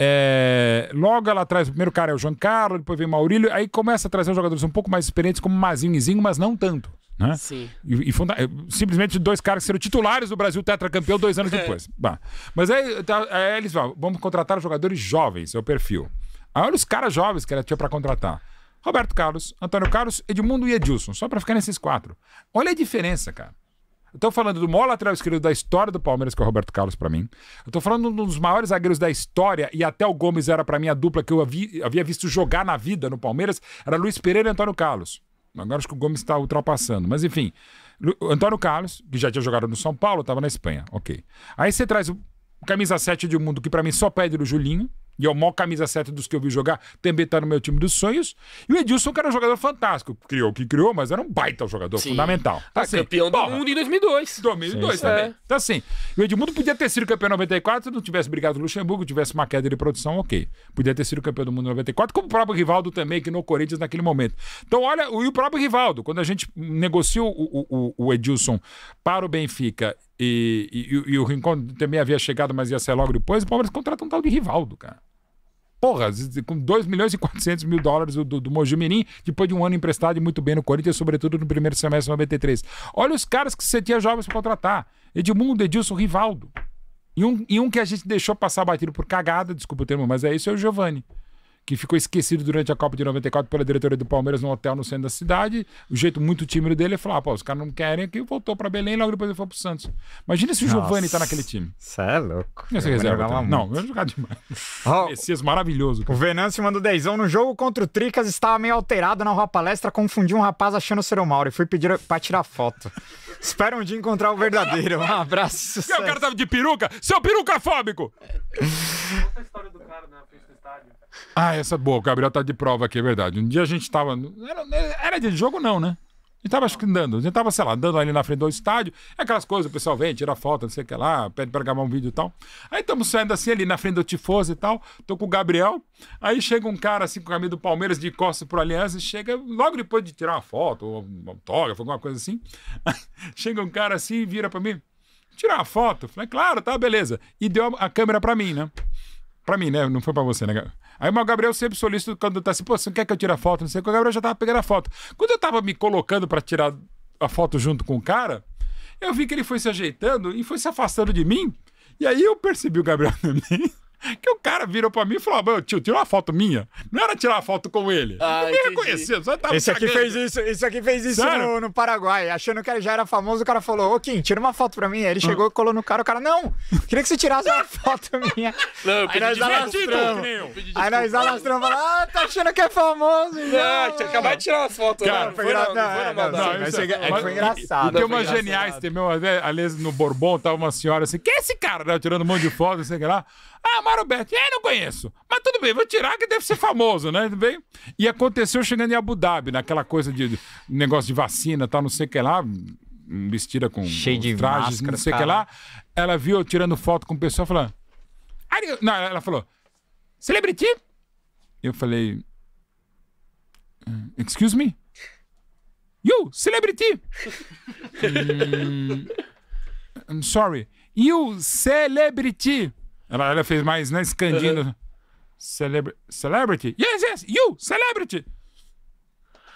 É, logo ela traz, o primeiro cara é o João Carlos, depois vem o Maurílio, aí começa a trazer jogadores um pouco mais experientes, como Mazinho e Zinho, mas não tanto. Né? Sim. E, e funda... É, simplesmente dois caras que serão titulares do Brasil tetracampeão dois anos é. depois. bah. Mas aí, tá, aí eles vão, vamos contratar jogadores jovens, é o perfil. Aí ah, olha os caras jovens que ela tinha para contratar. Roberto Carlos, Antônio Carlos, Edmundo e Edilson, só para ficar nesses quatro. Olha a diferença, cara. Eu tô falando do maior lateral esquerdo da história do Palmeiras, que é o Roberto Carlos, para mim. Eu tô falando de um dos maiores zagueiros da história, e até o Gomes era para mim a dupla que eu havia, havia visto jogar na vida no Palmeiras, era Luiz Pereira e Antônio Carlos. Agora acho que o Gomes está ultrapassando. Mas enfim, Antônio Carlos, que já tinha jogado no São Paulo, estava na Espanha. Ok. Aí você traz o camisa 7 de mundo, que para mim só pede o Julinho e é o maior camisa 7 dos que eu vi jogar, também está no meu time dos sonhos. E o Edilson, que era um jogador fantástico, criou o que criou, mas era um baita jogador, Sim. fundamental. Tá, tá assim, campeão porra, do mundo em 2002. 2002 Sim, tá É. Então, assim, o Edmundo podia ter sido campeão em 94 se não tivesse brigado o Luxemburgo, tivesse uma queda de produção, ok. Podia ter sido campeão do mundo em 94, como o próprio Rivaldo também, que no Corinthians naquele momento. Então, olha, e o próprio Rivaldo, quando a gente negociou o, o, o Edilson para o Benfica e, e, e, o Rincon também havia chegado, mas ia ser logo depois. O Palmeiras contrata um tal de Rivaldo, cara. Porra, com 2 milhões e 400 mil dólares do, do, do Mirim, depois de um ano emprestado e muito bem no Corinthians, sobretudo no primeiro semestre de 93. Olha os caras que você tinha jovens para contratar. Edmundo, Edilson, Rivaldo. E um, e um que a gente deixou passar batido por cagada, desculpa o termo, mas é isso, é o Giovani que ficou esquecido durante a Copa de 94 pela diretoria do Palmeiras num hotel no centro da cidade. O jeito muito tímido dele é falar: pô, os caras não querem aqui, voltou para Belém logo depois ele foi pro Santos. Imagina se o Giovanni tá naquele time. Cê é louco. Tá- não, eu jogar demais. Oh, Messias é maravilhoso. Cara. O Venâncio mandou dezão no jogo contra o Tricas, estava meio alterado na rua palestra, confundi um rapaz achando ser o Mauro e fui pedir pra tirar foto. Espero um dia encontrar o verdadeiro. Um abraço. Sucesso. Meu cara tava de peruca? Seu peruca fóbico! Conta a história do cara né, na frente do estádio. Ah, essa é boa. O Gabriel tá de prova aqui, é verdade. Um dia a gente tava. Era, era dia de jogo, não, né? A gente tava acho que andando. A gente tava, sei lá, andando ali na frente do estádio. É aquelas coisas, o pessoal vem, tira foto, não sei o que lá, pede pra gravar um vídeo e tal. Aí estamos saindo assim ali na frente do Tifoso e tal. Tô com o Gabriel. Aí chega um cara assim com o caminho do Palmeiras de costas pro Aliança. e Chega, logo depois de tirar uma foto, ou um autógrafo, alguma coisa assim. chega um cara assim e vira pra mim. Tirar uma foto. Falei, claro, tá, beleza. E deu a câmera pra mim, né? Pra mim, né? Não foi pra você, né, Gabriel? Aí o Gabriel sempre solicita quando tá assim, pô, você quer que eu tire a foto? Não sei o que. O Gabriel já tava pegando a foto. Quando eu tava me colocando para tirar a foto junto com o cara, eu vi que ele foi se ajeitando e foi se afastando de mim. E aí eu percebi o Gabriel também. Que o cara virou pra mim e falou: ah, tio, tirou uma foto minha. Não era tirar uma foto com ele. Ah, eu nem reconhecendo, só tava Esse aqui fez isso, esse aqui fez isso no, no, Paraguai. Achando que ele já era famoso, o cara falou: Ô, Kim, tira uma foto pra mim. Aí ele ah. chegou, e colou no cara, o cara, não, queria que você tirasse uma foto minha. Não, Aí nós alastramos. Aí nós alastramos ah, tá achando que é famoso. É, não, tinha acabado de tirar uma foto. Cara, foi engraçado. Foi engraçado. Tem umas geniais né, tem às vezes no Bourbon tava tá uma senhora assim: quem é esse cara? Né, tirando um monte de foto, sei lá. Ah, Amaro Beck. É, não conheço. Mas tudo bem, vou tirar que deve ser famoso, né? Tudo bem? E aconteceu chegando em Abu Dhabi, naquela coisa de, de negócio de vacina, tal, não sei o que lá vestida com Cheio de trajes, máscara, não sei o que lá. Ela viu eu tirando foto com o pessoal falando. Não, ela falou, celebrity? Eu falei, ah, excuse me? You, celebrity? hum, I'm sorry. You, celebrity? Ela, ela fez mais, né? Escandindo. Uhum. celebrity? Yes, yes, you, celebrity!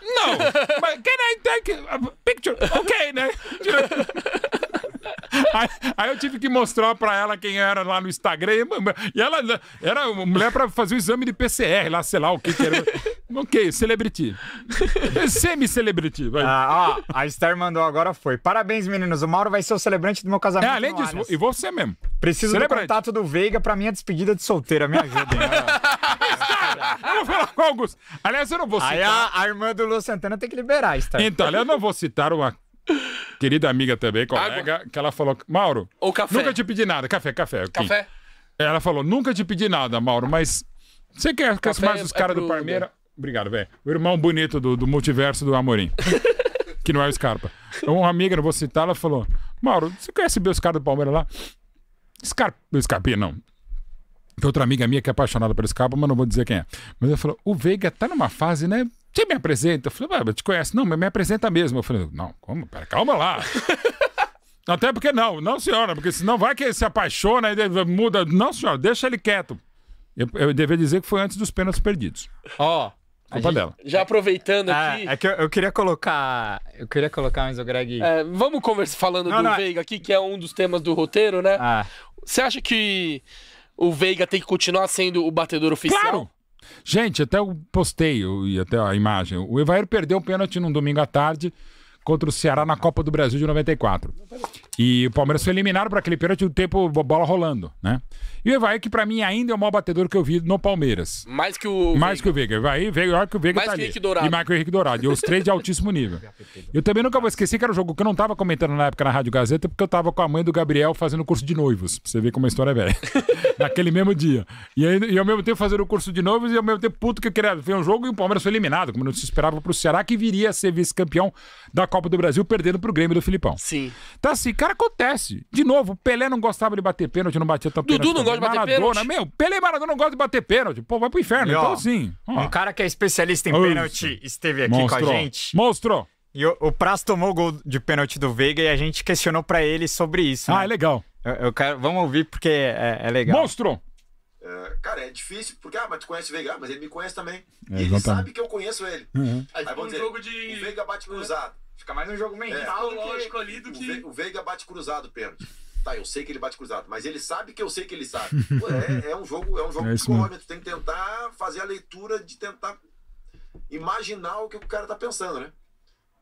No! but can I take a picture? Ok, né? Aí, aí, eu tive que mostrar pra ela quem era lá no Instagram. E ela era uma mulher pra fazer o exame de PCR, lá, sei lá o que que era. Ok, celebrity. Semi-celebrity, vai. Ah, ó, a Esther mandou agora foi. Parabéns, meninos. O Mauro vai ser o celebrante do meu casamento. É, além disso, e você mesmo. Preciso do contato do Veiga pra minha despedida de solteira. Me ajudem. Né? eu vou falar com o Augusto. Aliás, eu não vou citar. Aí a, a irmã do Lu Santana tem que liberar, Esther. Então, eu não vou citar uma querida amiga também, colega, Água. que ela falou: Mauro, Ou café. nunca te pedi nada. Café, café. Café? Ela falou: nunca te pedi nada, Mauro, mas você quer que mais os caras é do Palmeiras. Obrigado, velho. O irmão bonito do, do multiverso do Amorim. que não é o Scarpa. Então, uma amiga, não vou citar, ela falou: Mauro, você conhece bem os caras do Palmeiras lá? Scarpa. Scarpinha, não. Tem outra amiga minha que é apaixonada pelo Scarpa, mas não vou dizer quem é. Mas ela falou: o Veiga tá numa fase, né? Você me apresenta? Eu falei, ah, te conhece. Não, mas me apresenta mesmo. Eu falei, não, como? Pera, calma lá. Até porque não, não, senhora, porque senão vai que ele se apaixona e muda. Não, senhora, deixa ele quieto. Eu, eu devia dizer que foi antes dos pênaltis perdidos. Ó. Oh. Gente, já aproveitando ah, aqui. É que eu, eu, queria colocar. Eu queria colocar mais o Greg. É, vamos conversar falando não, do não, é Veiga aqui, que é um dos temas do roteiro, né? Ah. Você acha que o Veiga tem que continuar sendo o batedor oficial? Claro! Gente, até eu postei e até a imagem. O Evair perdeu o pênalti num domingo à tarde contra o Ceará na Copa do Brasil de 94. E o Palmeiras foi eliminado para aquele pênalti, o tempo, bola rolando, né? E o Evair, que pra mim ainda é o maior batedor que eu vi no Palmeiras. Mais que o Mais Veiga. que o Veiga. Evair, Veiga, que o Veiga mais tá que o Henrique Dourado. E mais que o Henrique Dourado. E os três de altíssimo nível. Eu também nunca vou esquecer que era um jogo que eu não tava comentando na época na Rádio Gazeta, porque eu tava com a mãe do Gabriel fazendo curso de noivos. Pra você ver como a história é velha. Naquele mesmo dia. E, aí, e ao mesmo tempo fazendo o curso de noivos e ao mesmo tempo puto que eu queria ver um jogo e o Palmeiras foi eliminado, como não se esperava pro Ceará, que viria a ser vice-campeão da Copa do Brasil perdendo pro Grêmio do Filipão. Sim. Então, assim, cara, acontece. De novo, Pelé não gostava de bater pênalti, não batia tanto Dudu não gosta de bater Maradona, pênalti. Meu, Pelé e Maradona não gostam de bater pênalti. Pô, vai pro inferno. E, então, assim. Ó. Um cara que é especialista em pênalti esteve aqui com a gente. Monstro! E o, o Praz tomou o gol de pênalti do Veiga e a gente questionou para ele sobre isso. Ah, né? Ah, é legal. Eu, eu quero, vamos ouvir porque é, é legal. Monstro! É, cara, é difícil, porque, ah, mas tu conhece o Veiga, ah, mas ele me conhece também. É, e ele sabe que eu conheço ele. Uhum. Aí, é tipo vamos um dizer, jogo de... o Veiga bate né? cruzado. Fica mais um jogo é. mental, é, lógico ali do que. O Veiga bate cruzado pênalti. Tá, eu sei que ele bate cruzado, mas ele sabe que eu sei que ele sabe. Pô, é, é, um jogo, é um jogo é psicológico. Tu tem que tentar fazer a leitura de tentar imaginar o que o cara tá pensando, né?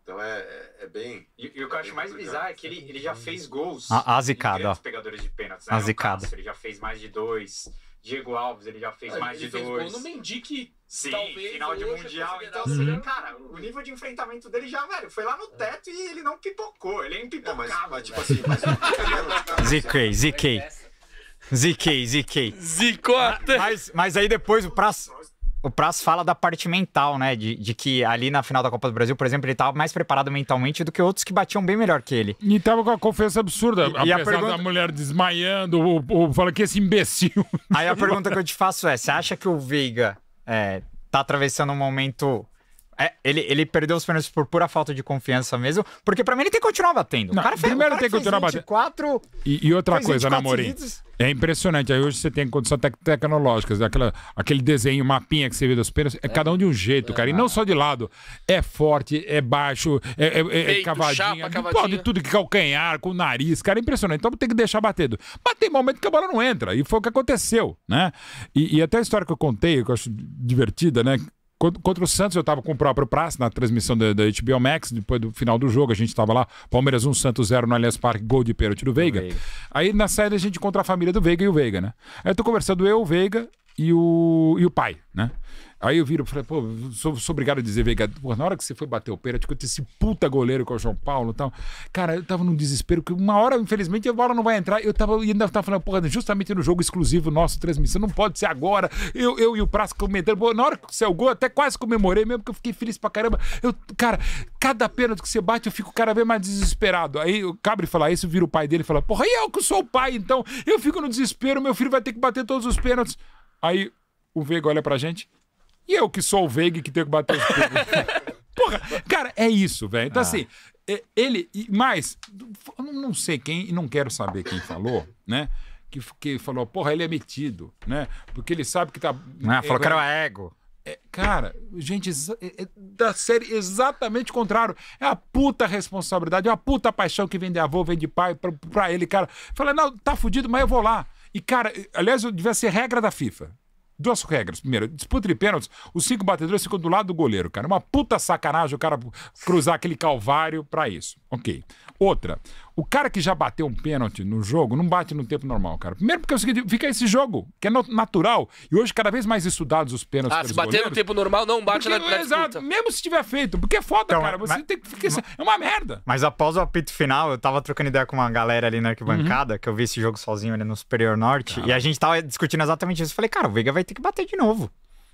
Então é, é, é bem. E, e o que eu acho mais bizarro é que ele, ele já fez gols. A, a zicada. Pegadores de pênaltis, né? É a zicada. ele já fez mais de dois. Diego Alves, ele já fez ah, mais de fez dois. Gol no Mendy Sim, talvez final de mundial. Então, assim, cara, o nível de enfrentamento dele já, velho, foi lá no é. teto e ele não pipocou. Ele é impipocava, mas, tipo assim. Mas... ZK, ZK. ZK, ZK. Zicota! Mas, mas aí depois o prazo o Praz fala da parte mental, né? De, de que ali na final da Copa do Brasil, por exemplo, ele estava mais preparado mentalmente do que outros que batiam bem melhor que ele. E tava com a confiança absurda. E, e a pergunta... da mulher desmaiando, ou, ou fala que esse imbecil. Aí a pergunta que eu te faço é: você acha que o Veiga é, tá atravessando um momento é, ele, ele perdeu os pênaltis por pura falta de confiança mesmo, porque para mim ele tem que continuar batendo. Não, o cara fez, primeiro o cara tem que continuar batendo. e, e outra coisa, Namorim. Né, é impressionante. Aí hoje você tem condições tec tecnológicas, né? aquela, aquele desenho, mapinha que você vê dos pênaltis, é, é, cada um de um jeito, cara. E não só de lado. É forte, é baixo, é, é, é Peito, cavadinha, chapa, Pode tudo que é calcanhar, com o nariz, cara. É impressionante. Então tem que deixar batendo. Mas tem momento que a bola não entra. E foi o que aconteceu, né? E, e até a história que eu contei, que eu acho divertida, né? Contra o Santos, eu estava com o próprio Praça na transmissão da, da HBO Max, depois do final do jogo, a gente estava lá, Palmeiras 1, Santos 0 no Allianz Parque, gol de pênalti do Veiga. Veiga. Aí na saída a gente encontra a família do Veiga e o Veiga, né? Aí eu tô conversando eu, o Veiga e o, e o pai, né? Aí eu viro e falei, pô, sou, sou, obrigado a dizer, Veiga, pô, na hora que você foi bater o pênalti, que eu esse puta goleiro com é o João Paulo e tal. Cara, eu tava num desespero, que uma hora, infelizmente, a bola não vai entrar. Eu tava, ainda tava falando, porra, justamente no jogo exclusivo nosso, transmissão, não pode ser agora. Eu, eu e o Praça comentando, pô, na hora que é o gol, até quase comemorei mesmo, porque eu fiquei feliz pra caramba. Eu, cara, cada pênalti que você bate, eu fico cada vez mais desesperado. Aí o Cabre fala isso, vira o pai dele e fala, porra, e eu que sou o pai, então? Eu fico no desespero, meu filho vai ter que bater todos os pênaltis. Aí o Veiga olha pra gente, e eu que sou o Veig que tenho que bater os pênaltis. Porra, cara, é isso, velho. Então, ah. assim, é, ele. Mas, não sei quem, não quero saber quem falou, né? Que, que falou, porra, ele é metido, né? Porque ele sabe que tá. Ah, é, falou que era o é, ego. É, cara, gente, é, é, da série exatamente o contrário. É a puta responsabilidade, é uma puta paixão que vem de avô, vem de pai pra, pra ele, cara. Falei, não, tá fudido, mas eu vou lá. E, cara, aliás, devia ser regra da FIFA duas regras. Primeiro, disputa de pênaltis, os cinco batedores ficam do lado do goleiro, cara. Uma puta sacanagem o cara cruzar aquele calvário para isso. Ok. Outra, o cara que já bateu um pênalti no jogo não bate no tempo normal, cara. Primeiro porque é o seguinte, fica esse jogo, que é natural. E hoje, cada vez mais estudados os pênaltis. Ah, se bater goleiros, no tempo normal, não bate porque, na, na Exato, mesmo se tiver feito. Porque é foda, então, cara. É, você mas, tem que ficar. Mas, é uma merda. Mas após o apito final, eu tava trocando ideia com uma galera ali na arquibancada, uhum. que eu vi esse jogo sozinho ali no Superior Norte. Tá. E a gente tava discutindo exatamente isso. Eu falei, cara, o Veiga vai ter que bater de novo.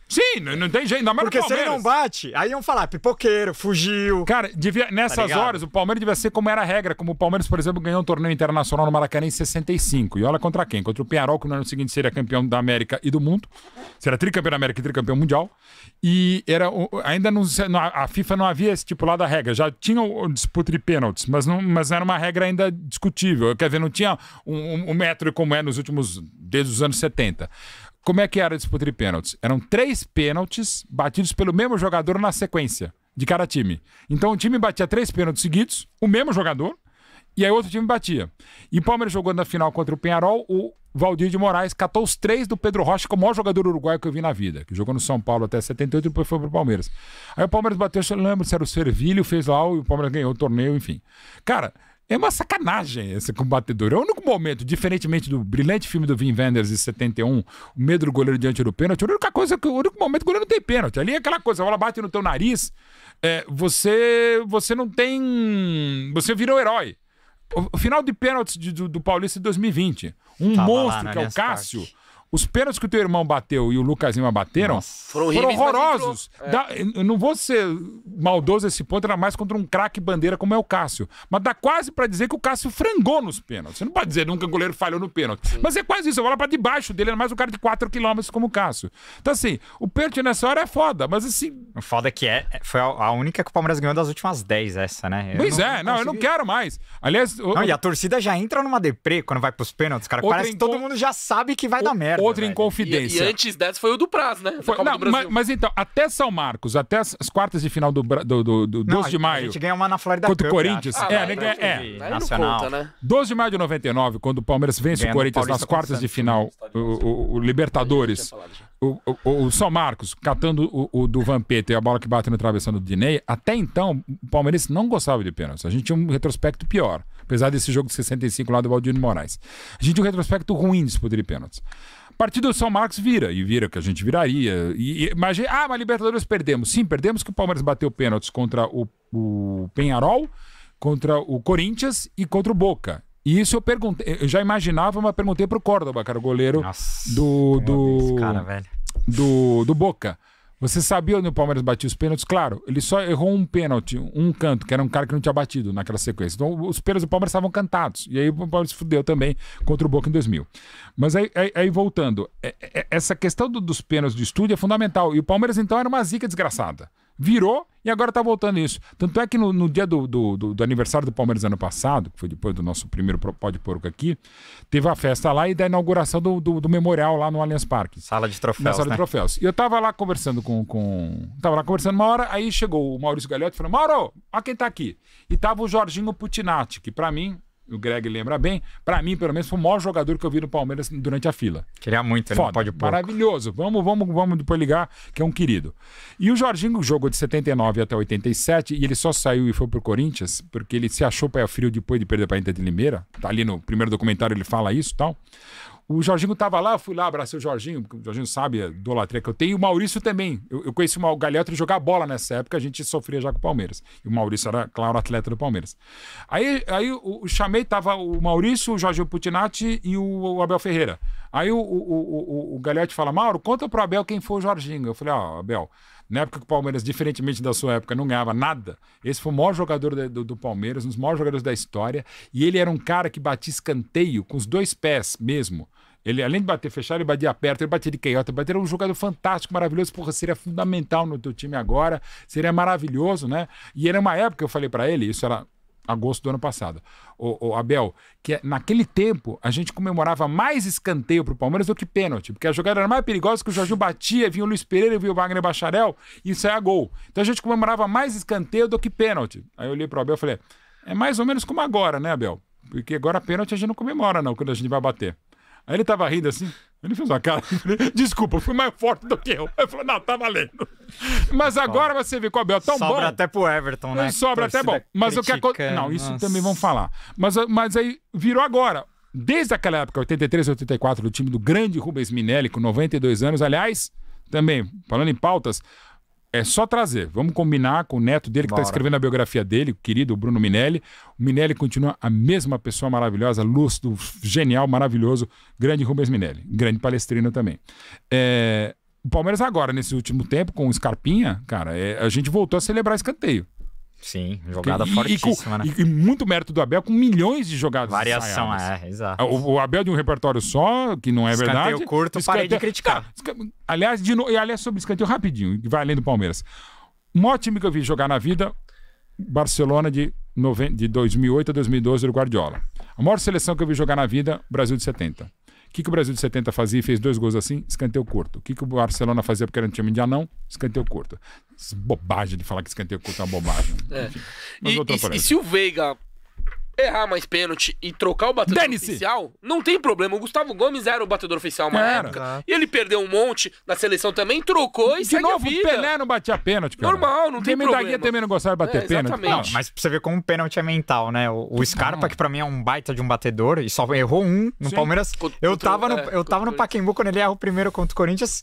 Sim, não, não tem jeito, ainda Porque se ele não bate, aí iam falar, pipoqueiro, fugiu. Cara, devia, nessas tá horas o Palmeiras devia ser como era a regra, como o Palmeiras, por exemplo, ganhou um torneio internacional no Maracanã em 65. E olha contra quem? Contra o Penharol, que no ano seguinte seria campeão da América e do mundo. Será tricampeão da América e tricampeão mundial. E era ainda não, a FIFA não havia estipulado a regra, já tinha o disputa de pênaltis, mas, não, mas era uma regra ainda discutível. Quer dizer, não tinha um, um, um metro como é nos últimos, desde os anos 70. Como é que era a disputa de pênaltis? Eram três pênaltis batidos pelo mesmo jogador na sequência de cada time. Então o time batia três pênaltis seguidos, o mesmo jogador, e aí outro time batia. E o Palmeiras jogou na final contra o Penharol, o Valdir de Moraes catou os três do Pedro Rocha, que é o maior jogador uruguaio que eu vi na vida, que jogou no São Paulo até 78 e depois foi pro Palmeiras. Aí o Palmeiras bateu, eu lembro se era o Servilho, fez lá e o Palmeiras ganhou o torneio, enfim. Cara, é uma sacanagem esse combatedor. É o único momento, diferentemente do brilhante filme do Vin Wenders de 71, o medo do goleiro diante do pênalti, a única coisa que o único momento que o goleiro não tem pênalti. Ali é aquela coisa, a bola bate no teu nariz, é, você você não tem. Você virou herói. O, o final de pênaltis de, do, do, Paulista em 2020. Um Tava monstro lá, que é o Cássio. Parte os pênaltis que o teu irmão bateu e o Lucas Lima bateram foram, foram horrorosos. É. Da, não vou ser maldoso esse ponto, era mais contra um craque bandeira como é o Cássio. Mas dá quase para dizer que o Cássio frangou nos pênaltis. Você não pode dizer nunca o goleiro falhou no pênalti. Sim. Mas é quase isso, a bola para debaixo dele, é mais um cara de 4 km como o Cássio. Então assim, o pênalti nessa hora é foda, mas assim... O foda é que é, é foi a única que o Palmeiras ganhou das últimas 10 essa, né? Eu pois não, é, não, consegui... eu não quero mais. Aliás... Não, o... e a torcida já entra numa deprê quando vai pros pênaltis, cara. Parece que todo mundo já sabe que vai o... dar merda outra em inconfidência. E, e, antes dessa foi o do prazo, né? Foi, não, mas, mas, então, até São Marcos, até as, as quartas de final do, do, do, do não, 12 de maio. A gente ganha uma na Flórida Contra o Corinthians. É, ah, né, é, é, ganha, é. é. Nacional. né? 12 de maio de 99, quando o Palmeiras vence o Corinthians nas quartas de final, o, o, o Libertadores o, o, o, São Marcos catando o, o do Vampeta e a bola que bate no travessão do Dinei, até então o Palmeiras não gostava de pênaltis. A gente tinha um retrospecto pior, apesar desse jogo de 65 lá do Valdir Moraes. A gente tinha um retrospecto ruim de poder de pênaltis. A partir do São Marcos vira, e vira que a gente viraria. E, e, mas, ah, mas Libertadores perdemos. Sim, perdemos que o Palmeiras bateu pênaltis contra o, o Penharol, contra o Corinthians e contra o Boca. E isso eu perguntei, eu já imaginava, mas perguntei pro Córdoba, cara, o goleiro Nossa, do do, cara, do do Boca. Você sabia onde o Palmeiras batia os pênaltis? Claro, ele só errou um pênalti, um canto, que era um cara que não tinha batido naquela sequência. Então os pênaltis do Palmeiras estavam cantados. E aí o Palmeiras fudeu também contra o Boca em 2000. Mas aí, aí, aí voltando, é, é, é, essa questão do, dos pênaltis do estúdio é fundamental. E o Palmeiras então era uma zica desgraçada virou e agora está voltando isso. Tanto é que no, no dia do, do, do, do, aniversário do Palmeiras ano passado, que foi depois do nosso primeiro Pode Porco aqui, teve a festa lá e da inauguração do, do memorial lá no Allianz Parque. Sala de troféus. Na sala né? de troféus. E eu estava lá conversando com, com. Tava lá conversando uma hora, aí chegou o Maurício Gagliotti e falou: Mauro, olha quem está aqui. E tava o Jorginho Putinati, que para mim o Greg lembra bem, para mim, pelo menos, foi o maior jogador que eu vi no Palmeiras durante a fila. Queria muito, ele Foda, pode pouco. Maravilhoso. Vamos, vamos, vamos depois ligar, que é um querido. E o Jorginho jogou de 79 até 87 e ele só saiu e foi pro Corinthians porque ele se achou pé frio depois de perder para Inter de Limeira. Tá ali no primeiro documentário ele fala isso, tal. O Jorginho estava lá, fui lá, abracei o Jorginho, porque o Jorginho sabe a idolatria que eu tenho, e o Maurício também. Eu, eu conheci o Galhoto jogar bola nessa época, a gente sofria já com o Palmeiras. E o Maurício era, claro, atleta do Palmeiras. Aí, aí o, o chamei, tava o Maurício, o Jorginho Putinati e o, o, Abel Ferreira. Aí o, o, o, o Galhote fala, Mauro, conta pro Abel quem foi o Jorginho. Eu falei, ó, ah, Abel, na época que o Palmeiras, diferentemente da sua época, não ganhava nada, esse foi o maior jogador do, do, do, Palmeiras, um dos maiores jogadores da história, e ele era um cara que batia escanteio com os dois pés mesmo. Ele, além de bater fechado, ele batia perto, ele batia de canhota, ele batia, um jogador fantástico, maravilhoso. Porra, seria fundamental no teu time agora, seria maravilhoso, né? E era uma época, que eu falei para ele, isso era agosto do ano passado, o, o, Abel, que é, naquele tempo a gente comemorava mais escanteio pro Palmeiras do que pênalti, porque a jogada era mais perigosa que o Jorginho batia, vinha o Luiz Pereira, vinha o Wagner Bacharel, e isso era é gol. Então a gente comemorava mais escanteio do que pênalti. Aí eu olhei pro Abel e falei, é mais ou menos como agora, né, Abel? Porque agora pênalti a gente não comemora, não, quando a gente vai bater. Aí ele tava rindo assim. Ele fez uma cara. Desculpa, fui mais forte do que eu. Eu falei, não, tá valendo. Mas agora você vê com é o Abel tão sobra bom. Sobra até pro Everton, né? Sobra até bom. Mas o que acontece. Não, isso Nossa. também vão falar. Mas, mas aí virou agora. Desde aquela época, 83, 84, do time do grande Rubens Minelli, com 92 anos. Aliás, também, falando em pautas, é só trazer. Vamos combinar com o neto dele que está escrevendo a biografia dele, o querido Bruno Minelli. O Minelli continua a mesma pessoa maravilhosa, lúcido, genial, maravilhoso, grande Rubens Minelli, grande palestrino também. É, o Palmeiras agora, nesse último tempo, com o Scarpinha, cara, é, a gente voltou a celebrar escanteio. Sim, jogada e, fortíssima, e, com, né? E, muito mérito do Abel com milhões de jogadas. Variação, ensaiadas. é, exato. O, o, Abel de um repertório só, que não é escanteio verdade. curto, escanteio... parei de criticar. aliás, de no... aliás, sobre escanteio, rapidinho, que vai além do Palmeiras. O maior time que eu vi jogar na vida, Barcelona de, noven... de 2008 a 2012, do Guardiola. A maior seleção que eu vi jogar na vida, Brasil de 70 que, que o Brasil de 70 fazia e fez dois gols assim? Escanteio curto. O que, que o Barcelona fazia porque era um time de anão? Escanteio curto. Bobagem de falar que escanteio curto é uma bobagem. É. E, e, e, se o Veiga errar mais pênalti e trocar o batedor oficial, não tem problema. O Gustavo Gomes era o batedor oficial na época. E ele perdeu um monte na seleção também, trocou e De novo, o Pelé não batia pênalti, cara. Normal, não tem problema. Daguia também não gostava de bater é, pênalti. Não, mas pra você ver como o pênalti é mental, né? O, o Scarpa, não. que pra mim é um baita de um batedor, e só errou um no Sim. Palmeiras. eu tava, no, é, eu tava no Pacaembu quando ele erra o primeiro contra o Corinthians.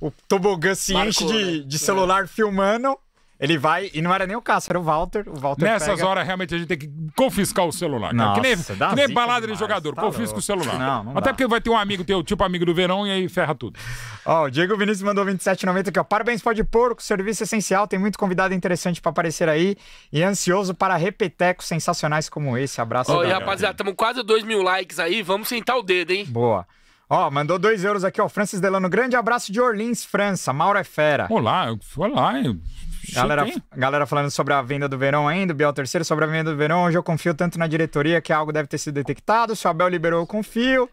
O tobogã se Marcou, enche de, né? de celular é. filmando. Ele vai, e não era nem o Cássio, era o Walter. O Walter Nessas pega... horas, realmente, a gente tem que confiscar o celular. Nossa, que nem, que nem balada de jogador, tá confisca louco. o celular. Não, não Até dá. porque vai ter um amigo teu, tipo amigo do verão, e aí ferra tudo. Ó, oh, o Diego Vinícius mandou 27,90 aqui, ó. Parabéns, pode porco, serviço é essencial, tem muito convidado interessante pra aparecer aí. E ansioso para repetecos sensacionais como esse. Abraço. Ó, oh, rapaziada, estamos quase 2 mil likes aí, vamos sentar o dedo, hein? Boa. Ó, oh, mandou dois euros aqui, ó. Francis Delano, grande abraço de Orleans, França. Mauro é fera. Olá, olá. Galera, galera falando sobre a venda do verão ainda, o Biel terceiro sobre a venda do verão. Hoje eu confio tanto na diretoria que algo deve ter sido detectado. Se o Abel liberou, eu confio.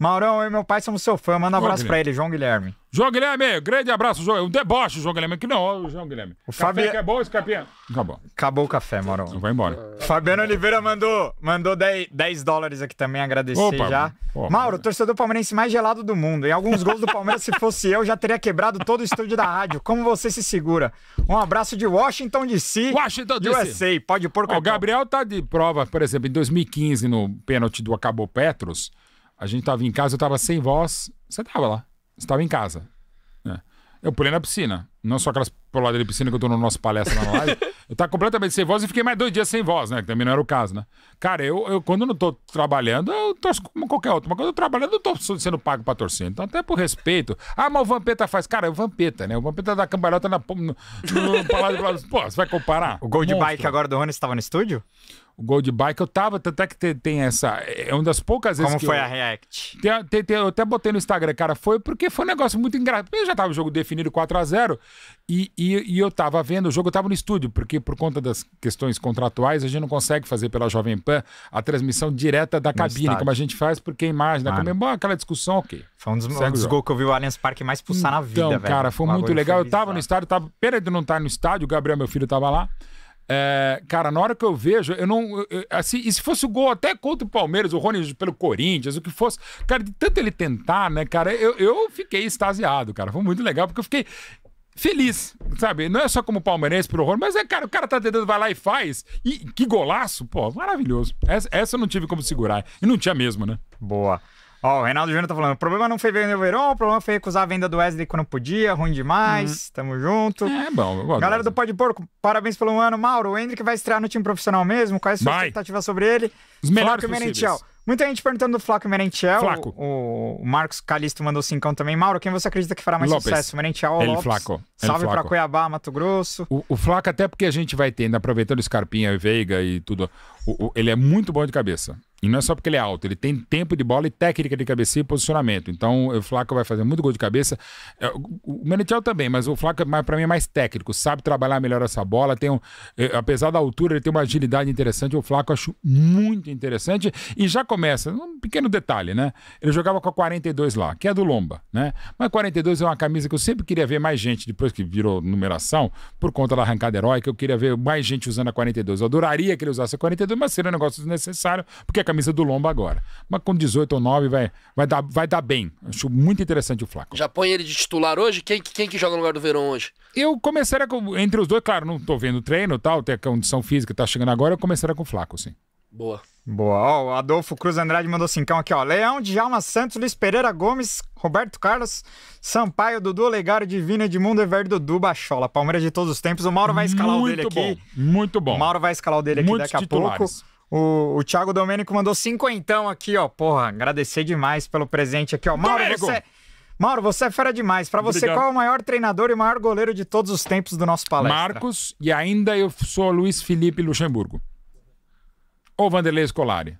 Maurão, eu e meu pai somos seu fã. Manda um abraço pra ele, João Guilherme. João Guilherme, grande abraço, João. Um deboche, João Guilherme. Que não, João Guilherme. O café Fabi... É- que é bom esse capinha. Acabou. Acabou o café, Maurão. vai embora. Fabiano Oliveira mandou, mandou 10, 10 dólares aqui também, agradecer Opa, já. Mauro, torcedor palmeirense mais gelado do mundo. Em alguns gols do Palmeiras, se fosse eu, já teria quebrado todo o estúdio da rádio. Como você se segura? Um abraço de Washington DC. Washington DC. USA. Pode pôr O Gabriel tá de prova, por exemplo, em 2015, no pênalti do Acabou Petros. A gente tava em casa, eu tava sem voz. Você tava lá. Você tava em casa. Né? Eu pulei na piscina. Não só aquelas puladas de piscina que eu tô no nosso palestra lá na live. eu tava completamente sem voz e fiquei mais dois dias sem voz, né? Que também não era o caso, né? Cara, eu, eu quando não tô trabalhando, eu torço como qualquer outro. Mas quando eu tô trabalhando, eu tô sendo pago pra torcer. Então, até por respeito. Ah, mas o Vampeta faz. Cara, é o Vampeta, né? O Vampeta dá cambalhota na. No, no, no, no, assim, Pô, você vai comparar? O gol de Monstro. bike agora do Rony estava no estúdio? o Gold Bike. Eu tava, até que tem, tem essa. É uma das poucas vezes. Como foi eu, a React? Tem, tem, tem, eu até botei no Instagram, cara, foi porque foi um negócio muito engraçado. Eu já tava o jogo definido 4x0 e, e, e, eu tava vendo o jogo, eu tava no estúdio, porque por conta das questões contratuais, a gente não consegue fazer pela Jovem Pan a transmissão direta da no cabine, estádio. como a gente faz, porque a imagem, da Como, bom, é aquela discussão, ok. Foi um dos, um dos gols que eu vi o Allianz Parque mais pulsar então, na vida, velho. Cara, foi muito legal. Eu tava no estádio, tava. Pera de não estar tá no estádio, o Gabriel, meu filho, tava lá. É, cara, na hora que eu vejo, eu não. Eu, assim, e se fosse o gol até contra o Palmeiras, o Rony pelo Corinthians, o que fosse. Cara, de tanto ele tentar, né, cara, eu, eu fiquei extasiado, cara. Foi muito legal, porque eu fiquei feliz, sabe? Não é só como palmeirense pro Rony, mas é, cara, o cara tá tentando, vai lá e faz. E que golaço, pô, maravilhoso. Essa, essa eu não tive como segurar. E não tinha mesmo, né? Boa. Ó, oh, o Reinaldo Júnior tá falando: o problema não foi vender o Verão, o problema foi recusar a venda do Wesley quando podia, ruim demais, uhum. tamo junto. É bom, eu gosto. Galera do Pode Porco, parabéns pelo ano. Mauro, o Hendrick vai estrear no time profissional mesmo? Quais é as expectativas sobre ele? Os melhores Flaco Merentiel. Muita gente perguntando do Flaco Merentiel. Flaco. O, o Marcos Calisto mandou cincão também. Mauro, quem você acredita que fará mais Lopes. sucesso? Merentiel ou Ele Lopes? Flaco. Ele Salve Flaco Cuiabá, Mato Grosso. O, o Flaco, até porque a gente vai tendo, aproveitando Scarpinha e Veiga e tudo, o, o, ele é muito bom de cabeça. E não é só porque ele é alto, ele tem tempo de bola e técnica de cabeceio e posicionamento. Então o Flaco vai fazer muito gol de cabeça. É, o Menetiel também, mas o Flaco é para mim é mais técnico, sabe trabalhar melhor essa bola. Tem um, é, apesar da altura, ele tem uma agilidade interessante. O Flaco eu acho muito interessante. E já começa, um pequeno detalhe, né? Ele jogava com a 42 lá, que é do Lomba, né? Mas 42 é uma camisa que eu sempre queria ver mais gente, depois que virou numeração, por conta da arrancada heróica, eu queria ver mais gente usando a 42. Eu adoraria que ele usasse a 42, mas seria um negócio desnecessário, porque camisa do Lomba agora. Mas com 18 ou 9 vai, vai, dar, vai dar bem. Acho muito interessante o Flaco. Já põe ele de titular hoje? Quem, quem que joga no lugar do Verão hoje? Eu começaria com, entre os dois, claro, não tô vendo treino e tal, tem a condição física que tá chegando agora, eu começaria com o Flaco, sim. Boa. Boa. Ó, o Adolfo Cruz Andrade mandou cincão aqui, ó. Leão, Djalma Santos, Luiz Pereira Gomes, Roberto Carlos, Sampaio, Dudu, Legário, Divino, Edmundo, Ever, Dudu, Bachola. Palmeiras de todos os tempos. O Mauro vai escalar muito o dele bom, aqui. Muito bom. O Mauro vai escalar o dele aqui Muitos daqui a titulares. pouco. O, o Thiago Domênico mandou cinquentão aqui, ó. Porra, agradecer demais pelo presente aqui, ó. Mauro, Domênico! você... Mauro, você é fera demais. Para você, Obrigado. qual é o maior treinador e maior goleiro de todos os tempos do nosso palestra? Marcos, e ainda eu sou Luiz Felipe Luxemburgo. Ou Vanderlei Scolari.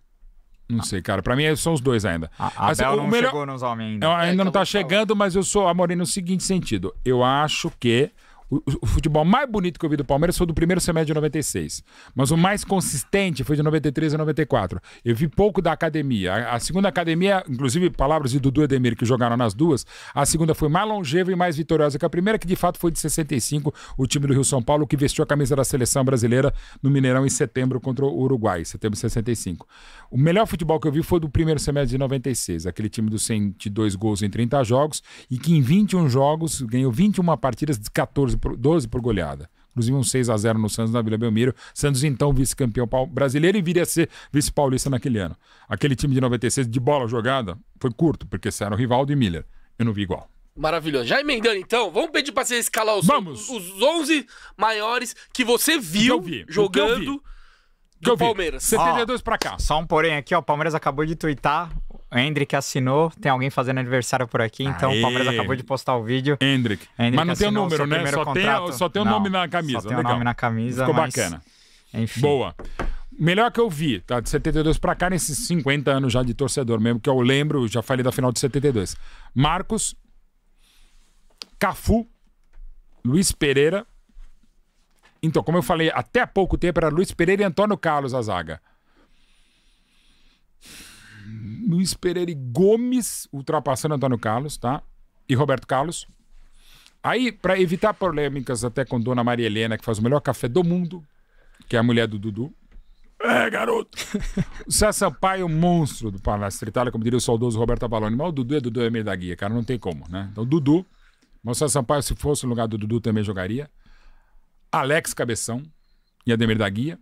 Não ah. sei, cara. Pra mim são os dois ainda. A, assim, não melhor... chegou nos homens ainda. Eu é, ainda é, não tá chegando, falar. mas eu sou, Amorim, no seguinte sentido. Eu acho que o, o, futebol mais bonito que eu vi do Palmeiras foi do primeiro semestre de 96. Mas o mais consistente foi de 93 a 94. Eu vi pouco da academia. A, a segunda academia, inclusive palavras de Dudu e Demir que jogaram nas duas, a segunda foi mais longeva e mais vitoriosa que a primeira, que de fato foi de 65, o time do Rio São Paulo, que vestiu a camisa da seleção brasileira no Mineirão em setembro contra o Uruguai, setembro de 65. O melhor futebol que eu vi foi do primeiro semestre de 96, aquele time dos 102 gols em 30 jogos e que em 21 jogos ganhou 21 partidas de 14 por, 12 por goleada. Inclusive um 6 a 0 no Santos na Vila Belmiro. Santos então vice-campeão brasileiro e viria a ser vice-paulista naquele ano. Aquele time de 96 de bola jogada foi curto, porque era o Rivaldo e Miller. Eu não vi igual. Maravilhoso. Já emendando então, vamos pedir para você escalar os, Vamos. os, 11 maiores que você viu vi, jogando do Palmeiras. 72 oh, para cá. Só um porém aqui, ó, o Palmeiras acabou de tuitar Hendrick assinou, tem alguém fazendo aniversário por aqui, então Aê. o Palmeiras acabou de postar o vídeo. Hendrick. mas não tem o número, o né? Só tem, só tem o não, nome na camisa. Só tem Legal. o nome na camisa. Ficou mas... bacana. Enfim. Boa. Melhor que eu vi, tá? De 72 pra cá, nesses 50 anos já de torcedor mesmo, que eu lembro, já falei da final de 72. Marcos, Cafu, Luiz Pereira. Então, como eu falei, até pouco tempo era Luiz Pereira e Antônio Carlos a zaga. Luiz Pereira e Gomes ultrapassando Antônio Carlos, tá? E Roberto Carlos. Aí, para evitar polêmicas até com Dona Maria Helena, que faz o melhor café do mundo, que é a mulher do Dudu. É, garoto! o César Sampaio, é um monstro do Palestra Itália, como diria o saudoso Roberto Abalone. Mas o Dudu é Dudu é meio da guia, cara, não tem como, né? Então, Dudu. Mas o César Sampaio, se fosse no lugar do Dudu, também jogaria. Alex Cabeção e Ademir da Guia.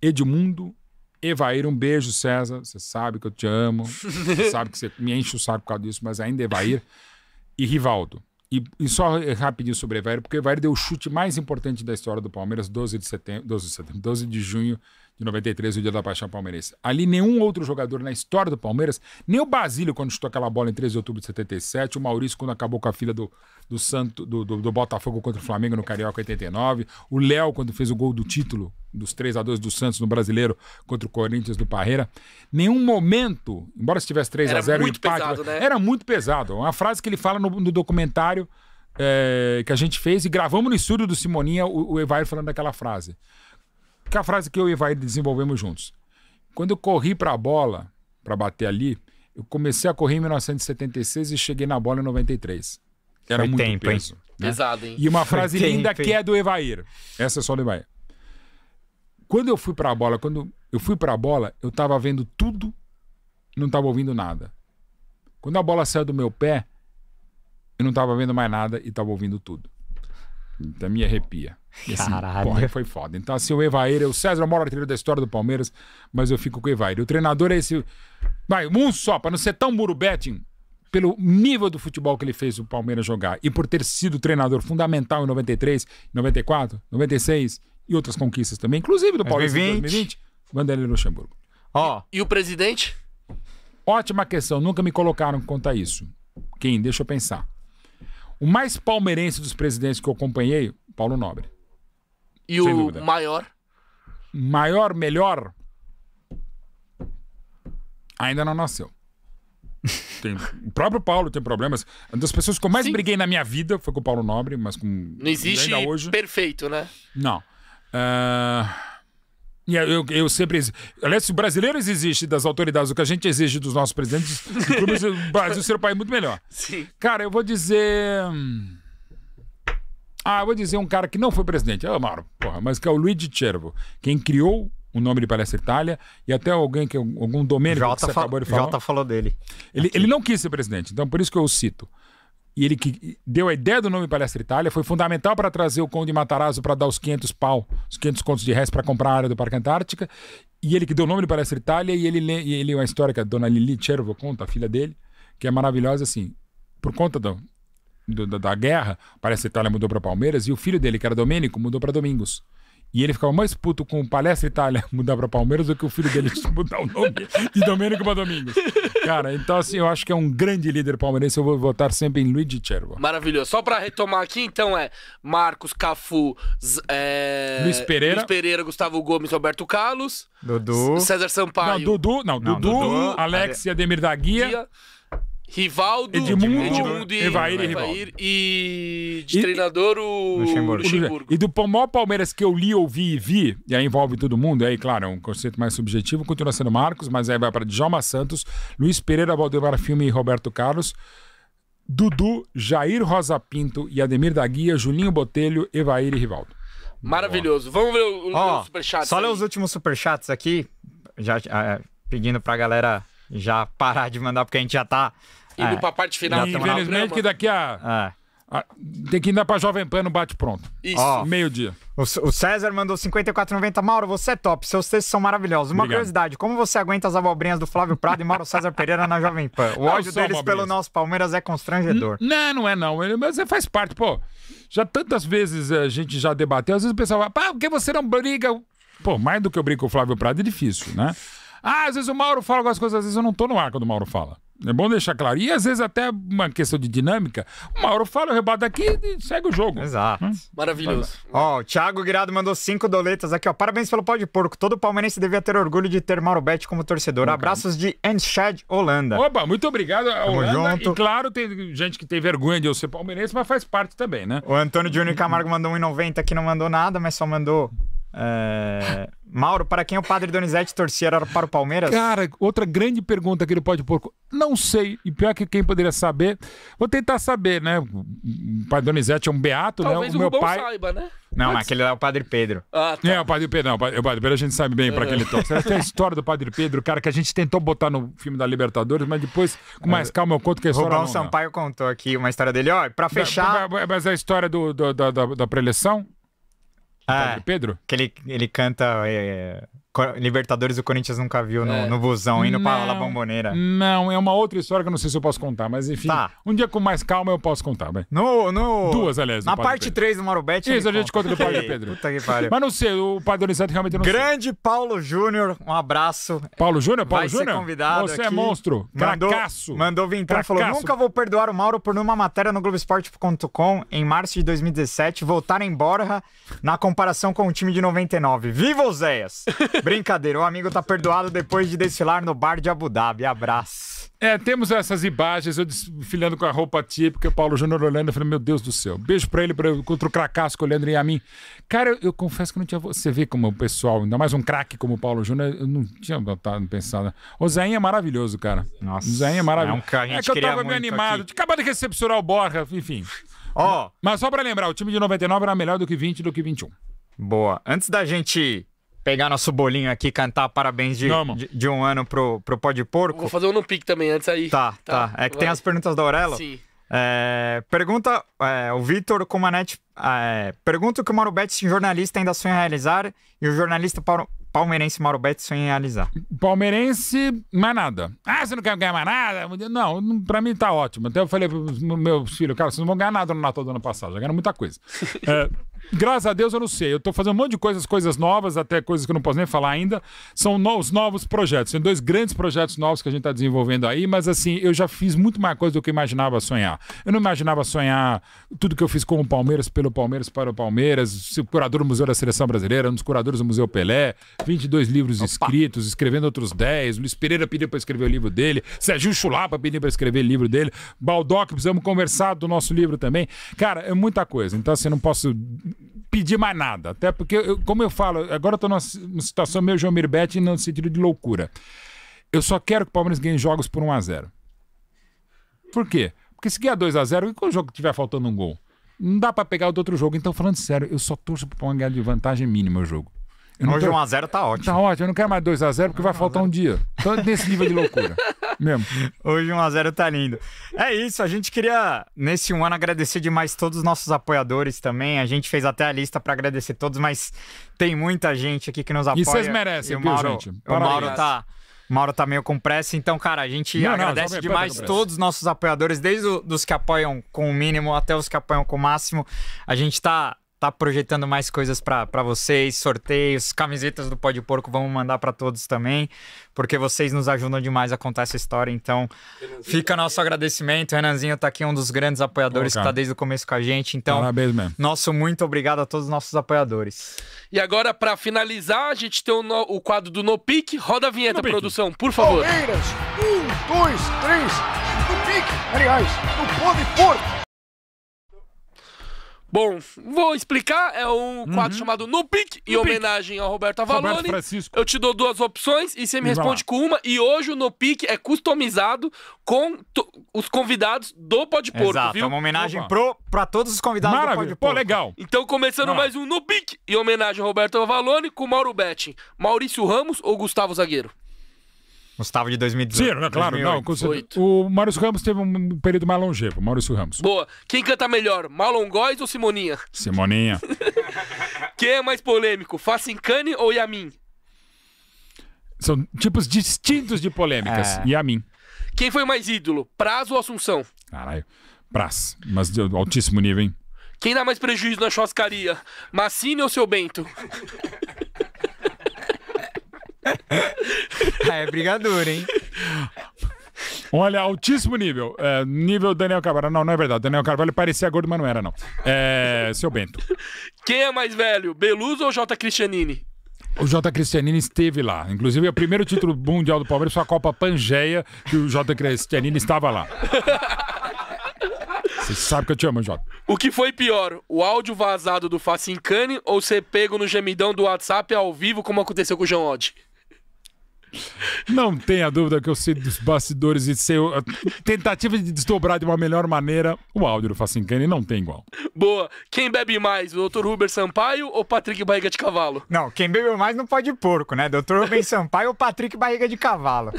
Edmundo, Evair, um beijo, César. Você sabe que eu te amo. Você sabe que você me enche o saco por causa disso, mas ainda é Evair. E Rivaldo. E, e só eh, rapidinho sobre Evair, porque Evair deu o chute mais importante da história do Palmeiras, 12 de setembro, 12 de, setembro, 12 de junho de 93, o Dia da Paixão Palmeirense. Ali nenhum outro jogador na história do Palmeiras, nem o Basílio quando chutou aquela bola em 13 de outubro de 77, o Maurício quando acabou com a fila do, do, Santo, do, do, do Botafogo contra o Flamengo no Carioca 89, o Léo quando fez o gol do título dos 3 a 2 do Santos no Brasileiro contra o Corinthians do Parreira. Nenhum momento, embora estivesse 3 era a 0 muito empate, pesado, né? era muito pesado. É uma frase que ele fala no, no documentário é, que a gente fez e gravamos no estúdio do Simoninha o, o Evair falando aquela frase. Que é a frase que eu e vai desenvolvemos juntos. Quando eu corri para a bola, para bater ali, eu comecei a correr em 1976 e cheguei na bola em 93. Era Foi muito tempo, peso. Hein? Né? Pesado, hein? E uma frase Foi linda tempo, que é do Evair. Essa é só do Evair. Quando eu fui para a bola, quando eu fui para a bola, eu estava vendo tudo, não estava ouvindo nada. Quando a bola saiu do meu pé, eu não estava vendo mais nada e estava ouvindo tudo. Então me arrepia. E, assim, Caralho. Porra, foi foda. Então, assim, o Evair, o César é maior artilheiro da história do Palmeiras, mas eu fico com o Evair. O treinador é esse. Vai, um só, para não ser tão burubetting, pelo nível do futebol que ele fez o Palmeiras jogar e por ter sido treinador fundamental em 93, 94, 96 e outras conquistas também, inclusive do Palmeiras 2020. em 2020, Vanderlei Luxemburgo. Ó. Oh. E, o presidente? Ótima questão, nunca me colocaram conta isso. Quem? Deixa eu pensar. O mais palmeirense dos presidentes que eu acompanhei, Paulo Nobre. E Sem o dúvida. maior? Maior, melhor? Ainda não nasceu. Tem, o próprio Paulo tem problemas. Uma das pessoas que eu mais Sim. briguei na minha vida foi com o Paulo Nobre, mas com. Não existe ainda hoje. perfeito, né? Não. Uh... eu, eu sempre. Aliás, se brasileiros existe das autoridades, o que a gente exige dos nossos presidentes, o Brasil ser um país muito melhor. Sim. Cara, eu vou dizer. Hum, ah, vou dizer um cara que não foi presidente. Ah, Mauro, porra, mas que é o Luigi Cervo, quem criou o nome de Palestra Itália e até alguém que algum domínio Jota que acabou de falar. Jota falou dele. Ele, ele não quis ser presidente, então por isso que eu o cito. E ele que deu a ideia do nome Palestra Itália foi fundamental para trazer o Conde Matarazzo para dar os 500 pau, os 500 contos de réis para comprar a área do Parque Antártica. E ele que deu o nome de Palestra Itália e ele e ele uma história que a dona Lili Cervo conta, a filha dele, que é maravilhosa assim, por conta do, do, da, da, guerra, parece que a Itália mudou para Palmeiras, e o filho dele, que era Domênico, mudou para Domingos. E ele ficava mais puto com o Palestra Itália mudar para Palmeiras do que o filho dele mudar o nome de Domênico para Domingos. Cara, então assim, eu acho que é um grande líder palmeirense, eu vou votar sempre em Luigi Cervo. Maravilhoso. Só para retomar aqui, então é Marcos Cafu, é... Luiz, Pereira. Luiz Pereira, Gustavo Gomes, Roberto Carlos, Dudu, César Sampaio. Não, Dudu, não, não Dudu, Dudu, Alex e Ademir da Guia. Guia. Rivaldo, Edmundo, Edmundo e Evair, Evair e de e, treinador o Luxemburgo. Luxemburgo. E do maior Palmeiras que eu li, ouvi e vi, e aí envolve todo mundo, aí claro, é um conceito mais subjetivo, continua sendo Marcos, mas aí vai para Djalma Santos, Luiz Pereira, Valdemar Filme e Roberto Carlos. Dudu, Jair Rosa Pinto e Ademir da Guia, Julinho Botelho, Evair e Rivaldo. Maravilhoso. Boa. Vamos ver o, o oh, superchat. Só ler os últimos superchats aqui, já ah, é, pedindo a galera já parar de mandar, porque a gente já tá. Indo é, pra parte final. E, infelizmente que daqui a... É. tem que ir para Jovem Pan no Bate Pronto. Isso. Oh, Meio-dia. O, o, César mandou 54,90. Mauro, você é top. Seus textos são maravilhosos. Uma Obrigado. curiosidade: como você aguenta as abobrinhas do Flávio Prado e Mauro César Pereira na Jovem Pan? O ódio deles abobrinhas. pelo nosso Palmeiras é constrangedor. N não, não é não. Ele, mas faz parte. Pô, já tantas vezes eh, a gente já debateu. Às vezes o pessoal fala, pá, por que você não briga? Pô, mais do que eu brigo com o Flávio Prado é difícil, né? Ah, às vezes o Mauro fala algumas coisas, às vezes eu não tô no ar quando o Mauro fala. É bom deixar claro. E às vezes até uma questão de dinâmica. O Mauro fala, eu rebato aqui e segue o jogo. Exato. Hum? Maravilhoso. Ó, o Thiago Guirado mandou cinco doletas aqui, ó. Parabéns pelo pau de porco. Todo palmeirense devia ter orgulho de ter Mauro Betti como torcedor. Okay. Abraços de Enschad, Holanda. Opa, muito obrigado, Tamo Holanda. Junto. E claro, tem gente que tem vergonha de eu ser palmeirense, mas faz parte também, né? O Antônio Júnior Camargo mandou 1,90 aqui. não mandou nada, mas só mandou é... Mauro, para quem o padre Donizete torcia era para o Palmeiras? Cara, outra grande pergunta que ele pode pôr. Não sei, e pior que quem poderia saber, vou tentar saber, né? O padre Donizete é um beato, né? Talvez né? O, o meu Rubão pai. Saiba, né? Não, Mas... aquele lá é o padre Pedro. Ah, tá. É, o padre Pedro, não, o padre Pedro a gente sabe bem para é. que ele torce. Tem a história do padre Pedro, cara, que a gente tentou botar no filme da Libertadores, mas depois, com é. mais calma, eu conto que a história. Rubão não, Sampaio não. contou aqui uma história dele, ó, para fechar. Mas a história do, do, da, da, da preleção? Ah, Pedro? Que ele, ele canta. É, é Libertadores o Corinthians nunca viu no, é. no busão, indo não, pra La Bomboneira. Não, é uma outra história que eu não sei se eu posso contar, mas enfim. Tá. Um dia com mais calma eu posso contar, né? No, no... Duas, aliás. Na parte 3 do Marubete. Isso, a gente conta do Padre Pedro. Puta que pariu. Mas não sei, o Padre Donizete realmente não Grande sei. Paulo Júnior, um abraço. Paulo Júnior? Paulo Júnior? convidado Você é aqui. é monstro. Mandou, Mandou vir e então, falou, nunca vou perdoar o Mauro por numa matéria no Globoesporte.com em março de 2017 voltar em Borja na comparação com o time de 99. Viva os Zéias! Brincadeira, o amigo tá perdoado depois de desfilar no bar de Abu Dhabi. Abraço. É, temos essas imagens, eu desfilando com a roupa típica, o Paulo Júnior olhando eu falando, meu Deus do céu. Beijo pra ele, pra, contra o cracasco olhando a mim. Cara, eu, eu, confesso que não tinha. Você vê como o pessoal, ainda mais um craque como o Paulo Júnior, eu não tinha pensado. O Zainha é maravilhoso, cara. Nossa. O Zainha é maravilhoso. É, um, a gente é que eu tava meio animado. Aqui. de recepcionar o Borra, enfim. Ó. Oh. Mas só pra lembrar, o time de 99 era melhor do que 20 do que 21. Boa. Antes da gente pegar nosso bolinho aqui, cantar parabéns de, de, de, um ano pro, pro pó de porco. Vou fazer um no pique também antes aí. Tá, tá. tá. É que Vai. tem as perguntas da Aurelo. Sim. É, pergunta é, o Vitor Comanete. É, pergunta o que o Mauro Betts, jornalista, ainda sonha realizar e o jornalista palmeirense Mauro Betts sonha realizar. Palmeirense, mais nada. Ah, você não quer ganhar mais nada? Não, pra mim tá ótimo. Até eu falei pros meus filhos, cara, vocês não vão ganhar nada no Natal do ano passado, já ganharam muita coisa. É, Graças a Deus eu não sei. Eu estou fazendo um monte de coisas, coisas novas, até coisas que eu não posso nem falar ainda. São os novos projetos. Tem dois grandes projetos novos que a gente está desenvolvendo aí, mas assim, eu já fiz muito mais coisa do que imaginava sonhar. Eu não imaginava sonhar tudo que eu fiz com o Palmeiras, pelo Palmeiras, para o Palmeiras, curador do Museu da Seleção Brasileira, um dos curadores do Museu Pelé, 22 livros Opa. escritos, escrevendo outros 10. Luiz Pereira pediu para escrever o livro dele, Sérgio Chulapa pediu para escrever o livro dele, Baldock, precisamos conversar do nosso livro também. Cara, é muita coisa. Então, assim, não posso pedir mais nada. Até porque, eu, como eu falo, agora eu tô numa situação meio João Mirbete no sentido de loucura. Eu só quero que o Palmeiras ganhe jogos por 1x0. Por quê? Porque se ganhar 2x0, e quando o jogo tiver faltando um gol? Não dá para pegar o do outro jogo. Então, falando sério, eu só torço pro Palmeiras ganhar de vantagem mínima o jogo. Hoje 1x0 tá ótimo. Tá ótimo, eu não quero mais 2x0 porque vai faltar um dia. Tô nesse nível de loucura. Mesmo. Hoje 1x0 tá lindo. É isso, a gente queria, nesse um ano, agradecer demais todos os nossos apoiadores também. A gente fez até a lista para agradecer todos, mas tem muita gente aqui que nos apoia. E vocês merecem, e o Mauro, viu, gente? Parabéns. O Mauro tá. Mauro tá meio com pressa, então, cara, a gente não, agradece não, demais tá todos os nossos apoiadores, desde os que apoiam com o mínimo até os que apoiam com o máximo. A gente tá tá projetando mais coisas para vocês, sorteios, camisetas do Pó de Porco, vamos mandar para todos também, porque vocês nos ajudam demais a contar essa história, então Renanzinho tá fica tá nosso aqui. agradecimento. O Renanzinho tá aqui, um dos grandes apoiadores Pô, que tá desde o começo com a gente, então Parabéns, mesmo. nosso muito obrigado a todos os nossos apoiadores. E agora, para finalizar, a gente tem o, no, o quadro do No Pique. Roda a vinheta, no produção, pique. por favor. Palmeiras, um, dois, três, no pique, aliás, no Pó de Porco. Bom, vou explicar. É um uhum. quadro uhum. chamado No Pique, no em homenagem pique. ao Roberto Avalone. Roberto Eu te dou duas opções e você me, responde com uma. E hoje o No Pique é customizado com os convidados do Pode Porco, Exato, viu? É uma homenagem pro, pra todos os convidados Maravilha. do Pode Pô, legal. Então, começando mais um No Pique, em homenagem ao Roberto Avalone, com Mauro Betting, Maurício Ramos ou Gustavo Zagueiro? Gustavo de 2018. Sim, claro, 2008. não. O Maurício Ramos teve um período mais longevo, Maurício Ramos. Boa. Quem canta melhor, Marlon Góes ou Simoninha? Simoninha. Quem é mais polêmico, Facincani ou Yamin? São tipos distintos de polêmicas. É. Yamin. Quem foi mais ídolo, Prazo ou Assunção? Caralho. Praz, mas de altíssimo nível, hein? Quem dá mais prejuízo na churrascaria, Massini ou Seu Bento? Aí ah, é brigadura, hein? Olha, altíssimo nível. É, nível Daniel Carvalho. Não, não é verdade. Daniel Carvalho parecia gordo, mas não era, não. É, seu Bento. Quem é mais velho, Beluso ou J. Cristianini? O J. Cristianini esteve lá. Inclusive, é o primeiro título mundial do Palmeiras foi a Copa Pangeia, que o J. Cristianini estava lá. Você sabe que eu te amo, Jota. O que foi pior, o áudio vazado do Facincani ou ser pego no gemidão do WhatsApp ao vivo, como aconteceu com o João Odd? Não tenha dúvida que eu sei dos bastidores e sei a tentativa de desdobrar de uma melhor maneira o áudio do Facincane não tem igual. Boa. Quem bebe mais, o Dr. Ruber Sampaio ou Patrick Barriga de Cavalo? Não, quem bebe mais não pode porco, né? Dr. Rubens Sampaio ou Patrick Barriga de Cavalo.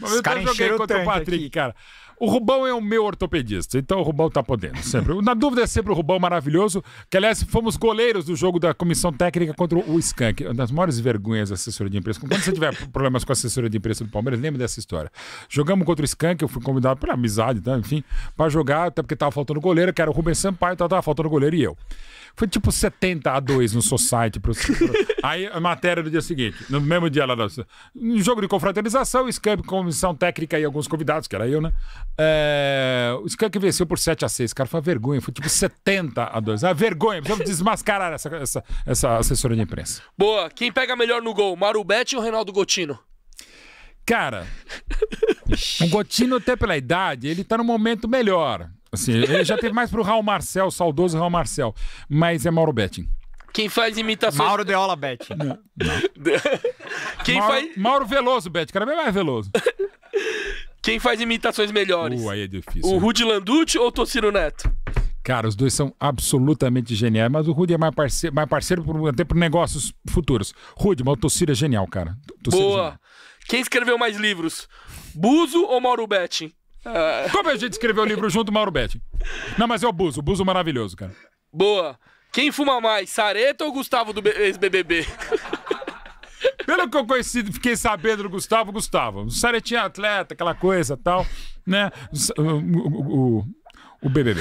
Os caras jogaram contra o Patrick, aqui. cara. O Rubão é o meu ortopedista, então o Rubão tá podendo. Sempre. Na dúvida é sempre o Rubão maravilhoso, que aliás fomos goleiros do jogo da comissão técnica contra o Skank. Uma das maiores vergonhas da assessoria de imprensa. Quando você tiver problemas com a assessoria de imprensa do Palmeiras, lembre dessa história. Jogamos contra o Skank, eu fui convidado pela amizade, tá? enfim, para jogar, até porque tava faltando goleiro, que era o Rubens Sampaio, então tava faltando goleiro e eu. Foi tipo 70 a 2 no Society. Pro... Aí a matéria do dia seguinte, no mesmo dia lá. No jogo de confraternização, Skank, comissão técnica e alguns convidados, que era eu, né? É, o Skank venceu por 7 a 6 Cara, foi uma vergonha. Foi tipo 70 a 2 A ah, vergonha. Precisamos desmascarar essa, essa, essa assessora de imprensa. Boa. Quem pega melhor no gol? Marubete ou Reinaldo Gotino? Cara, o Gotino, até pela idade, ele tá no momento melhor. Assim, ele já teve mais pro Raul Marcel, saudoso Raul Marcel. Mas é Mauro Betting. Quem faz imitações. Mauro Deola Bet. Não, não. Quem Mauro, faz... Mauro Veloso Bet, cara, bem é mais Veloso. Quem faz imitações melhores? Uh, aí é difícil. O Rudy Landucci ou o Tociro Neto? Cara, os dois são absolutamente geniais, mas o Rudy é mais parceiro, mais parceiro por, até para negócios futuros. Rudy, mas o Tociro é genial, cara. Tociro é Boa. genial. Quem escreveu mais livros? Buzo ou Mauro Betting? Qual ah. Como a gente escreveu o livro junto, Mauro Betting? Não, mas é o Buzo. O Buzo é maravilhoso, cara. Boa. Quem fuma mais, Sareta ou Gustavo do ex-BBB? Pelo que eu conheci, fiquei sabendo do Gustavo, Gustavo, o Saretinha atleta, aquela coisa tal, né? O, o, o, o BBB.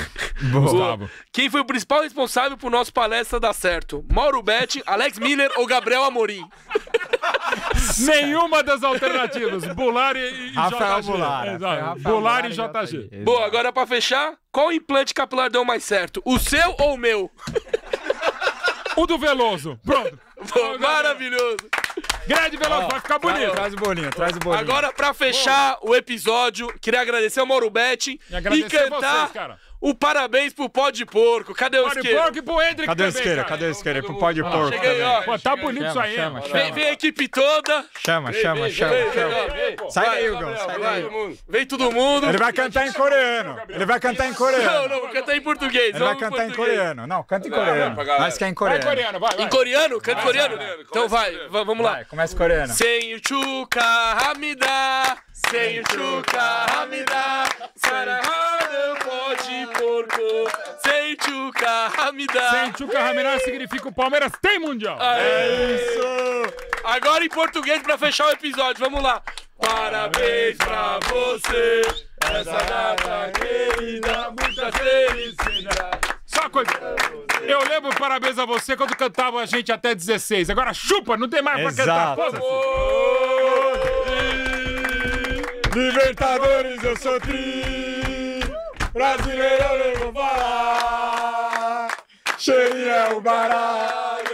Gustavo. Quem foi o principal responsável por nosso palestra dar certo? Mauro Betti, Alex Miller ou Gabriel Amorim? Nenhuma das alternativas. Bular e, e Rafael JG. Bular, Bular e JG. JG. Boa, agora pra fechar, qual implante capilar deu mais certo? O seu ou o meu? o do Veloso. Pronto. maravilhoso. Grande Veloso, vai ficar bonito. Traz o bolinho, traz o bolinho. Agora, pra fechar o episódio, queria agradecer ao Mauro Betti e, e cantar vocês, o parabéns pro pó de porco. Cadê o esquerdo? Pó de porco e pro Hendrick Cadê o esquerdo? Cadê o esquerdo? É pro pó de porco. Cheguei, ó. Pô, tá bonito isso aí. Chama, chama. Vem, vem a equipe toda. Chama, chama, chama. Sai daí, Hugo. Sai daí. Vem todo mundo. Ele vai cantar em coreano. Ele vai cantar em coreano. Não, não, vou cantar em português. Ele vai cantar em coreano. Não, canta em coreano. Mas que é em coreano. Em coreano? Canta em coreano? Então vai, vamos lá. Começa coreano. Sem o chuka hamida. Sem o chuka hamida. Sarahana pode porco. Senchuca Hamida. Senchuca Hamida significa o Palmeiras tem mundial. É isso. Agora em português pra fechar o episódio. Vamos lá. Parabéns pra você. Essa data querida, muita felicidade. Só uma coisa. Eu lembro parabéns a você quando cantava a gente até 16. Agora chupa, não tem mais pra cantar. Por favor. Libertadores, eu sou triste. Brasileiro nego fala. Cheirinho é o baralho.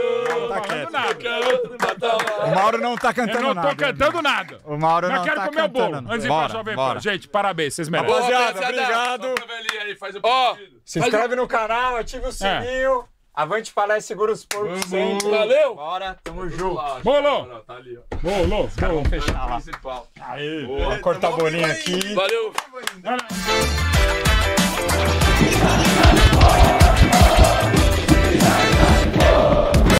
Tá O Mauro não tá cantando nada. Eu não tô nada, cantando né? nada. O Mauro não, não quero tá comer cantando. o bolo. Nada. Antes de jovem bora. Gente, parabéns, vocês merecem. Rapaziada, obrigado. Ó, se inscreve no canal, ativa o sininho. Avante para e segura os porcos sempre. Valeu! Bora, tamo junto. Lá, Bolo! Tá ali, ó. Bolo! Os caras vão fechar tá lá. Principal. Vou cortar a bolinha aqui. Valeu! Valeu.